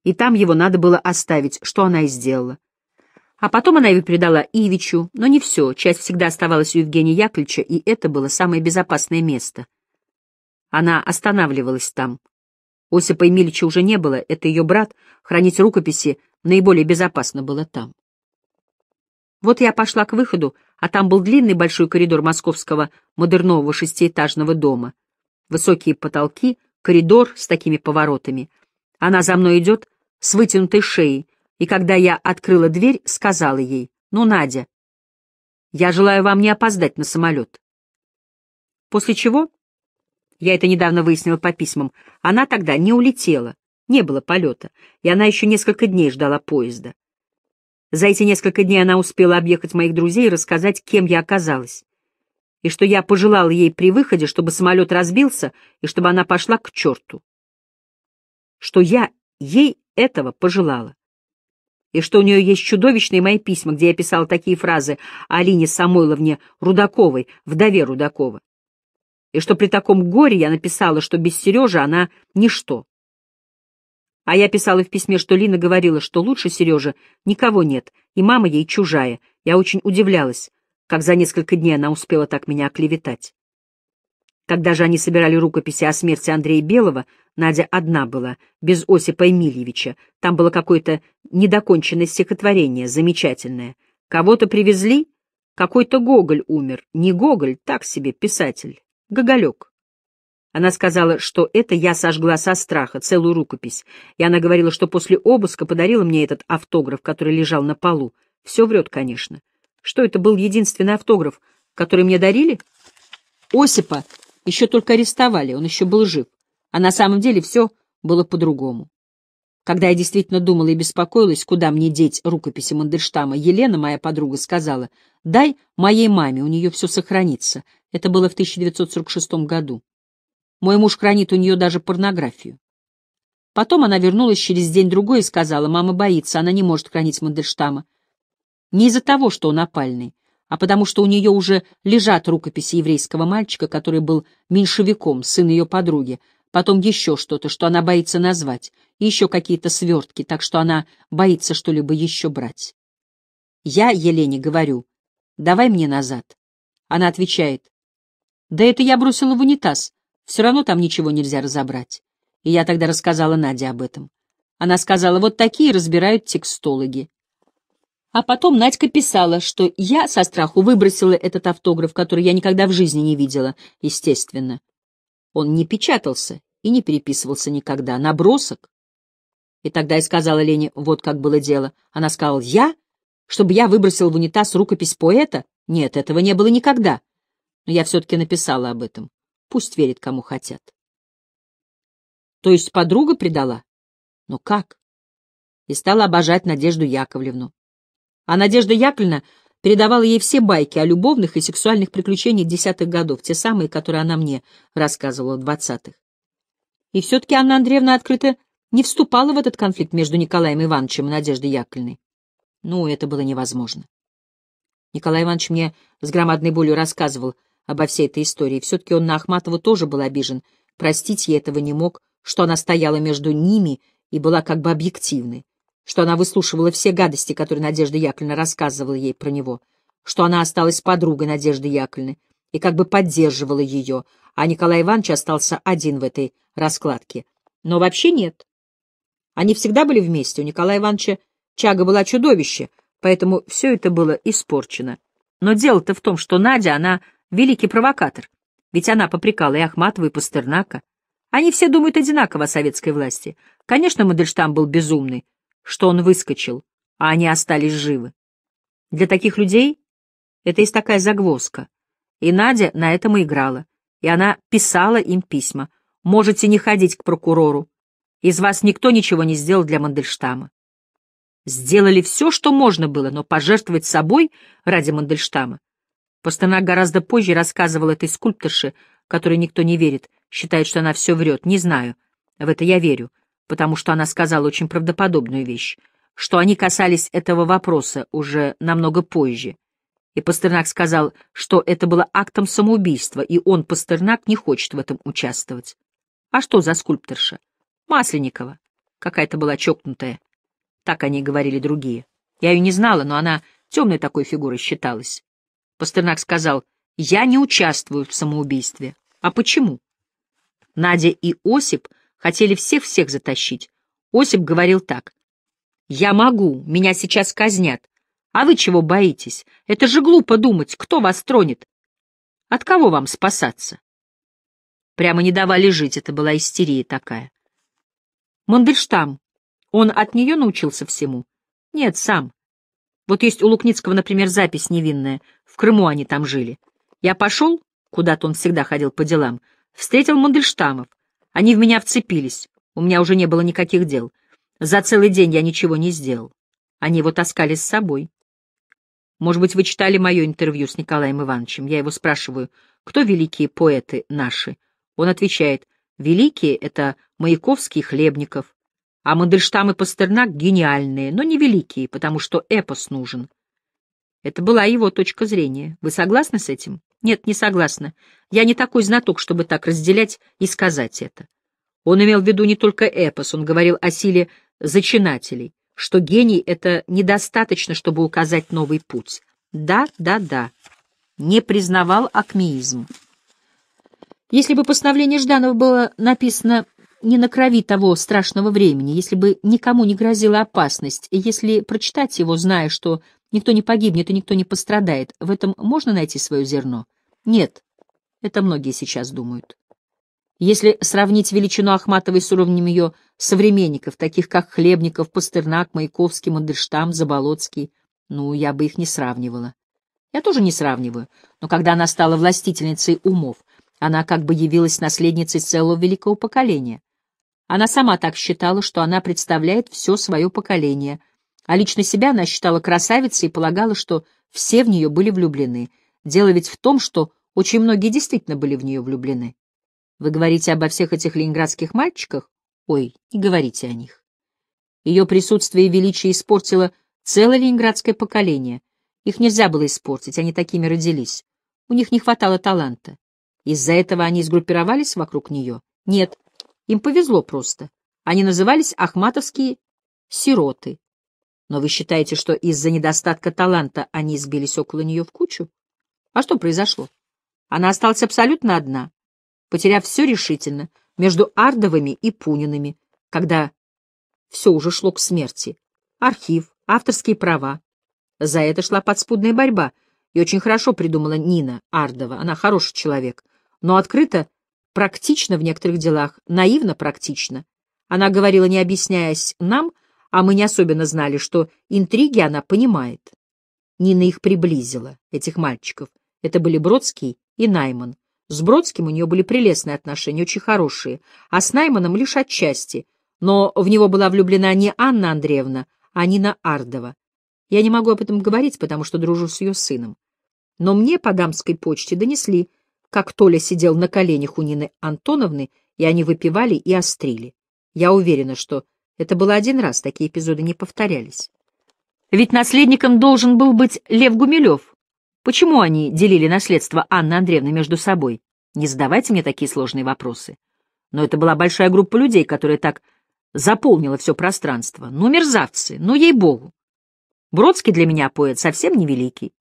и там его надо было оставить, что она и сделала. А потом она его передала Ивичу, но не все, часть всегда оставалась у Евгения Яковлевича, и это было самое безопасное место. Она останавливалась там. Осипа Емельевича уже не было, это ее брат, хранить рукописи наиболее безопасно было там. Вот я пошла к выходу, а там был длинный большой коридор московского модернового шестиэтажного дома. Высокие потолки, коридор с такими поворотами. Она за мной идет с вытянутой шеей, и когда я открыла дверь, сказала ей, «Ну, Надя, я желаю вам не опоздать на самолет». После чего, я это недавно выяснила по письмам, она тогда не улетела, не было полета, и она еще несколько дней ждала поезда. За эти несколько дней она успела объехать моих друзей и рассказать, кем я оказалась. И что я пожелал ей при выходе, чтобы самолет разбился и чтобы она пошла к черту. Что я ей этого пожелала. И что у нее есть чудовищные мои письма, где я писал такие фразы о Алине Самойловне Рудаковой, вдове Рудакова. И что при таком горе я написала, что без Сережи она ничто. А я писала в письме, что Лина говорила, что лучше Сережа никого нет, и мама ей чужая. Я очень удивлялась, как за несколько дней она успела так меня оклеветать. Когда же они собирали рукописи о смерти Андрея Белого, Надя одна была, без Осипа Эмильевича. Там было какое-то недоконченное стихотворение, замечательное. Кого-то привезли? Какой-то Гоголь умер. Не Гоголь, так себе, писатель. Гоголек. Она сказала, что это я сожгла со страха, целую рукопись. И она говорила, что после обыска подарила мне этот автограф, который лежал на полу. Все врет, конечно. Что это был единственный автограф, который мне дарили? Осипа еще только арестовали, он еще был жив. А на самом деле все было по-другому. Когда я действительно думала и беспокоилась, куда мне деть рукописи Мандельштама, Елена, моя подруга, сказала, «Дай моей маме, у нее все сохранится». Это было в 1946 году. Мой муж хранит у нее даже порнографию. Потом она вернулась через день-другой и сказала, мама боится, она не может хранить Мандельштама. Не из-за того, что он опальный, а потому что у нее уже лежат рукописи еврейского мальчика, который был меньшевиком, сын ее подруги, потом еще что-то, что она боится назвать, и еще какие-то свертки, так что она боится что-либо еще брать. Я Елене говорю, давай мне назад. Она отвечает, да это я бросила в унитаз, все равно там ничего нельзя разобрать. И я тогда рассказала Наде об этом. Она сказала, вот такие разбирают текстологи. А потом Надька писала, что я со страху выбросила этот автограф, который я никогда в жизни не видела, естественно. Он не печатался и не переписывался никогда. Набросок. И тогда я сказала Лене, вот как было дело. Она сказала, я? Чтобы я выбросила в унитаз рукопись поэта? Нет, этого не было никогда. Но я все-таки написала об этом. Пусть верят, кому хотят. То есть подруга предала? Но как? И стала обожать Надежду Яковлевну. А Надежда Яковлевна передавала ей все байки о любовных и сексуальных приключениях десятых годов, те самые, которые она мне рассказывала в двадцатых. И все-таки Анна Андреевна открыто не вступала в этот конфликт между Николаем Ивановичем и Надеждой Яковлевной. Ну, это было невозможно. Николай Иванович мне с громадной болью рассказывал — обо всей этой истории. Все-таки он на Ахматову тоже был обижен. Простить я этого не мог, что она стояла между ними и была как бы объективной, что она выслушивала все гадости, которые Надежда Яковлевна рассказывала ей про него, что она осталась подругой Надежды Яковлевны и как бы поддерживала ее, а Николай Иванович остался один в этой раскладке. Но вообще нет. Они всегда были вместе, у Николая Ивановича Чага была чудовище, поэтому все это было испорчено. Но дело-то в том, что Надя, она великий провокатор. Ведь она попрекала и Ахматова, и Пастернака. Они все думают одинаково о советской власти. Конечно, Мандельштам был безумный, что он выскочил, а они остались живы. Для таких людей это есть такая загвоздка. И Надя на этом и играла. И она писала им письма. «Можете не ходить к прокурору. Из вас никто ничего не сделал для Мандельштама». Сделали все, что можно было, но пожертвовать собой ради Мандельштама Пастернак гораздо позже рассказывал этой скульпторше, которой никто не верит, считает, что она все врет, не знаю. В это я верю, потому что она сказала очень правдоподобную вещь, что они касались этого вопроса уже намного позже. И Пастернак сказал, что это было актом самоубийства, и он, Пастернак, не хочет в этом участвовать. А что за скульпторша? Масленникова. Какая-то была чокнутая. Так они говорили другие. Я ее не знала, но она темной такой фигурой считалась. Пастернак сказал, «Я не участвую в самоубийстве». «А почему?» Надя и Осип хотели всех-всех затащить. Осип говорил так. «Я могу, меня сейчас казнят. А вы чего боитесь? Это же глупо думать, кто вас тронет. От кого вам спасаться?» Прямо не давали жить, это была истерия такая. Мандельштам, он от нее научился всему? Нет, сам. Вот есть у Лукницкого, например, запись невинная. В Крыму они там жили. Я пошел, куда-то он всегда ходил по делам, встретил Мандельштамов. Они в меня вцепились. У меня уже не было никаких дел. За целый день я ничего не сделал. Они его таскали с собой. Может быть, вы читали мое интервью с Николаем Ивановичем. Я его спрашиваю, кто великие поэты наши? Он отвечает, великие — это Маяковский и Хлебников. А Мандельштам и Пастернак гениальные, но не великие, потому что эпос нужен. Это была его точка зрения. Вы согласны с этим? Нет, не согласна. Я не такой знаток, чтобы так разделять и сказать это. Он имел в виду не только эпос, он говорил о силе зачинателей, что гений — это недостаточно, чтобы указать новый путь. Да, да, да. Не признавал акмеизм. Если бы постановление Жданова было написано не на крови того страшного времени, если бы никому не грозила опасность, если прочитать его, зная, что Никто не погибнет и никто не пострадает. В этом можно найти свое зерно? Нет. Это многие сейчас думают. Если сравнить величину Ахматовой с уровнем ее современников, таких как Хлебников, Пастернак, Маяковский, Мандельштам, Заболоцкий, ну, я бы их не сравнивала. Я тоже не сравниваю, но когда она стала властительницей умов, она как бы явилась наследницей целого великого поколения. Она сама так считала, что она представляет все свое поколение — а лично себя она считала красавицей и полагала, что все в нее были влюблены. Дело ведь в том, что очень многие действительно были в нее влюблены. Вы говорите обо всех этих ленинградских мальчиках? Ой, не говорите о них. Ее присутствие и величие испортило целое ленинградское поколение. Их нельзя было испортить, они такими родились. У них не хватало таланта. Из-за этого они сгруппировались вокруг нее? Нет, им повезло просто. Они назывались ахматовские сироты. Но вы считаете, что из-за недостатка таланта они сбились около нее в кучу? А что произошло? Она осталась абсолютно одна, потеряв все решительно между Ардовыми и Пунинами, когда все уже шло к смерти. Архив, авторские права. За это шла подспудная борьба, и очень хорошо придумала Нина Ардова, она хороший человек, но открыто, практично в некоторых делах, наивно практично. Она говорила, не объясняясь нам, — а мы не особенно знали, что интриги она понимает. Нина их приблизила, этих мальчиков. Это были Бродский и Найман. С Бродским у нее были прелестные отношения, очень хорошие, а с Найманом лишь отчасти, но в него была влюблена не Анна Андреевна, а Нина Ардова. Я не могу об этом говорить, потому что дружу с ее сыном. Но мне по дамской почте донесли, как Толя сидел на коленях у Нины Антоновны, и они выпивали и острили. Я уверена, что это было один раз, такие эпизоды не повторялись. Ведь наследником должен был быть Лев Гумилев. Почему они делили наследство Анны Андреевны между собой? Не задавайте мне такие сложные вопросы. Но это была большая группа людей, которая так заполнила все пространство. Ну, мерзавцы, ну, ей-богу. Бродский для меня поэт совсем невеликий.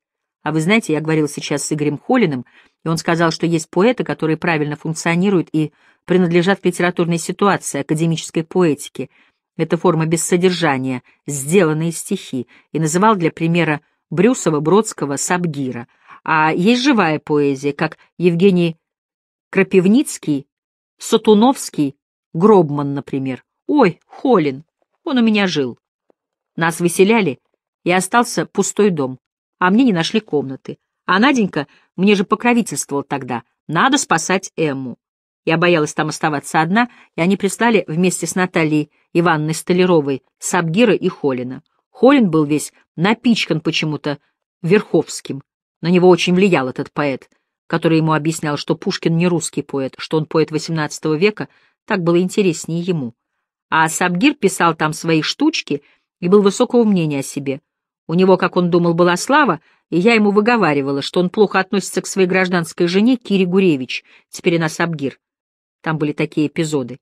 А вы знаете, я говорил сейчас с Игорем Холиным, и он сказал, что есть поэты, которые правильно функционируют и принадлежат к литературной ситуации, академической поэтике, это форма без содержания, сделанные стихи, и называл для примера Брюсова, Бродского, Сабгира. А есть живая поэзия, как Евгений Крапивницкий, Сатуновский, Гробман, например. Ой, Холин, он у меня жил. Нас выселяли, и остался пустой дом, а мне не нашли комнаты. А Наденька мне же покровительствовал тогда, надо спасать Эмму. Я боялась там оставаться одна, и они прислали вместе с Натальей Ивановны Столяровой, Сабгира и Холина. Холин был весь напичкан почему-то Верховским. На него очень влиял этот поэт, который ему объяснял, что Пушкин не русский поэт, что он поэт XVIII века, так было интереснее ему. А Сабгир писал там свои штучки и был высокого мнения о себе. У него, как он думал, была слава, и я ему выговаривала, что он плохо относится к своей гражданской жене Кире Гуревич, теперь она Сабгир. Там были такие эпизоды.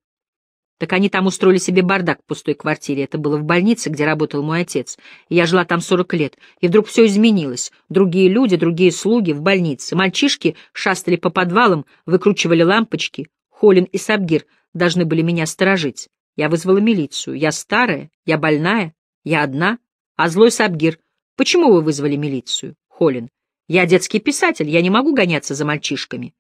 Так они там устроили себе бардак в пустой квартире. Это было в больнице, где работал мой отец. Я жила там 40 лет. И вдруг все изменилось. Другие люди, другие слуги в больнице. Мальчишки шастали по подвалам, выкручивали лампочки. Холин и Сабгир должны были меня сторожить. Я вызвала милицию. Я старая, я больная, я одна. А злой Сабгир. Почему вы вызвали милицию? Холин. Я детский писатель, я не могу гоняться за мальчишками.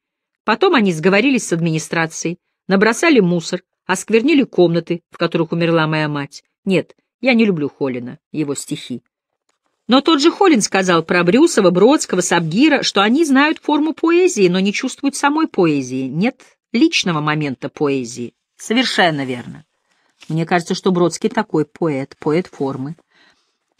Потом они сговорились с администрацией, набросали мусор, осквернили комнаты, в которых умерла моя мать. Нет, я не люблю Холлина, его стихи. Но тот же Холлин сказал про Брюсова, Бродского, Сабгира, что они знают форму поэзии, но не чувствуют самой поэзии. Нет личного момента поэзии. Совершенно верно. Мне кажется, что Бродский такой поэт, поэт формы.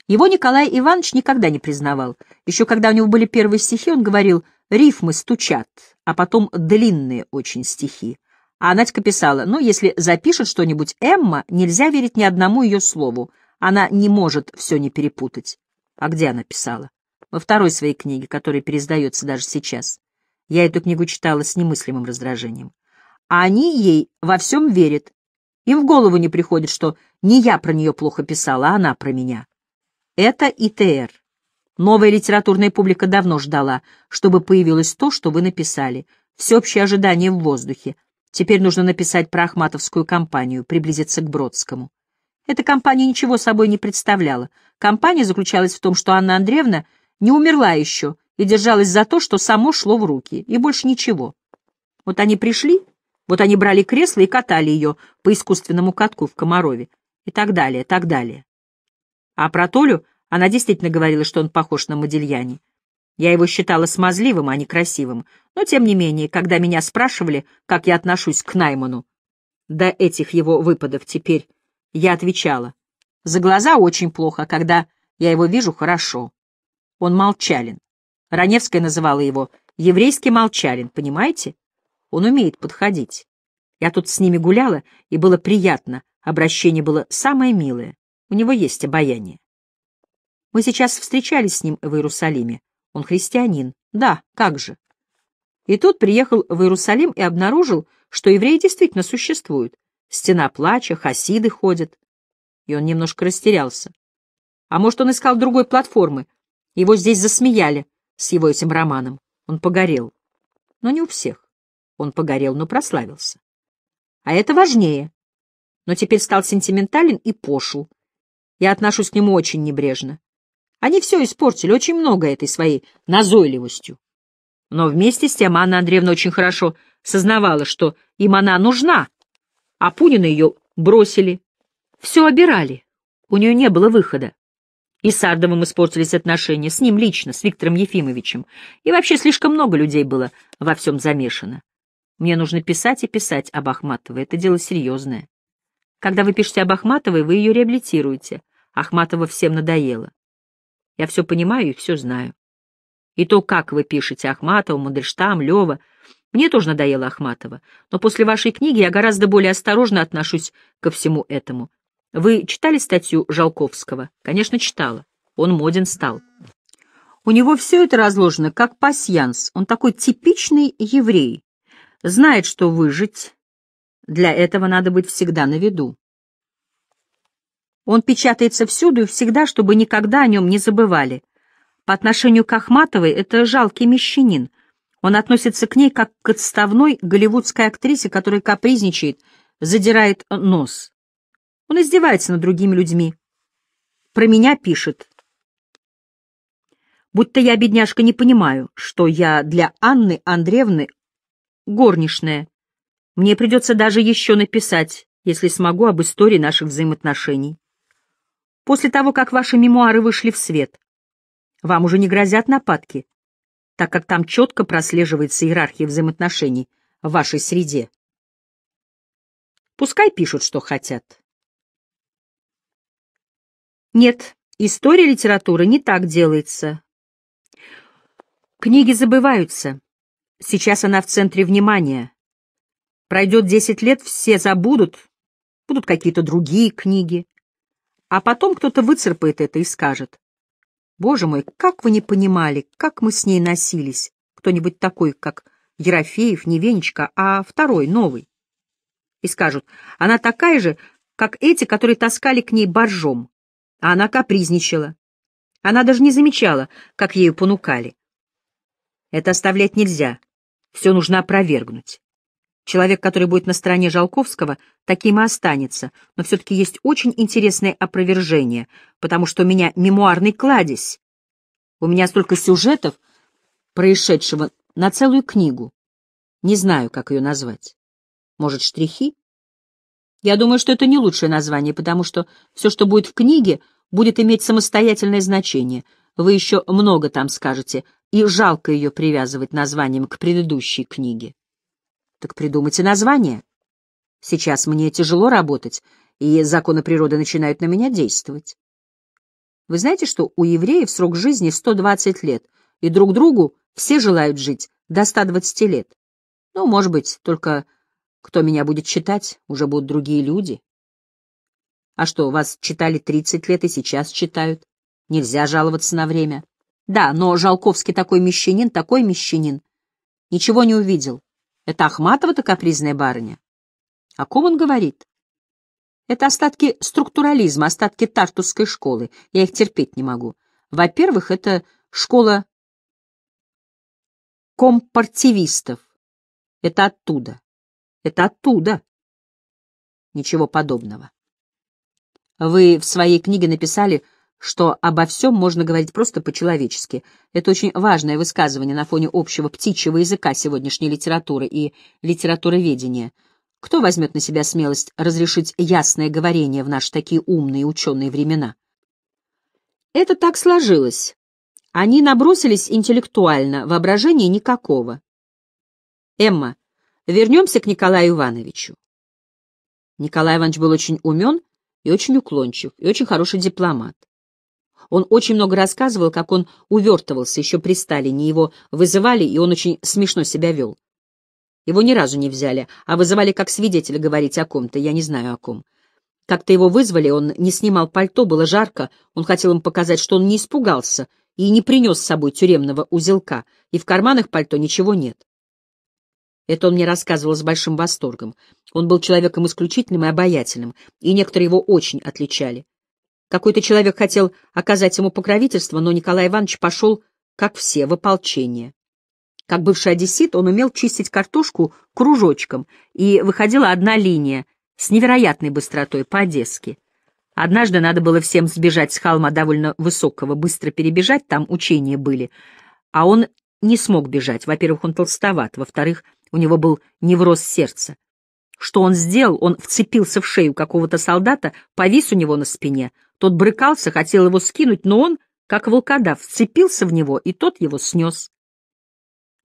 Его Николай Иванович никогда не признавал. Еще когда у него были первые стихи, он говорил «рифмы стучат», а потом «длинные очень стихи». А Надька писала, ну, если запишет что-нибудь Эмма, нельзя верить ни одному ее слову. Она не может все не перепутать. А где она писала? Во второй своей книге, которая пересдается даже сейчас. Я эту книгу читала с немыслимым раздражением. А они ей во всем верят. Им в голову не приходит, что не я про нее плохо писала, а она про меня. Это ИТР. Новая литературная публика давно ждала, чтобы появилось то, что вы написали. Всеобщее ожидание в воздухе. Теперь нужно написать про Ахматовскую компанию, приблизиться к Бродскому. Эта компания ничего собой не представляла. Компания заключалась в том, что Анна Андреевна не умерла еще и держалась за то, что само шло в руки, и больше ничего. Вот они пришли, вот они брали кресло и катали ее по искусственному катку в Комарове, и так далее, так далее. А про Толю она действительно говорила, что он похож на Модельяне. Я его считала смазливым, а не красивым, но, тем не менее, когда меня спрашивали, как я отношусь к Найману, до этих его выпадов теперь, я отвечала, за глаза очень плохо, а когда я его вижу хорошо. Он молчалин. Раневская называла его «еврейский молчалин», понимаете? Он умеет подходить. Я тут с ними гуляла, и было приятно, обращение было самое милое. У него есть обаяние. Мы сейчас встречались с ним в Иерусалиме. Он христианин. Да, как же. И тут приехал в Иерусалим и обнаружил, что евреи действительно существуют. Стена плача, хасиды ходят. И он немножко растерялся. А может, он искал другой платформы. Его здесь засмеяли с его этим романом. Он погорел. Но не у всех. Он погорел, но прославился. А это важнее. Но теперь стал сентиментален и пошел. Я отношусь к нему очень небрежно. Они все испортили, очень много этой своей назойливостью. Но вместе с тем Анна Андреевна очень хорошо сознавала, что им она нужна, а Пунина ее бросили. Все обирали, у нее не было выхода. И с Ардовым испортились отношения, с ним лично, с Виктором Ефимовичем. И вообще слишком много людей было во всем замешано. Мне нужно писать и писать об Ахматовой, это дело серьезное. Когда вы пишете об Ахматовой, вы ее реабилитируете. Ахматова всем надоела. Я все понимаю и все знаю. И то, как вы пишете Ахматова, Мандельштам, Лева. Мне тоже надоело Ахматова. Но после вашей книги я гораздо более осторожно отношусь ко всему этому. Вы читали статью Жалковского? Конечно, читала. Он моден стал. У него все это разложено как пасьянс. Он такой типичный еврей. Знает, что выжить. Для этого надо быть всегда на виду. Он печатается всюду и всегда, чтобы никогда о нем не забывали. По отношению к Ахматовой это жалкий мещанин. Он относится к ней как к отставной голливудской актрисе, которая капризничает, задирает нос. Он издевается над другими людьми. Про меня пишет. Будто я, бедняжка, не понимаю, что я для Анны Андреевны горничная. Мне придется даже еще написать, если смогу, об истории наших взаимоотношений после того, как ваши мемуары вышли в свет. Вам уже не грозят нападки, так как там четко прослеживается иерархия взаимоотношений в вашей среде. Пускай пишут, что хотят. Нет, история литературы не так делается. Книги забываются. Сейчас она в центре внимания. Пройдет десять лет, все забудут, будут какие-то другие книги. А потом кто-то выцарпает это и скажет. Боже мой, как вы не понимали, как мы с ней носились. Кто-нибудь такой, как Ерофеев, не Венечка, а второй, новый. И скажут, она такая же, как эти, которые таскали к ней боржом. А она капризничала. Она даже не замечала, как ею понукали. Это оставлять нельзя. Все нужно опровергнуть. Человек, который будет на стороне Жалковского, таким и останется, но все-таки есть очень интересное опровержение, потому что у меня мемуарный кладезь. У меня столько сюжетов, происшедшего на целую книгу. Не знаю, как ее назвать. Может, штрихи? Я думаю, что это не лучшее название, потому что все, что будет в книге, будет иметь самостоятельное значение. Вы еще много там скажете, и жалко ее привязывать названием к предыдущей книге. Так придумайте название. Сейчас мне тяжело работать, и законы природы начинают на меня действовать. Вы знаете, что у евреев срок жизни 120 лет, и друг другу все желают жить до 120 лет. Ну, может быть, только кто меня будет читать, уже будут другие люди. А что, вас читали 30 лет и сейчас читают? Нельзя жаловаться на время. Да, но Жалковский такой мещанин, такой мещанин. Ничего не увидел. Это Ахматова-то капризная барыня. О ком он говорит? Это остатки структурализма, остатки тартусской школы. Я их терпеть не могу. Во-первых, это школа компартивистов. Это оттуда. Это оттуда. Ничего подобного. Вы в своей книге написали, что обо всем можно говорить просто по-человечески. Это очень важное высказывание на фоне общего птичьего языка сегодняшней литературы и литературоведения. Кто возьмет на себя смелость разрешить ясное говорение в наши такие умные ученые времена? Это так сложилось. Они набросились интеллектуально, воображения никакого. Эмма, вернемся к Николаю Ивановичу. Николай Иванович был очень умен и очень уклончив, и очень хороший дипломат. Он очень много рассказывал, как он увертывался, еще при Сталине его вызывали, и он очень смешно себя вел. Его ни разу не взяли, а вызывали как свидетеля говорить о ком-то, я не знаю о ком. Как-то его вызвали, он не снимал пальто, было жарко, он хотел им показать, что он не испугался и не принес с собой тюремного узелка, и в карманах пальто ничего нет. Это он мне рассказывал с большим восторгом. Он был человеком исключительным и обаятельным, и некоторые его очень отличали. Какой-то человек хотел оказать ему покровительство, но Николай Иванович пошел, как все, в ополчение. Как бывший одессит, он умел чистить картошку кружочком, и выходила одна линия с невероятной быстротой по-одесски. Однажды надо было всем сбежать с холма довольно высокого, быстро перебежать, там учения были, а он не смог бежать. Во-первых, он толстоват, во-вторых, у него был невроз сердца. Что он сделал? Он вцепился в шею какого-то солдата, повис у него на спине — тот брыкался, хотел его скинуть, но он, как волкодав, вцепился в него, и тот его снес.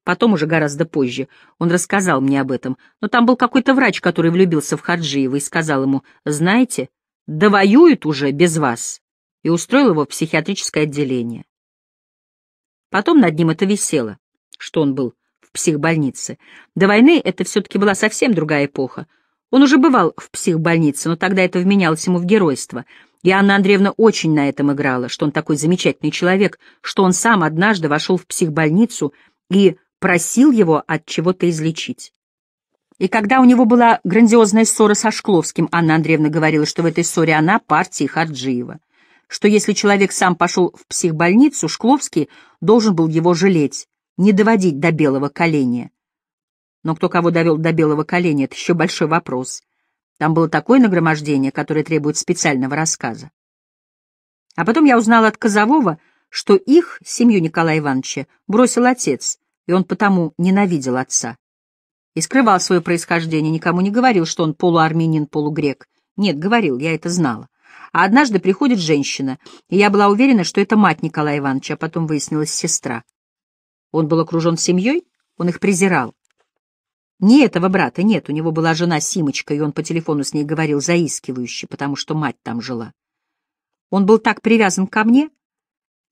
Потом, уже гораздо позже, он рассказал мне об этом, но там был какой-то врач, который влюбился в Хаджиева и сказал ему, «Знаете, довоюют уже без вас», и устроил его в психиатрическое отделение. Потом над ним это висело, что он был в психбольнице. До войны это все-таки была совсем другая эпоха. Он уже бывал в психбольнице, но тогда это вменялось ему в геройство. И Анна Андреевна очень на этом играла, что он такой замечательный человек, что он сам однажды вошел в психбольницу и просил его от чего-то излечить. И когда у него была грандиозная ссора со Шкловским, Анна Андреевна говорила, что в этой ссоре она партии Хаджиева, что если человек сам пошел в психбольницу, Шкловский должен был его жалеть, не доводить до белого коленя. Но кто кого довел до белого коленя, это еще большой вопрос. Там было такое нагромождение, которое требует специального рассказа. А потом я узнала от Козового, что их, семью Николая Ивановича, бросил отец, и он потому ненавидел отца. И скрывал свое происхождение, никому не говорил, что он полуармянин, полугрек. Нет, говорил, я это знала. А однажды приходит женщина, и я была уверена, что это мать Николая Ивановича, а потом выяснилась сестра. Он был окружен семьей, он их презирал. Не этого брата, нет, у него была жена Симочка, и он по телефону с ней говорил заискивающе, потому что мать там жила. Он был так привязан ко мне.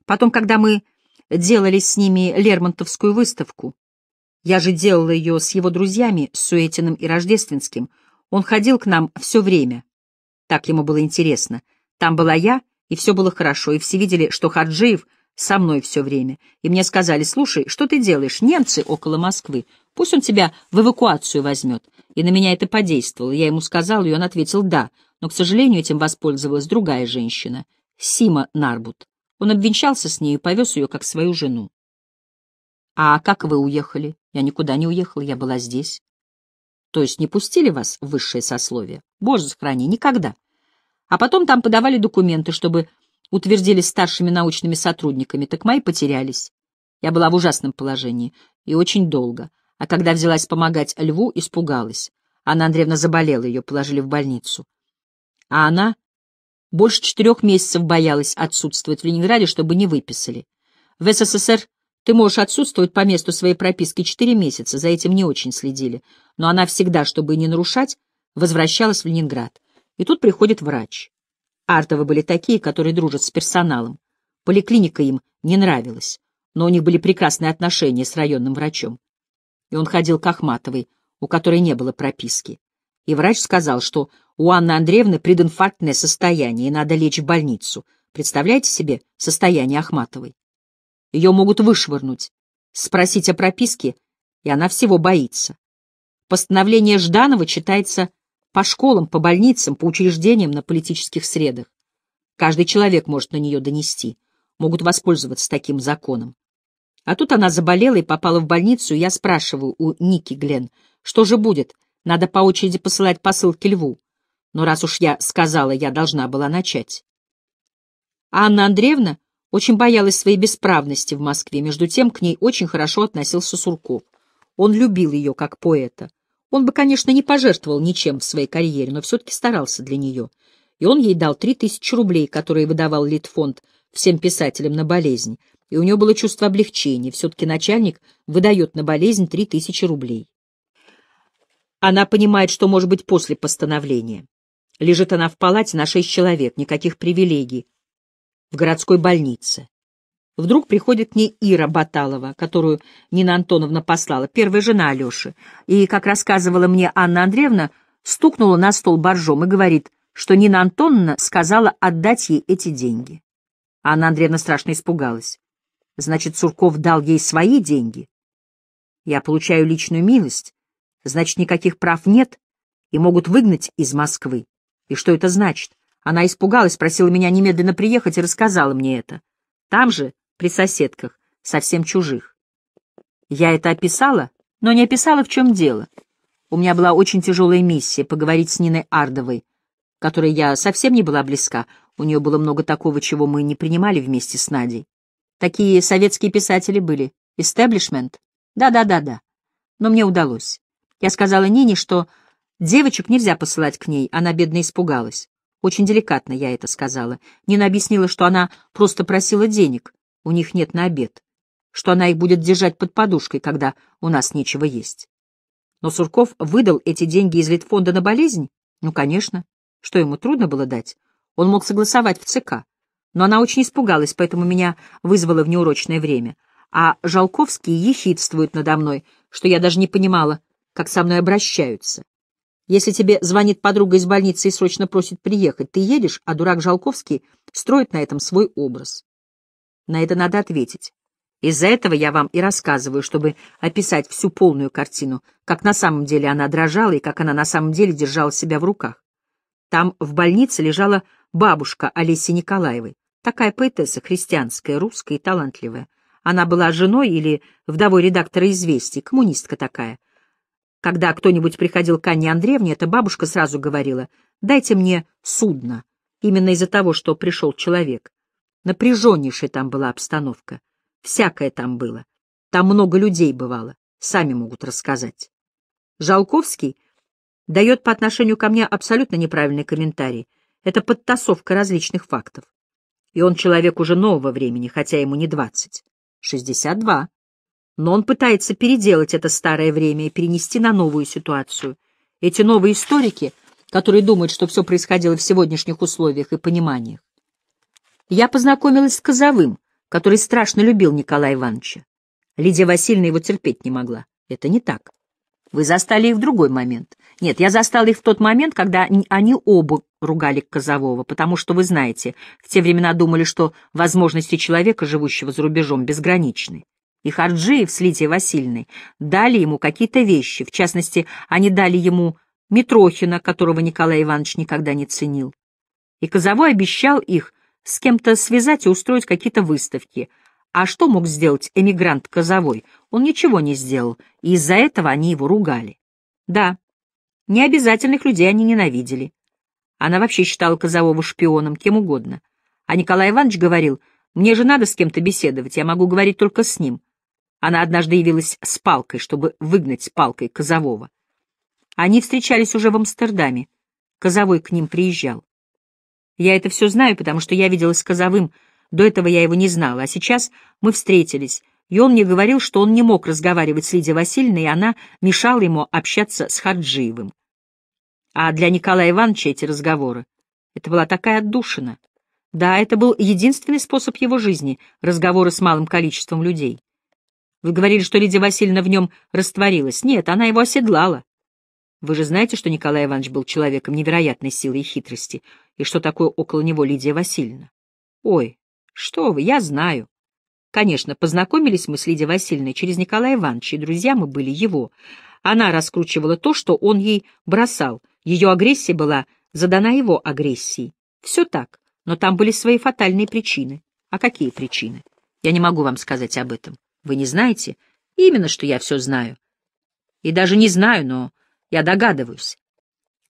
Потом, когда мы делали с ними Лермонтовскую выставку, я же делала ее с его друзьями, Суэтиным и Рождественским, он ходил к нам все время. Так ему было интересно. Там была я, и все было хорошо, и все видели, что Хаджиев со мной все время. И мне сказали, слушай, что ты делаешь? Немцы около Москвы. Пусть он тебя в эвакуацию возьмет. И на меня это подействовало. Я ему сказал, и он ответил «да». Но, к сожалению, этим воспользовалась другая женщина, Сима Нарбут. Он обвенчался с ней и повез ее как свою жену. «А как вы уехали?» «Я никуда не уехала, я была здесь». «То есть не пустили вас в высшее сословие?» «Боже, сохрани, никогда». А потом там подавали документы, чтобы утвердили старшими научными сотрудниками, так мои потерялись. Я была в ужасном положении и очень долго. А когда взялась помогать льву, испугалась. Анна Андреевна заболела, ее положили в больницу. А она больше четырех месяцев боялась отсутствовать в Ленинграде, чтобы не выписали. В СССР ты можешь отсутствовать по месту своей прописки четыре месяца, за этим не очень следили. Но она всегда, чтобы не нарушать, возвращалась в Ленинград. И тут приходит врач. Артовы были такие, которые дружат с персоналом. Поликлиника им не нравилась, но у них были прекрасные отношения с районным врачом и он ходил к Ахматовой, у которой не было прописки. И врач сказал, что у Анны Андреевны прединфарктное состояние, и надо лечь в больницу. Представляете себе состояние Ахматовой? Ее могут вышвырнуть, спросить о прописке, и она всего боится. Постановление Жданова читается по школам, по больницам, по учреждениям на политических средах. Каждый человек может на нее донести, могут воспользоваться таким законом. А тут она заболела и попала в больницу, и я спрашиваю у Ники Глен, что же будет? Надо по очереди посылать посылки Льву. Но раз уж я сказала, я должна была начать. Анна Андреевна очень боялась своей бесправности в Москве, между тем к ней очень хорошо относился Сурков. Он любил ее как поэта. Он бы, конечно, не пожертвовал ничем в своей карьере, но все-таки старался для нее. И он ей дал три тысячи рублей, которые выдавал Литфонд всем писателям на болезнь, и у нее было чувство облегчения. Все-таки начальник выдает на болезнь три тысячи рублей. Она понимает, что может быть после постановления. Лежит она в палате на шесть человек, никаких привилегий. В городской больнице. Вдруг приходит к ней Ира Баталова, которую Нина Антоновна послала, первая жена Алеши, и, как рассказывала мне Анна Андреевна, стукнула на стол боржом и говорит, что Нина Антоновна сказала отдать ей эти деньги. Анна Андреевна страшно испугалась. Значит, Сурков дал ей свои деньги. Я получаю личную милость. Значит, никаких прав нет и могут выгнать из Москвы. И что это значит? Она испугалась, просила меня немедленно приехать и рассказала мне это. Там же, при соседках, совсем чужих. Я это описала, но не описала, в чем дело. У меня была очень тяжелая миссия — поговорить с Ниной Ардовой, которой я совсем не была близка. У нее было много такого, чего мы не принимали вместе с Надей. Такие советские писатели были. Истеблишмент? Да-да-да-да. Но мне удалось. Я сказала Нине, что девочек нельзя посылать к ней, она бедно испугалась. Очень деликатно я это сказала. Нина объяснила, что она просто просила денег, у них нет на обед, что она их будет держать под подушкой, когда у нас нечего есть. Но Сурков выдал эти деньги из Литфонда на болезнь? Ну, конечно. Что ему трудно было дать? Он мог согласовать в ЦК но она очень испугалась, поэтому меня вызвала в неурочное время. А Жалковский ехидствует надо мной, что я даже не понимала, как со мной обращаются. Если тебе звонит подруга из больницы и срочно просит приехать, ты едешь, а дурак Жалковский строит на этом свой образ. На это надо ответить. Из-за этого я вам и рассказываю, чтобы описать всю полную картину, как на самом деле она дрожала и как она на самом деле держала себя в руках. Там в больнице лежала бабушка Олеси Николаевой. Такая поэтесса, христианская, русская и талантливая. Она была женой или вдовой редактора «Известий», коммунистка такая. Когда кто-нибудь приходил к Анне Андреевне, эта бабушка сразу говорила «дайте мне судно», именно из-за того, что пришел человек. Напряженнейшая там была обстановка. Всякое там было. Там много людей бывало. Сами могут рассказать. Жалковский дает по отношению ко мне абсолютно неправильный комментарий. Это подтасовка различных фактов и он человек уже нового времени, хотя ему не двадцать, шестьдесят два. Но он пытается переделать это старое время и перенести на новую ситуацию. Эти новые историки, которые думают, что все происходило в сегодняшних условиях и пониманиях. Я познакомилась с Козовым, который страшно любил Николая Ивановича. Лидия Васильевна его терпеть не могла. Это не так. Вы застали их в другой момент. Нет, я застал их в тот момент, когда они оба ругали Козового, потому что, вы знаете, в те времена думали, что возможности человека, живущего за рубежом, безграничны. И Харджиев с Лидией Васильевной дали ему какие-то вещи, в частности, они дали ему Митрохина, которого Николай Иванович никогда не ценил. И Козовой обещал их с кем-то связать и устроить какие-то выставки. А что мог сделать эмигрант Козовой? Он ничего не сделал, и из-за этого они его ругали. Да, необязательных людей они ненавидели. Она вообще считала Козового шпионом, кем угодно. А Николай Иванович говорил, «Мне же надо с кем-то беседовать, я могу говорить только с ним». Она однажды явилась с палкой, чтобы выгнать палкой Козового. Они встречались уже в Амстердаме. Козовой к ним приезжал. Я это все знаю, потому что я виделась с Козовым. До этого я его не знала, а сейчас мы встретились и он мне говорил, что он не мог разговаривать с Лидией Васильевной, и она мешала ему общаться с Хаджиевым. А для Николая Ивановича эти разговоры — это была такая отдушина. Да, это был единственный способ его жизни — разговоры с малым количеством людей. Вы говорили, что Лидия Васильевна в нем растворилась. Нет, она его оседлала. Вы же знаете, что Николай Иванович был человеком невероятной силы и хитрости, и что такое около него Лидия Васильевна? Ой, что вы, я знаю. Конечно, познакомились мы с Лидией Васильевной через Николая Ивановича, и друзья мы были его. Она раскручивала то, что он ей бросал. Ее агрессия была задана его агрессией. Все так, но там были свои фатальные причины. А какие причины? Я не могу вам сказать об этом. Вы не знаете? Именно, что я все знаю. И даже не знаю, но я догадываюсь.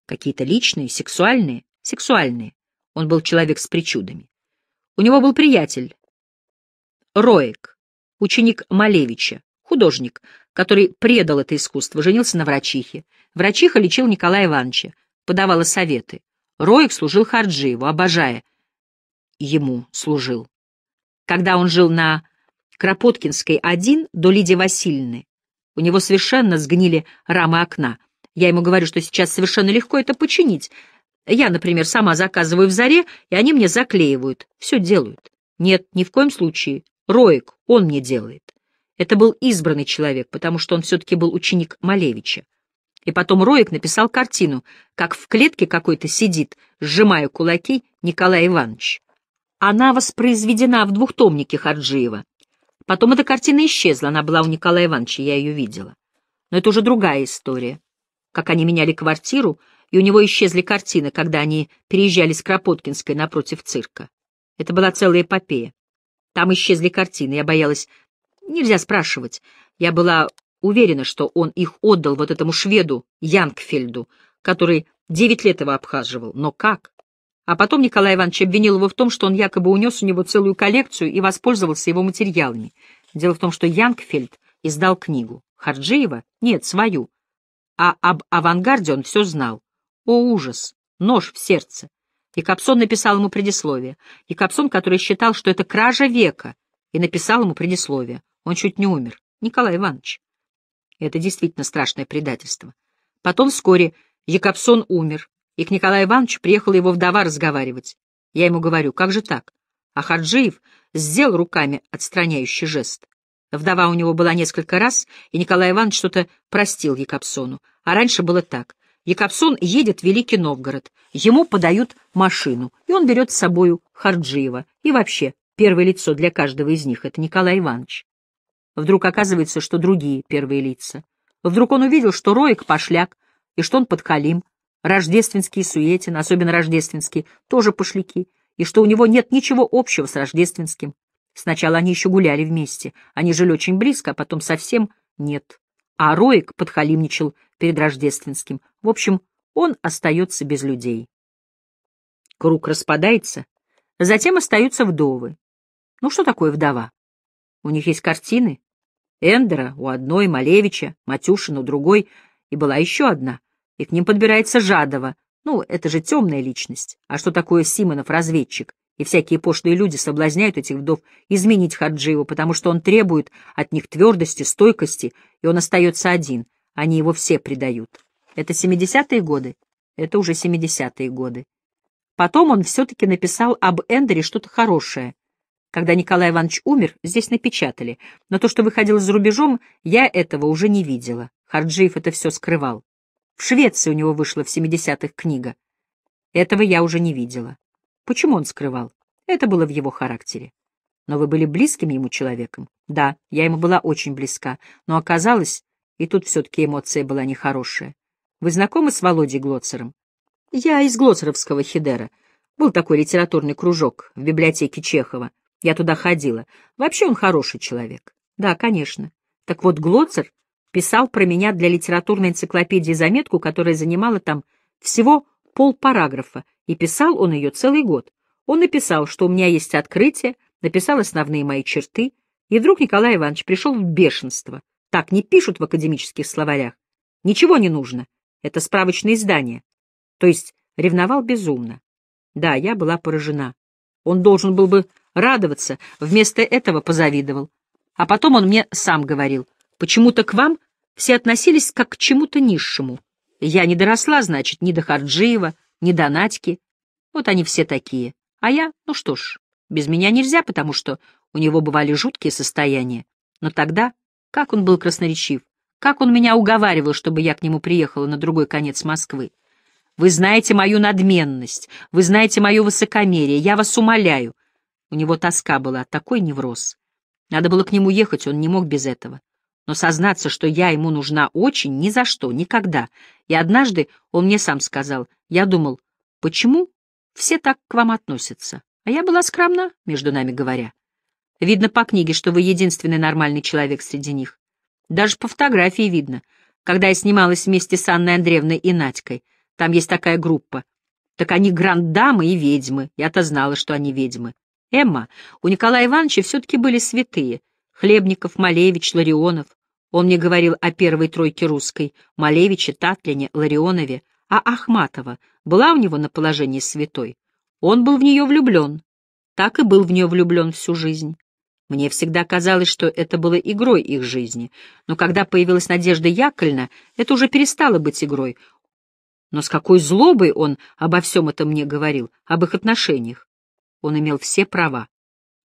Какие-то личные, сексуальные, сексуальные. Он был человек с причудами. У него был приятель, Роек, ученик Малевича, художник, который предал это искусство, женился на врачихе. Врачиха лечил Николая Ивановича, подавала советы. Роек служил Харджиеву, обожая. Ему служил. Когда он жил на Кропоткинской один до Лидии Васильевны, у него совершенно сгнили рамы окна. Я ему говорю, что сейчас совершенно легко это починить. Я, например, сама заказываю в «Заре», и они мне заклеивают, все делают. Нет, ни в коем случае. Роик, он мне делает. Это был избранный человек, потому что он все-таки был ученик Малевича. И потом Роик написал картину, как в клетке какой-то сидит, сжимая кулаки, Николай Иванович. Она воспроизведена в двухтомнике Харджиева. Потом эта картина исчезла, она была у Николая Ивановича, я ее видела. Но это уже другая история. Как они меняли квартиру, и у него исчезли картины, когда они переезжали с Кропоткинской напротив цирка. Это была целая эпопея. Там исчезли картины, я боялась... Нельзя спрашивать. Я была уверена, что он их отдал вот этому шведу Янгфельду, который девять лет его обхаживал. Но как? А потом Николай Иванович обвинил его в том, что он якобы унес у него целую коллекцию и воспользовался его материалами. Дело в том, что Янгфельд издал книгу. Харджиева? Нет, свою. А об авангарде он все знал. О, ужас! Нож в сердце. Якобсон написал ему предисловие. Якобсон, который считал, что это кража века, и написал ему предисловие. Он чуть не умер. Николай Иванович. Это действительно страшное предательство. Потом вскоре Якобсон умер, и к Николаю Ивановичу приехала его вдова разговаривать. Я ему говорю, как же так? А Хаджиев сделал руками отстраняющий жест. Вдова у него была несколько раз, и Николай Иванович что-то простил Якобсону. А раньше было так. Якобсон едет в Великий Новгород, ему подают машину, и он берет с собою Харджиева. И вообще, первое лицо для каждого из них — это Николай Иванович. Вдруг оказывается, что другие первые лица. Вдруг он увидел, что Роик пошляк, и что он подхалим. Рождественский суетин, особенно рождественский, тоже пошляки, и что у него нет ничего общего с рождественским. Сначала они еще гуляли вместе, они жили очень близко, а потом совсем нет. А Роик подхалимничал перед рождественским. В общем, он остается без людей. Круг распадается, затем остаются вдовы. Ну что такое вдова? У них есть картины. Эндера у одной, Малевича, Матюшина у другой, и была еще одна. И к ним подбирается Жадова. Ну, это же темная личность. А что такое Симонов-разведчик? И всякие пошлые люди соблазняют этих вдов изменить Хаджиева, потому что он требует от них твердости, стойкости, и он остается один. Они его все предают. Это 70-е годы. Это уже 70-е годы. Потом он все-таки написал об Эндере что-то хорошее. Когда Николай Иванович умер, здесь напечатали. Но то, что выходило за рубежом, я этого уже не видела. Харджиев это все скрывал. В Швеции у него вышла в 70-х книга. Этого я уже не видела. Почему он скрывал? Это было в его характере. Но вы были близким ему человеком? Да, я ему была очень близка. Но оказалось, и тут все-таки эмоция была нехорошая. Вы знакомы с Володей Глоцером? Я из Глоцеровского Хидера. Был такой литературный кружок в библиотеке Чехова. Я туда ходила. Вообще он хороший человек. Да, конечно. Так вот, Глоцер писал про меня для литературной энциклопедии заметку, которая занимала там всего полпараграфа, и писал он ее целый год. Он написал, что у меня есть открытие, написал основные мои черты, и вдруг Николай Иванович пришел в бешенство — так не пишут в академических словарях. Ничего не нужно. Это справочное издание. То есть ревновал безумно. Да, я была поражена. Он должен был бы радоваться, вместо этого позавидовал. А потом он мне сам говорил, почему-то к вам все относились как к чему-то низшему. Я не доросла, значит, ни до Харджиева, ни до Надьки. Вот они все такие. А я, ну что ж, без меня нельзя, потому что у него бывали жуткие состояния. Но тогда как он был красноречив. Как он меня уговаривал, чтобы я к нему приехала на другой конец Москвы. Вы знаете мою надменность, вы знаете мое высокомерие, я вас умоляю. У него тоска была, такой невроз. Надо было к нему ехать, он не мог без этого. Но сознаться, что я ему нужна очень, ни за что, никогда. И однажды он мне сам сказал, я думал, почему все так к вам относятся? А я была скромна, между нами говоря. Видно по книге, что вы единственный нормальный человек среди них. Даже по фотографии видно, когда я снималась вместе с Анной Андреевной и Надькой. Там есть такая группа. Так они гранд-дамы и ведьмы. Я-то знала, что они ведьмы. Эмма, у Николая Ивановича все-таки были святые. Хлебников, Малевич, Ларионов. Он мне говорил о первой тройке русской. Малевиче, Татлине, Ларионове. А Ахматова была у него на положении святой. Он был в нее влюблен. Так и был в нее влюблен всю жизнь. Мне всегда казалось, что это было игрой их жизни. Но когда появилась Надежда Яковлевна, это уже перестало быть игрой. Но с какой злобой он обо всем этом мне говорил, об их отношениях. Он имел все права.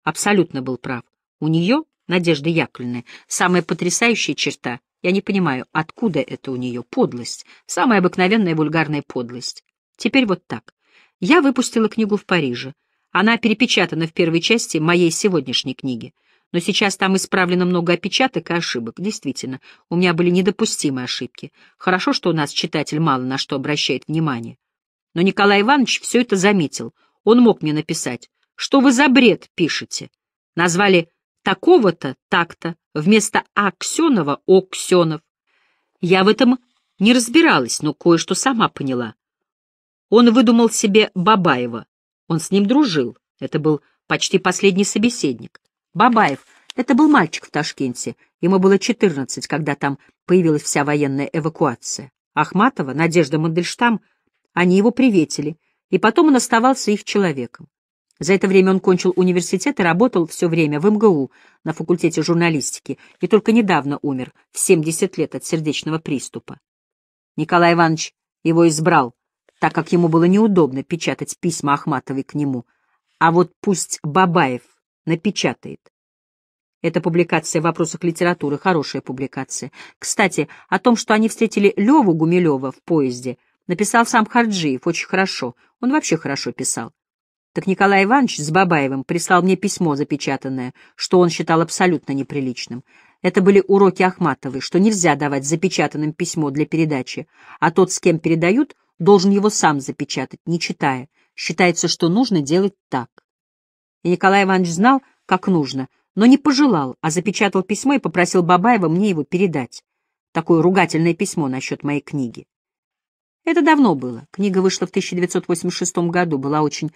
Абсолютно был прав. У нее, Надежды Яковлевны, самая потрясающая черта. Я не понимаю, откуда это у нее подлость. Самая обыкновенная вульгарная подлость. Теперь вот так. Я выпустила книгу в Париже. Она перепечатана в первой части моей сегодняшней книги. Но сейчас там исправлено много опечаток и ошибок. Действительно, у меня были недопустимые ошибки. Хорошо, что у нас читатель мало на что обращает внимание. Но Николай Иванович все это заметил. Он мог мне написать, что вы за бред пишете. Назвали такого-то так-то вместо Аксенова Оксенов. Я в этом не разбиралась, но кое-что сама поняла. Он выдумал себе Бабаева, он с ним дружил. Это был почти последний собеседник. Бабаев. Это был мальчик в Ташкенте. Ему было 14, когда там появилась вся военная эвакуация. Ахматова, Надежда Мандельштам, они его приветили, и потом он оставался их человеком. За это время он кончил университет и работал все время в МГУ на факультете журналистики и только недавно умер, в 70 лет от сердечного приступа. Николай Иванович его избрал так как ему было неудобно печатать письма Ахматовой к нему. А вот пусть Бабаев напечатает. Эта публикация в «Вопросах литературы» — хорошая публикация. Кстати, о том, что они встретили Леву Гумилева в поезде, написал сам Харджиев очень хорошо. Он вообще хорошо писал. Так Николай Иванович с Бабаевым прислал мне письмо запечатанное, что он считал абсолютно неприличным. Это были уроки Ахматовой, что нельзя давать запечатанным письмо для передачи, а тот, с кем передают, должен его сам запечатать, не читая. Считается, что нужно делать так. И Николай Иванович знал, как нужно, но не пожелал, а запечатал письмо и попросил Бабаева мне его передать. Такое ругательное письмо насчет моей книги. Это давно было. Книга вышла в 1986 году, была очень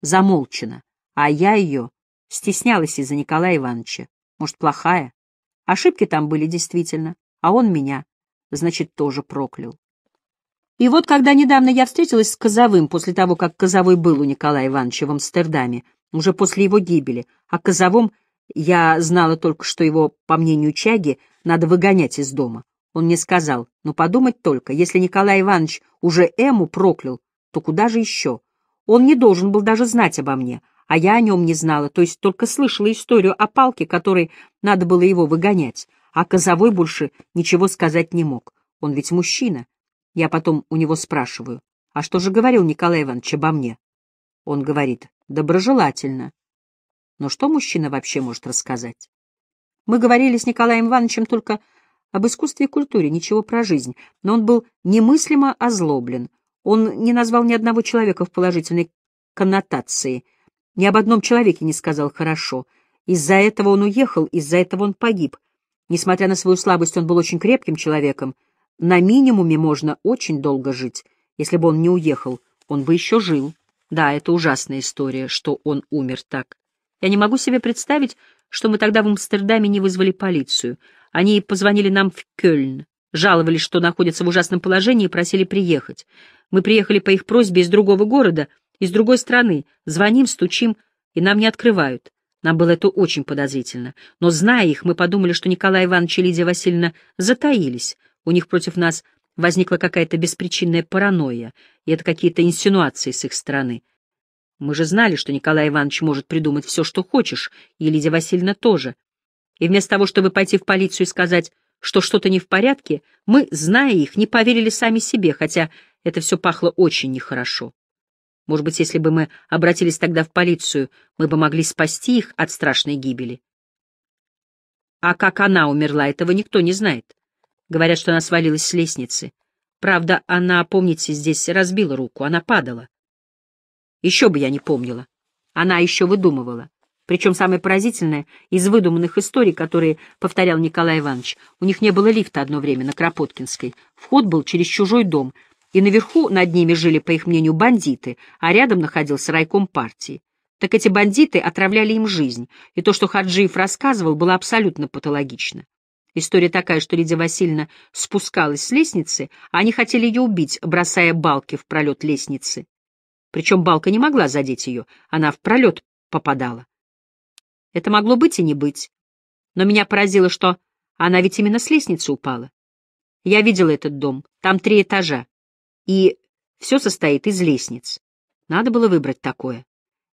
замолчена, а я ее стеснялась из-за Николая Ивановича. Может, плохая? Ошибки там были действительно, а он меня, значит, тоже проклял. И вот, когда недавно я встретилась с Козовым, после того, как Козовой был у Николая Ивановича в Амстердаме, уже после его гибели, о а Козовом я знала только, что его, по мнению Чаги, надо выгонять из дома. Он мне сказал, ну подумать только, если Николай Иванович уже Эму проклял, то куда же еще? Он не должен был даже знать обо мне, а я о нем не знала, то есть только слышала историю о палке, которой надо было его выгонять, а Козовой больше ничего сказать не мог. Он ведь мужчина, я потом у него спрашиваю, а что же говорил Николай Иванович обо мне? Он говорит, доброжелательно. Но что мужчина вообще может рассказать? Мы говорили с Николаем Ивановичем только об искусстве и культуре, ничего про жизнь, но он был немыслимо озлоблен. Он не назвал ни одного человека в положительной коннотации, ни об одном человеке не сказал «хорошо». Из-за этого он уехал, из-за этого он погиб. Несмотря на свою слабость, он был очень крепким человеком, на минимуме можно очень долго жить. Если бы он не уехал, он бы еще жил. Да, это ужасная история, что он умер так. Я не могу себе представить, что мы тогда в Амстердаме не вызвали полицию. Они позвонили нам в Кёльн, жаловались, что находятся в ужасном положении и просили приехать. Мы приехали по их просьбе из другого города, из другой страны. Звоним, стучим, и нам не открывают. Нам было это очень подозрительно. Но, зная их, мы подумали, что Николай Иванович и Лидия Васильевна затаились, у них против нас возникла какая-то беспричинная паранойя, и это какие-то инсинуации с их стороны. Мы же знали, что Николай Иванович может придумать все, что хочешь, и Лидия Васильевна тоже. И вместо того, чтобы пойти в полицию и сказать, что что-то не в порядке, мы, зная их, не поверили сами себе, хотя это все пахло очень нехорошо. Может быть, если бы мы обратились тогда в полицию, мы бы могли спасти их от страшной гибели. А как она умерла, этого никто не знает. Говорят, что она свалилась с лестницы. Правда, она, помните, здесь разбила руку, она падала. Еще бы я не помнила. Она еще выдумывала. Причем самое поразительное, из выдуманных историй, которые повторял Николай Иванович, у них не было лифта одно время на Кропоткинской. Вход был через чужой дом, и наверху над ними жили, по их мнению, бандиты, а рядом находился райком партии. Так эти бандиты отравляли им жизнь, и то, что Хаджиев рассказывал, было абсолютно патологично. История такая, что Лидия Васильевна спускалась с лестницы, а они хотели ее убить, бросая балки в пролет лестницы. Причем балка не могла задеть ее, она в пролет попадала. Это могло быть и не быть. Но меня поразило, что она ведь именно с лестницы упала. Я видела этот дом, там три этажа, и все состоит из лестниц. Надо было выбрать такое.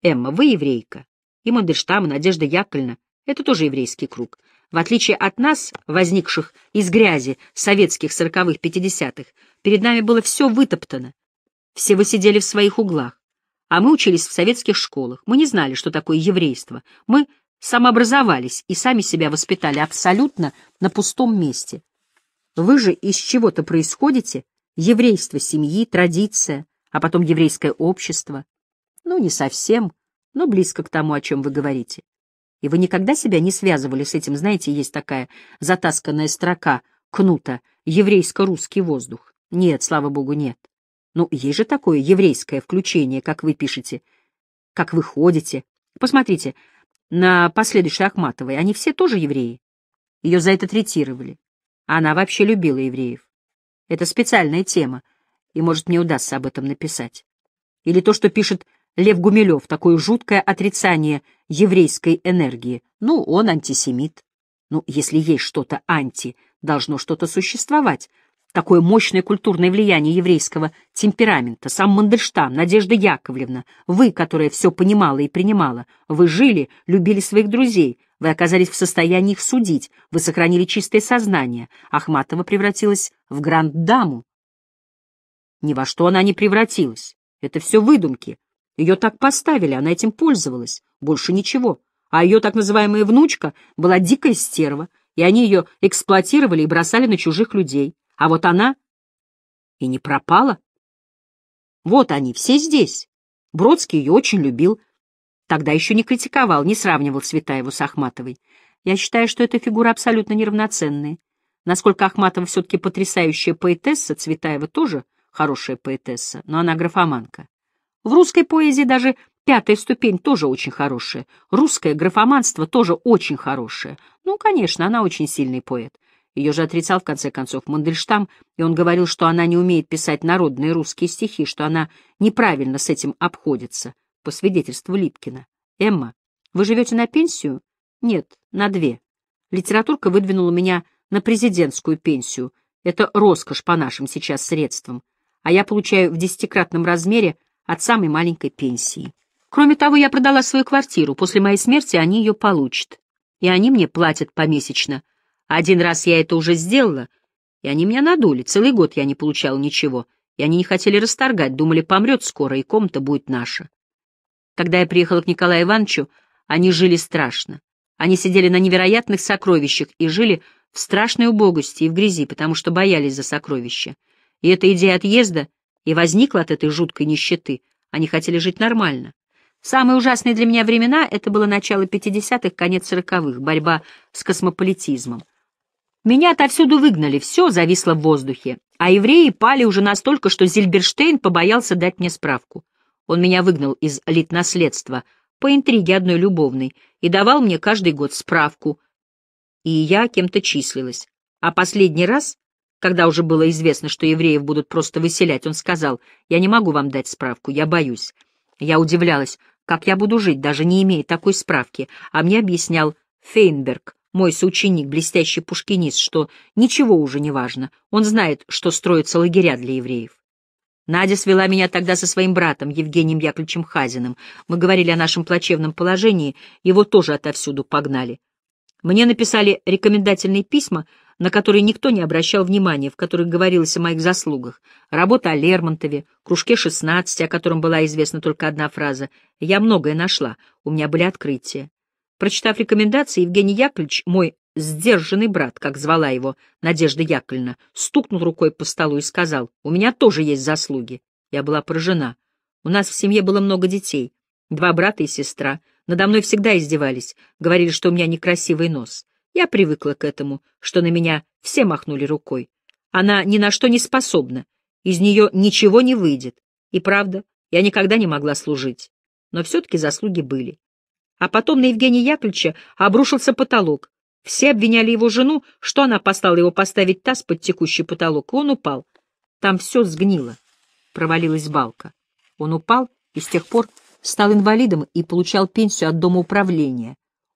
Эмма, вы еврейка. И Мандельштам, и Надежда Яковлевна — это тоже еврейский круг. В отличие от нас, возникших из грязи советских сороковых пятидесятых, перед нами было все вытоптано. Все вы сидели в своих углах. А мы учились в советских школах. Мы не знали, что такое еврейство. Мы самообразовались и сами себя воспитали абсолютно на пустом месте. Вы же из чего-то происходите? Еврейство семьи, традиция, а потом еврейское общество. Ну, не совсем, но близко к тому, о чем вы говорите. И вы никогда себя не связывали с этим? Знаете, есть такая затасканная строка кнута «Еврейско-русский воздух». Нет, слава богу, нет. Ну, есть же такое еврейское включение, как вы пишете, как вы ходите. Посмотрите, на последующей Ахматовой, они все тоже евреи. Ее за это третировали. Она вообще любила евреев. Это специальная тема, и, может, мне удастся об этом написать. Или то, что пишет Лев Гумилев, такое жуткое отрицание еврейской энергии. Ну, он антисемит. Ну, если есть что-то анти, должно что-то существовать. Такое мощное культурное влияние еврейского темперамента. Сам Мандельштам, Надежда Яковлевна, вы, которая все понимала и принимала. Вы жили, любили своих друзей, вы оказались в состоянии их судить, вы сохранили чистое сознание. Ахматова превратилась в гранд-даму. Ни во что она не превратилась. Это все выдумки. Ее так поставили, она этим пользовалась, больше ничего. А ее так называемая внучка была дикая стерва, и они ее эксплуатировали и бросали на чужих людей. А вот она и не пропала. Вот они, все здесь. Бродский ее очень любил. Тогда еще не критиковал, не сравнивал Светаеву с Ахматовой. Я считаю, что эта фигура абсолютно неравноценная. Насколько Ахматова все-таки потрясающая поэтесса, Цветаева тоже хорошая поэтесса, но она графоманка. В русской поэзии даже пятая ступень тоже очень хорошая. Русское графоманство тоже очень хорошее. Ну, конечно, она очень сильный поэт. Ее же отрицал, в конце концов, Мандельштам, и он говорил, что она не умеет писать народные русские стихи, что она неправильно с этим обходится, по свидетельству Липкина. «Эмма, вы живете на пенсию?» «Нет, на две. Литературка выдвинула меня на президентскую пенсию. Это роскошь по нашим сейчас средствам. А я получаю в десятикратном размере от самой маленькой пенсии. Кроме того, я продала свою квартиру, после моей смерти они ее получат. И они мне платят помесячно. Один раз я это уже сделала, и они меня надули. Целый год я не получала ничего, и они не хотели расторгать, думали, помрет скоро, и комната будет наша. Когда я приехала к Николаю Ивановичу, они жили страшно. Они сидели на невероятных сокровищах и жили в страшной убогости и в грязи, потому что боялись за сокровища. И эта идея отъезда и возникла от этой жуткой нищеты. Они хотели жить нормально. Самые ужасные для меня времена — это было начало 50-х, конец 40-х, борьба с космополитизмом. Меня отовсюду выгнали, все зависло в воздухе, а евреи пали уже настолько, что Зильберштейн побоялся дать мне справку. Он меня выгнал из литнаследства по интриге одной любовной и давал мне каждый год справку. И я кем-то числилась. А последний раз когда уже было известно, что евреев будут просто выселять, он сказал, «Я не могу вам дать справку, я боюсь». Я удивлялась, как я буду жить, даже не имея такой справки, а мне объяснял Фейнберг, мой соученик, блестящий пушкинист, что ничего уже не важно, он знает, что строятся лагеря для евреев. Надя свела меня тогда со своим братом, Евгением Яковлевичем Хазиным. Мы говорили о нашем плачевном положении, его тоже отовсюду погнали. Мне написали рекомендательные письма, на которые никто не обращал внимания, в которых говорилось о моих заслугах. Работа о Лермонтове, кружке 16, о котором была известна только одна фраза. Я многое нашла, у меня были открытия. Прочитав рекомендации, Евгений Яковлевич, мой сдержанный брат, как звала его Надежда Яковлевна, стукнул рукой по столу и сказал, «У меня тоже есть заслуги». Я была поражена. У нас в семье было много детей, два брата и сестра. Надо мной всегда издевались, говорили, что у меня некрасивый нос. Я привыкла к этому, что на меня все махнули рукой. Она ни на что не способна, из нее ничего не выйдет. И правда, я никогда не могла служить. Но все-таки заслуги были. А потом на Евгения Яковлевича обрушился потолок. Все обвиняли его жену, что она послала его поставить таз под текущий потолок, и он упал. Там все сгнило. Провалилась балка. Он упал и с тех пор стал инвалидом и получал пенсию от Дома управления.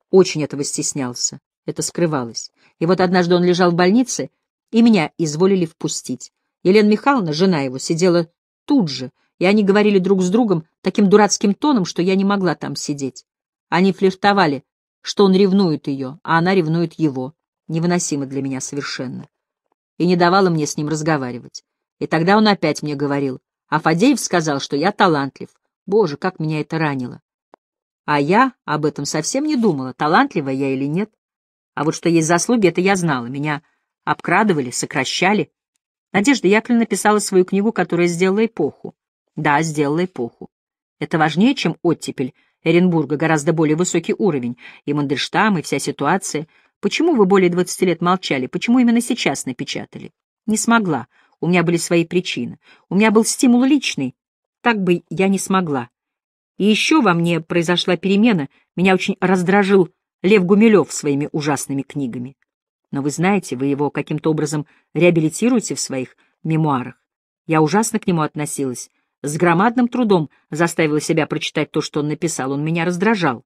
Очень этого стеснялся это скрывалось. И вот однажды он лежал в больнице, и меня изволили впустить. Елена Михайловна, жена его, сидела тут же, и они говорили друг с другом таким дурацким тоном, что я не могла там сидеть. Они флиртовали, что он ревнует ее, а она ревнует его. Невыносимо для меня совершенно. И не давала мне с ним разговаривать. И тогда он опять мне говорил, а Фадеев сказал, что я талантлив. Боже, как меня это ранило. А я об этом совсем не думала, талантлива я или нет. А вот что есть заслуги, это я знала. Меня обкрадывали, сокращали. Надежда Яковлевна написала свою книгу, которая сделала эпоху. Да, сделала эпоху. Это важнее, чем оттепель Эренбурга, гораздо более высокий уровень. И Мандельштам, и вся ситуация. Почему вы более 20 лет молчали? Почему именно сейчас напечатали? Не смогла. У меня были свои причины. У меня был стимул личный. Так бы я не смогла. И еще во мне произошла перемена. Меня очень раздражил Лев Гумилев своими ужасными книгами. Но вы знаете, вы его каким-то образом реабилитируете в своих мемуарах. Я ужасно к нему относилась. С громадным трудом заставила себя прочитать то, что он написал. Он меня раздражал.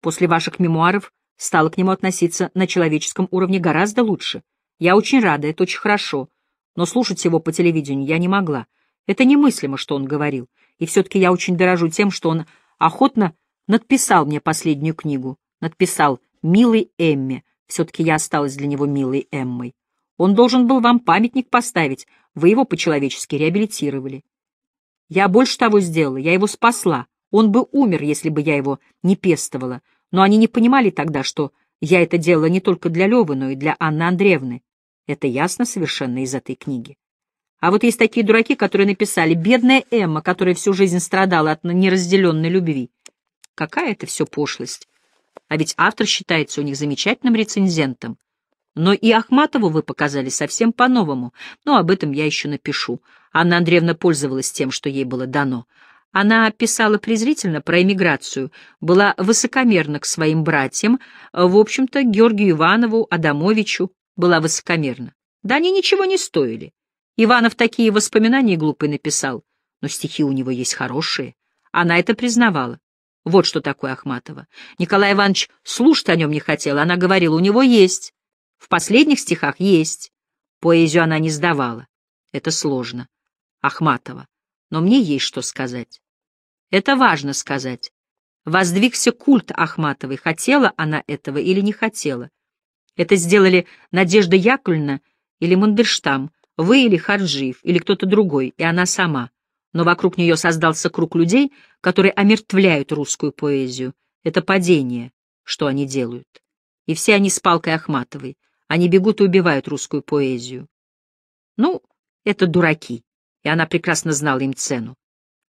После ваших мемуаров стала к нему относиться на человеческом уровне гораздо лучше. Я очень рада, это очень хорошо. Но слушать его по телевидению я не могла. Это немыслимо, что он говорил. И все-таки я очень дорожу тем, что он охотно надписал мне последнюю книгу надписал «Милый Эмми». Все-таки я осталась для него милой Эммой. Он должен был вам памятник поставить, вы его по-человечески реабилитировали. Я больше того сделала, я его спасла. Он бы умер, если бы я его не пестовала. Но они не понимали тогда, что я это делала не только для Левы, но и для Анны Андреевны. Это ясно совершенно из этой книги. А вот есть такие дураки, которые написали «Бедная Эмма, которая всю жизнь страдала от неразделенной любви». Какая это все пошлость а ведь автор считается у них замечательным рецензентом. Но и Ахматову вы показали совсем по-новому, но ну, об этом я еще напишу. Анна Андреевна пользовалась тем, что ей было дано. Она писала презрительно про эмиграцию, была высокомерна к своим братьям, в общем-то, Георгию Иванову, Адамовичу была высокомерна. Да они ничего не стоили. Иванов такие воспоминания глупые написал, но стихи у него есть хорошие. Она это признавала. Вот что такое Ахматова. Николай Иванович слушать о нем не хотел, она говорила, у него есть. В последних стихах есть. Поэзию она не сдавала. Это сложно. Ахматова. Но мне есть что сказать. Это важно сказать. Воздвигся культ Ахматовой, хотела она этого или не хотела. Это сделали Надежда Яковлевна или Мандельштам, вы или Харджиев, или кто-то другой, и она сама но вокруг нее создался круг людей, которые омертвляют русскую поэзию. Это падение, что они делают. И все они с палкой Ахматовой. Они бегут и убивают русскую поэзию. Ну, это дураки, и она прекрасно знала им цену.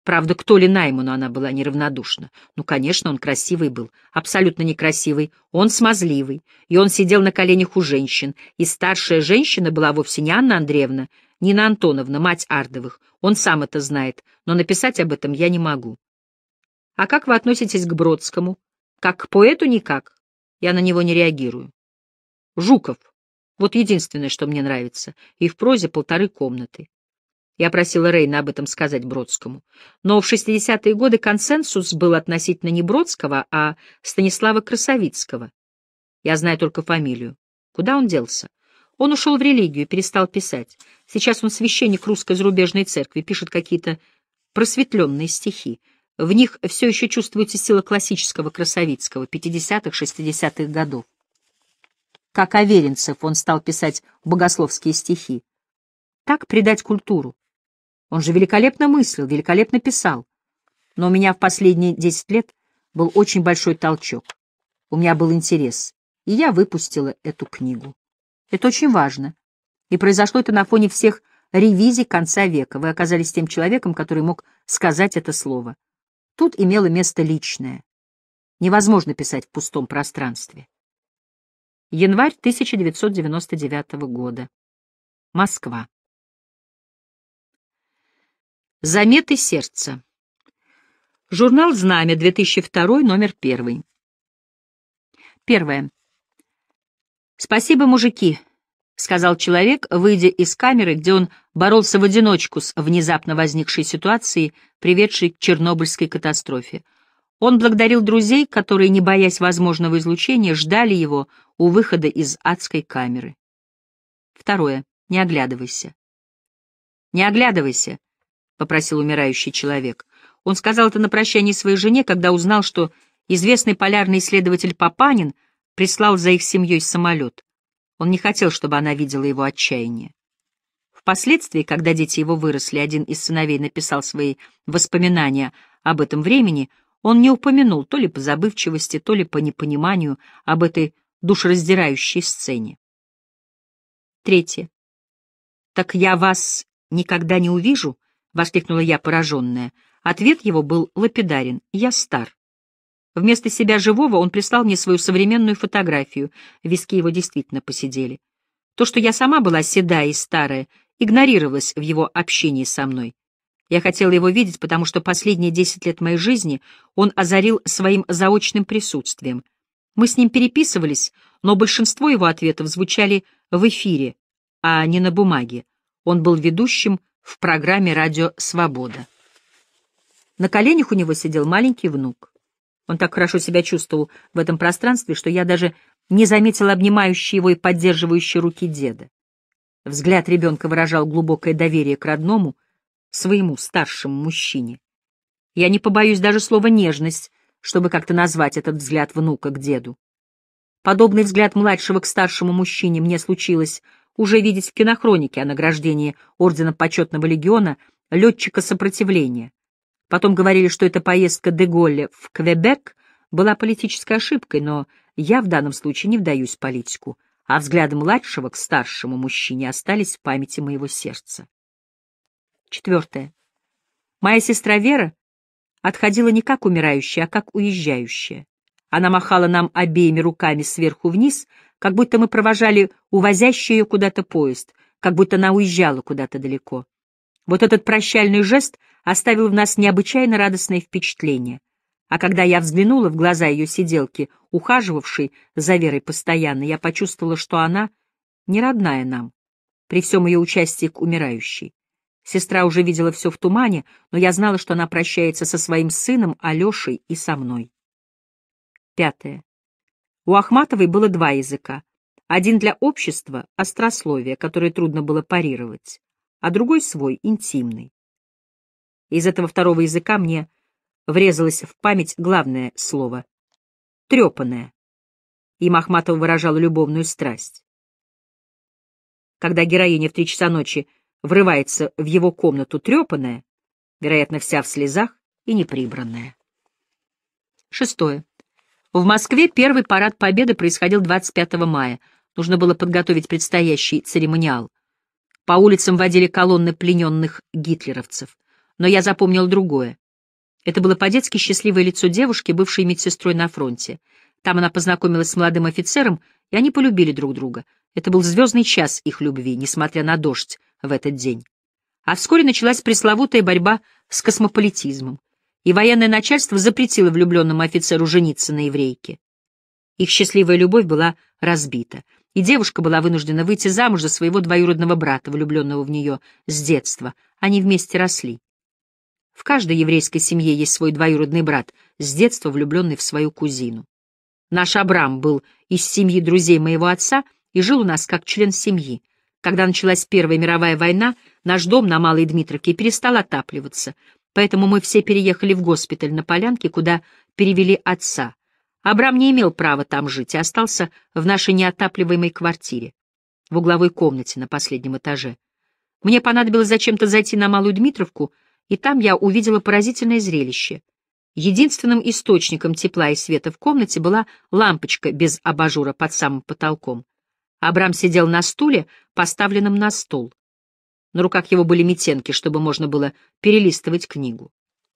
Правда, к Толе Найману она была неравнодушна. Ну, конечно, он красивый был, абсолютно некрасивый, он смазливый, и он сидел на коленях у женщин, и старшая женщина была вовсе не Анна Андреевна, Нина Антоновна, мать Ардовых. Он сам это знает, но написать об этом я не могу. А как вы относитесь к Бродскому? Как к поэту никак. Я на него не реагирую. Жуков. Вот единственное, что мне нравится. И в прозе полторы комнаты. Я просила Рейна об этом сказать Бродскому. Но в 60-е годы консенсус был относительно не Бродского, а Станислава Красовицкого. Я знаю только фамилию. Куда он делся? Он ушел в религию, перестал писать. Сейчас он священник русской зарубежной церкви, пишет какие-то просветленные стихи. В них все еще чувствуется сила классического Красовицкого 50-х, 60-х годов. Как Аверинцев он стал писать богословские стихи. Так придать культуру. Он же великолепно мыслил, великолепно писал. Но у меня в последние 10 лет был очень большой толчок. У меня был интерес, и я выпустила эту книгу. Это очень важно. И произошло это на фоне всех ревизий конца века. Вы оказались тем человеком, который мог сказать это слово. Тут имело место личное. Невозможно писать в пустом пространстве. Январь 1999 года. Москва. Заметы сердца. Журнал «Знамя», 2002, номер 1. Первое. «Спасибо, мужики», — сказал человек, выйдя из камеры, где он боролся в одиночку с внезапно возникшей ситуацией, приведшей к чернобыльской катастрофе. Он благодарил друзей, которые, не боясь возможного излучения, ждали его у выхода из адской камеры. Второе. Не оглядывайся. «Не оглядывайся», — попросил умирающий человек. Он сказал это на прощании своей жене, когда узнал, что известный полярный исследователь Папанин — прислал за их семьей самолет. Он не хотел, чтобы она видела его отчаяние. Впоследствии, когда дети его выросли, один из сыновей написал свои воспоминания об этом времени, он не упомянул то ли по забывчивости, то ли по непониманию об этой душераздирающей сцене. Третье. «Так я вас никогда не увижу?» — воскликнула я пораженная. Ответ его был лапидарен. «Я стар». Вместо себя живого он прислал мне свою современную фотографию. Виски его действительно посидели. То, что я сама была седая и старая, игнорировалось в его общении со мной. Я хотела его видеть, потому что последние десять лет моей жизни он озарил своим заочным присутствием. Мы с ним переписывались, но большинство его ответов звучали в эфире, а не на бумаге. Он был ведущим в программе «Радио Свобода». На коленях у него сидел маленький внук. Он так хорошо себя чувствовал в этом пространстве, что я даже не заметил обнимающей его и поддерживающей руки деда. Взгляд ребенка выражал глубокое доверие к родному, своему старшему мужчине. Я не побоюсь даже слова «нежность», чтобы как-то назвать этот взгляд внука к деду. Подобный взгляд младшего к старшему мужчине мне случилось уже видеть в кинохронике о награждении Ордена Почетного Легиона летчика сопротивления, Потом говорили, что эта поездка де Голля в Квебек была политической ошибкой, но я в данном случае не вдаюсь в политику, а взгляды младшего к старшему мужчине остались в памяти моего сердца. Четвертое. Моя сестра Вера отходила не как умирающая, а как уезжающая. Она махала нам обеими руками сверху вниз, как будто мы провожали увозящий ее куда-то поезд, как будто она уезжала куда-то далеко. Вот этот прощальный жест оставил в нас необычайно радостное впечатление. А когда я взглянула в глаза ее сиделки, ухаживавшей за Верой постоянно, я почувствовала, что она не родная нам, при всем ее участии к умирающей. Сестра уже видела все в тумане, но я знала, что она прощается со своим сыном, Алешей и со мной. Пятое. У Ахматовой было два языка. Один для общества — острословия, которое трудно было парировать а другой свой, интимный. Из этого второго языка мне врезалось в память главное слово — «трепанное». И Ахматова выражала любовную страсть. Когда героиня в три часа ночи врывается в его комнату трепанная, вероятно, вся в слезах и неприбранная. Шестое. В Москве первый парад Победы происходил 25 мая. Нужно было подготовить предстоящий церемониал. По улицам водили колонны плененных гитлеровцев. Но я запомнил другое. Это было по-детски счастливое лицо девушки, бывшей медсестрой на фронте. Там она познакомилась с молодым офицером, и они полюбили друг друга. Это был звездный час их любви, несмотря на дождь в этот день. А вскоре началась пресловутая борьба с космополитизмом, и военное начальство запретило влюбленному офицеру жениться на еврейке. Их счастливая любовь была разбита и девушка была вынуждена выйти замуж за своего двоюродного брата, влюбленного в нее с детства. Они вместе росли. В каждой еврейской семье есть свой двоюродный брат, с детства влюбленный в свою кузину. Наш Абрам был из семьи друзей моего отца и жил у нас как член семьи. Когда началась Первая мировая война, наш дом на Малой Дмитровке перестал отапливаться, поэтому мы все переехали в госпиталь на Полянке, куда перевели отца. Абрам не имел права там жить и остался в нашей неотапливаемой квартире, в угловой комнате на последнем этаже. Мне понадобилось зачем-то зайти на Малую Дмитровку, и там я увидела поразительное зрелище. Единственным источником тепла и света в комнате была лампочка без абажура под самым потолком. Абрам сидел на стуле, поставленном на стол. На руках его были метенки, чтобы можно было перелистывать книгу.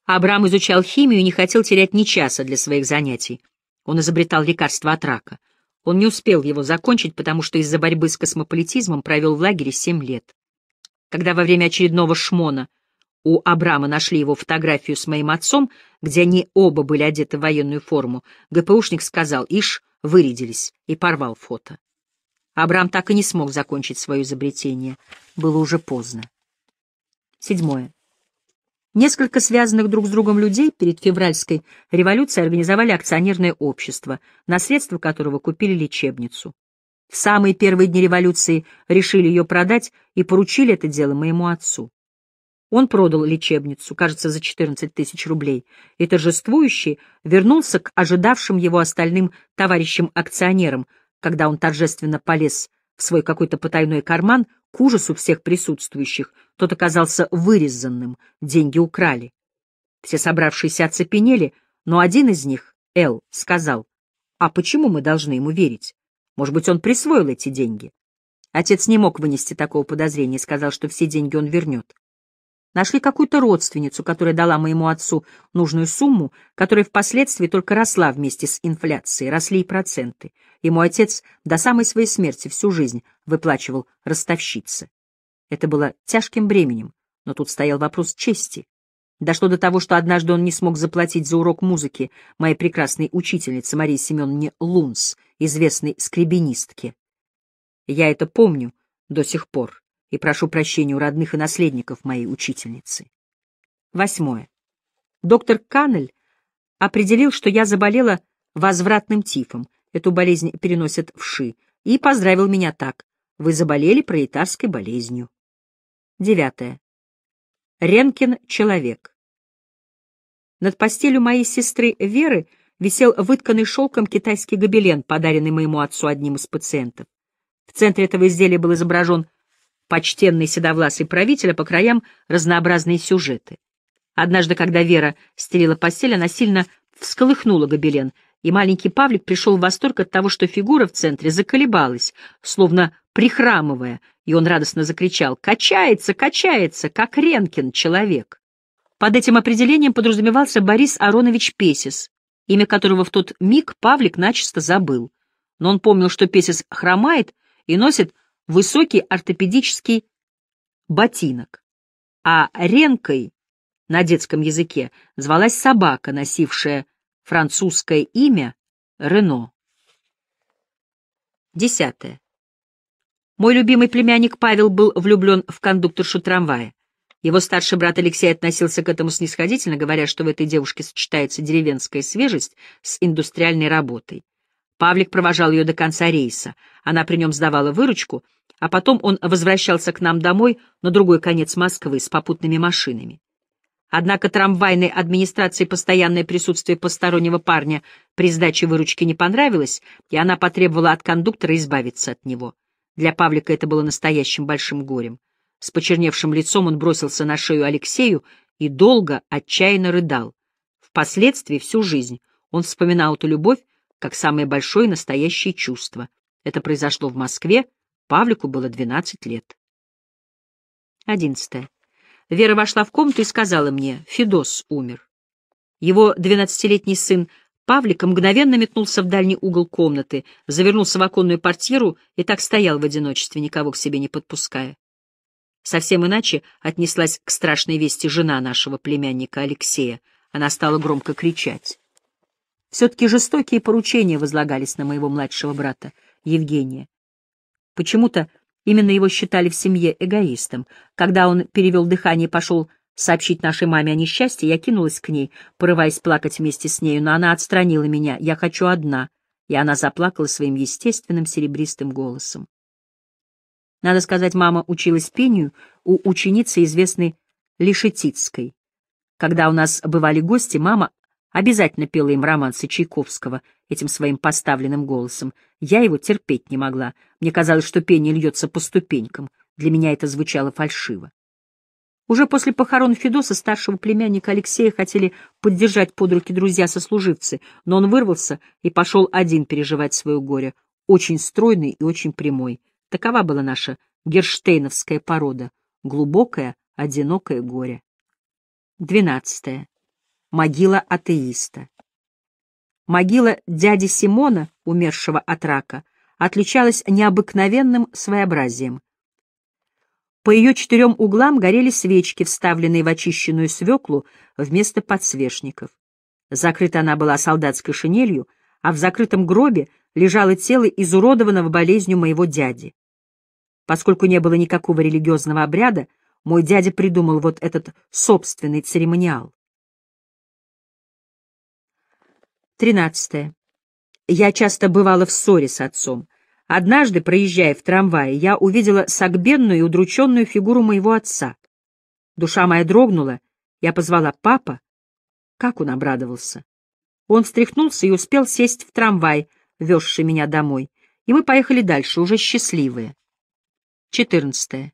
Абрам изучал химию и не хотел терять ни часа для своих занятий. Он изобретал лекарство от рака. Он не успел его закончить, потому что из-за борьбы с космополитизмом провел в лагере семь лет. Когда во время очередного шмона у Абрама нашли его фотографию с моим отцом, где они оба были одеты в военную форму, ГПУшник сказал «Ишь, вырядились» и порвал фото. Абрам так и не смог закончить свое изобретение. Было уже поздно. Седьмое. Несколько связанных друг с другом людей перед февральской революцией организовали акционерное общество, на средства которого купили лечебницу. В самые первые дни революции решили ее продать и поручили это дело моему отцу. Он продал лечебницу, кажется, за 14 тысяч рублей, и торжествующий вернулся к ожидавшим его остальным товарищам-акционерам, когда он торжественно полез в свой какой-то потайной карман, к ужасу всех присутствующих, тот оказался вырезанным, деньги украли. Все собравшиеся оцепенели, но один из них, Эл, сказал, «А почему мы должны ему верить? Может быть, он присвоил эти деньги?» Отец не мог вынести такого подозрения, и сказал, что все деньги он вернет. Нашли какую-то родственницу, которая дала моему отцу нужную сумму, которая впоследствии только росла вместе с инфляцией, росли и проценты. И мой отец до самой своей смерти всю жизнь выплачивал ростовщице. Это было тяжким бременем, но тут стоял вопрос чести. Дошло до того, что однажды он не смог заплатить за урок музыки моей прекрасной учительнице Марии Семеновне Лунс, известной скребинистке. Я это помню до сих пор и прошу прощения у родных и наследников моей учительницы. Восьмое. Доктор Каннель определил, что я заболела возвратным тифом, эту болезнь переносят вши, и поздравил меня так. Вы заболели пролетарской болезнью. Девятое. Ренкин человек. Над постелью моей сестры Веры висел вытканный шелком китайский гобелен, подаренный моему отцу одним из пациентов. В центре этого изделия был изображен почтенный седовласый правитель, а по краям разнообразные сюжеты. Однажды, когда Вера стелила постель, она сильно всколыхнула гобелен, и маленький Павлик пришел в восторг от того, что фигура в центре заколебалась, словно прихрамывая, и он радостно закричал «Качается, качается, как Ренкин человек!» Под этим определением подразумевался Борис Аронович Песис, имя которого в тот миг Павлик начисто забыл. Но он помнил, что Песис хромает и носит высокий ортопедический ботинок, а ренкой на детском языке звалась собака, носившая французское имя Рено. Десятое. Мой любимый племянник Павел был влюблен в кондукторшу трамвая. Его старший брат Алексей относился к этому снисходительно, говоря, что в этой девушке сочетается деревенская свежесть с индустриальной работой. Павлик провожал ее до конца рейса. Она при нем сдавала выручку, а потом он возвращался к нам домой на другой конец Москвы с попутными машинами. Однако трамвайной администрации постоянное присутствие постороннего парня при сдаче выручки не понравилось, и она потребовала от кондуктора избавиться от него. Для Павлика это было настоящим большим горем. С почерневшим лицом он бросился на шею Алексею и долго, отчаянно рыдал. Впоследствии всю жизнь он вспоминал эту любовь, как самое большое настоящее чувство. Это произошло в Москве, Павлику было 12 лет. 11. Вера вошла в комнату и сказала мне, Федос умер. Его 12-летний сын Павлик мгновенно метнулся в дальний угол комнаты, завернулся в оконную портьеру и так стоял в одиночестве, никого к себе не подпуская. Совсем иначе отнеслась к страшной вести жена нашего племянника Алексея. Она стала громко кричать. Все-таки жестокие поручения возлагались на моего младшего брата, Евгения. Почему-то именно его считали в семье эгоистом. Когда он перевел дыхание и пошел сообщить нашей маме о несчастье, я кинулась к ней, порываясь плакать вместе с нею, но она отстранила меня. «Я хочу одна», и она заплакала своим естественным серебристым голосом. Надо сказать, мама училась пению у ученицы, известной Лишетицкой. Когда у нас бывали гости, мама Обязательно пела им романсы Чайковского этим своим поставленным голосом. Я его терпеть не могла. Мне казалось, что пение льется по ступенькам. Для меня это звучало фальшиво. Уже после похорон Федоса старшего племянника Алексея хотели поддержать под руки друзья-сослуживцы, но он вырвался и пошел один переживать свое горе, очень стройный и очень прямой. Такова была наша герштейновская порода, глубокое, одинокое горе. Двенадцатое. Могила атеиста. Могила дяди Симона, умершего от рака, отличалась необыкновенным своеобразием. По ее четырем углам горели свечки, вставленные в очищенную свеклу вместо подсвечников. Закрыта она была солдатской шинелью, а в закрытом гробе лежало тело изуродованного болезнью моего дяди. Поскольку не было никакого религиозного обряда, мой дядя придумал вот этот собственный церемониал. Тринадцатое. Я часто бывала в ссоре с отцом. Однажды, проезжая в трамвае, я увидела согбенную и удрученную фигуру моего отца. Душа моя дрогнула, я позвала папа. Как он обрадовался. Он встряхнулся и успел сесть в трамвай, везший меня домой, и мы поехали дальше, уже счастливые. Четырнадцатое.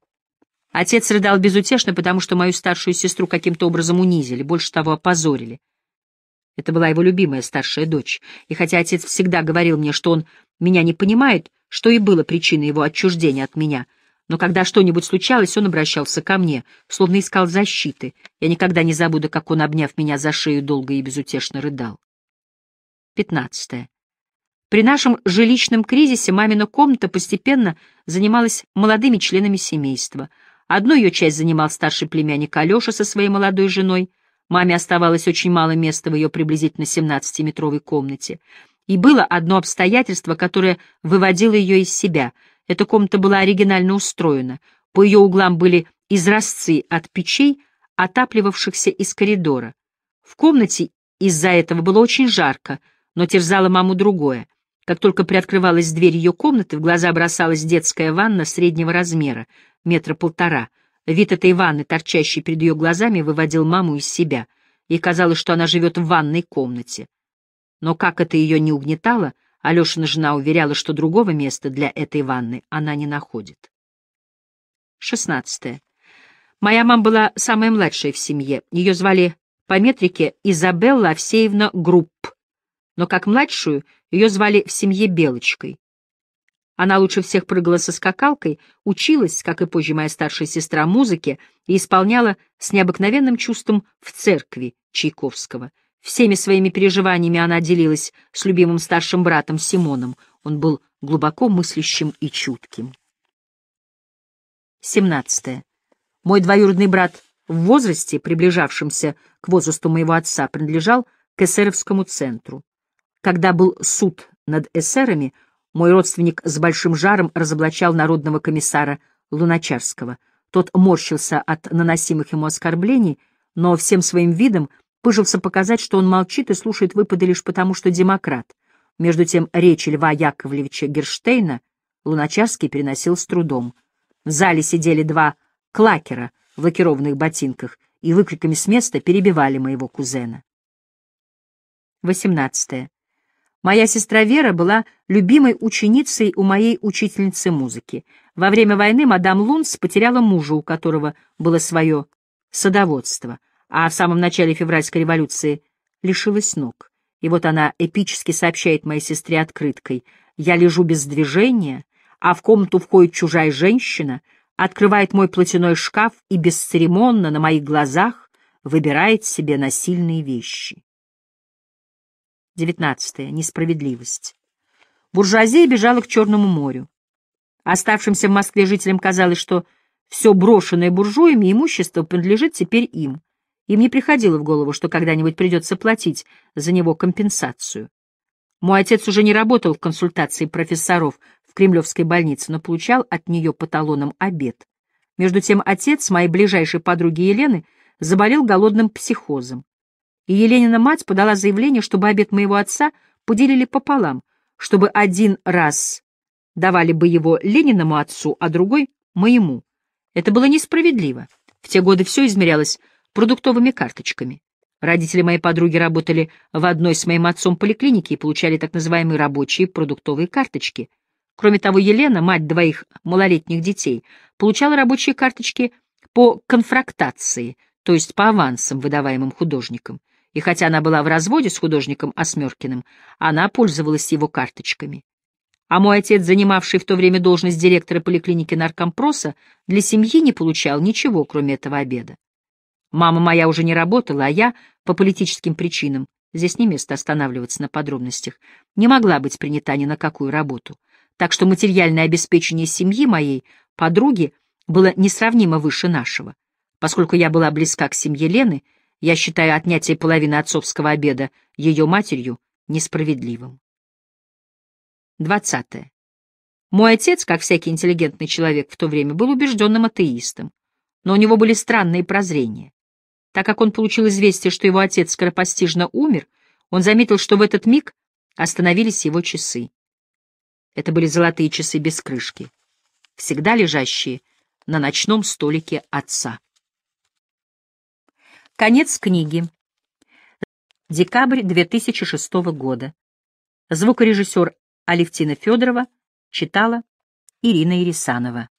Отец рыдал безутешно, потому что мою старшую сестру каким-то образом унизили, больше того, опозорили. Это была его любимая старшая дочь, и хотя отец всегда говорил мне, что он меня не понимает, что и было причиной его отчуждения от меня, но когда что-нибудь случалось, он обращался ко мне, словно искал защиты. Я никогда не забуду, как он, обняв меня за шею, долго и безутешно рыдал. Пятнадцатое. При нашем жилищном кризисе мамина комната постепенно занималась молодыми членами семейства. Одну ее часть занимал старший племянник Алеша со своей молодой женой — Маме оставалось очень мало места в ее приблизительно 17-метровой комнате. И было одно обстоятельство, которое выводило ее из себя. Эта комната была оригинально устроена. По ее углам были изразцы от печей, отапливавшихся из коридора. В комнате из-за этого было очень жарко, но терзало маму другое. Как только приоткрывалась дверь ее комнаты, в глаза бросалась детская ванна среднего размера, метра полтора — Вид этой ванны, торчащей перед ее глазами, выводил маму из себя. и казалось, что она живет в ванной комнате. Но как это ее не угнетало, Алешина жена уверяла, что другого места для этой ванны она не находит. 16. Моя мама была самая младшая в семье. Ее звали по метрике Изабелла Овсеевна Групп. Но как младшую ее звали в семье Белочкой. Она лучше всех прыгала со скакалкой, училась, как и позже моя старшая сестра, музыке и исполняла с необыкновенным чувством в церкви Чайковского. Всеми своими переживаниями она делилась с любимым старшим братом Симоном. Он был глубоко мыслящим и чутким. 17. Мой двоюродный брат в возрасте, приближавшемся к возрасту моего отца, принадлежал к эсеровскому центру. Когда был суд над эсерами, мой родственник с большим жаром разоблачал народного комиссара Луначарского. Тот морщился от наносимых ему оскорблений, но всем своим видом пыжился показать, что он молчит и слушает выпады лишь потому, что демократ. Между тем речь Льва Яковлевича Герштейна Луначарский переносил с трудом. В зале сидели два клакера в лакированных ботинках и выкриками с места перебивали моего кузена. 18. Моя сестра Вера была любимой ученицей у моей учительницы музыки. Во время войны мадам Лунс потеряла мужа, у которого было свое садоводство, а в самом начале февральской революции лишилась ног. И вот она эпически сообщает моей сестре открыткой «Я лежу без движения», а в комнату входит чужая женщина, открывает мой платяной шкаф и бесцеремонно на моих глазах выбирает себе насильные вещи. 19. Несправедливость. Буржуазия бежала к Черному морю. Оставшимся в Москве жителям казалось, что все брошенное буржуями имущество принадлежит теперь им. Им не приходило в голову, что когда-нибудь придется платить за него компенсацию. Мой отец уже не работал в консультации профессоров в Кремлевской больнице, но получал от нее по талонам обед. Между тем отец моей ближайшей подруги Елены заболел голодным психозом и Еленина мать подала заявление, чтобы обед моего отца поделили пополам, чтобы один раз давали бы его Лениному отцу, а другой — моему. Это было несправедливо. В те годы все измерялось продуктовыми карточками. Родители моей подруги работали в одной с моим отцом поликлинике и получали так называемые рабочие продуктовые карточки. Кроме того, Елена, мать двоих малолетних детей, получала рабочие карточки по конфрактации, то есть по авансам, выдаваемым художникам и хотя она была в разводе с художником Осмеркиным, она пользовалась его карточками. А мой отец, занимавший в то время должность директора поликлиники наркомпроса, для семьи не получал ничего, кроме этого обеда. Мама моя уже не работала, а я, по политическим причинам, здесь не место останавливаться на подробностях, не могла быть принята ни на какую работу. Так что материальное обеспечение семьи моей, подруги, было несравнимо выше нашего. Поскольку я была близка к семье Лены, я считаю отнятие половины отцовского обеда ее матерью несправедливым. 20. Мой отец, как всякий интеллигентный человек в то время, был убежденным атеистом, но у него были странные прозрения. Так как он получил известие, что его отец скоропостижно умер, он заметил, что в этот миг остановились его часы. Это были золотые часы без крышки, всегда лежащие на ночном столике отца. Конец книги. Декабрь 2006 года. Звукорежиссер Алевтина Федорова читала Ирина Ирисанова.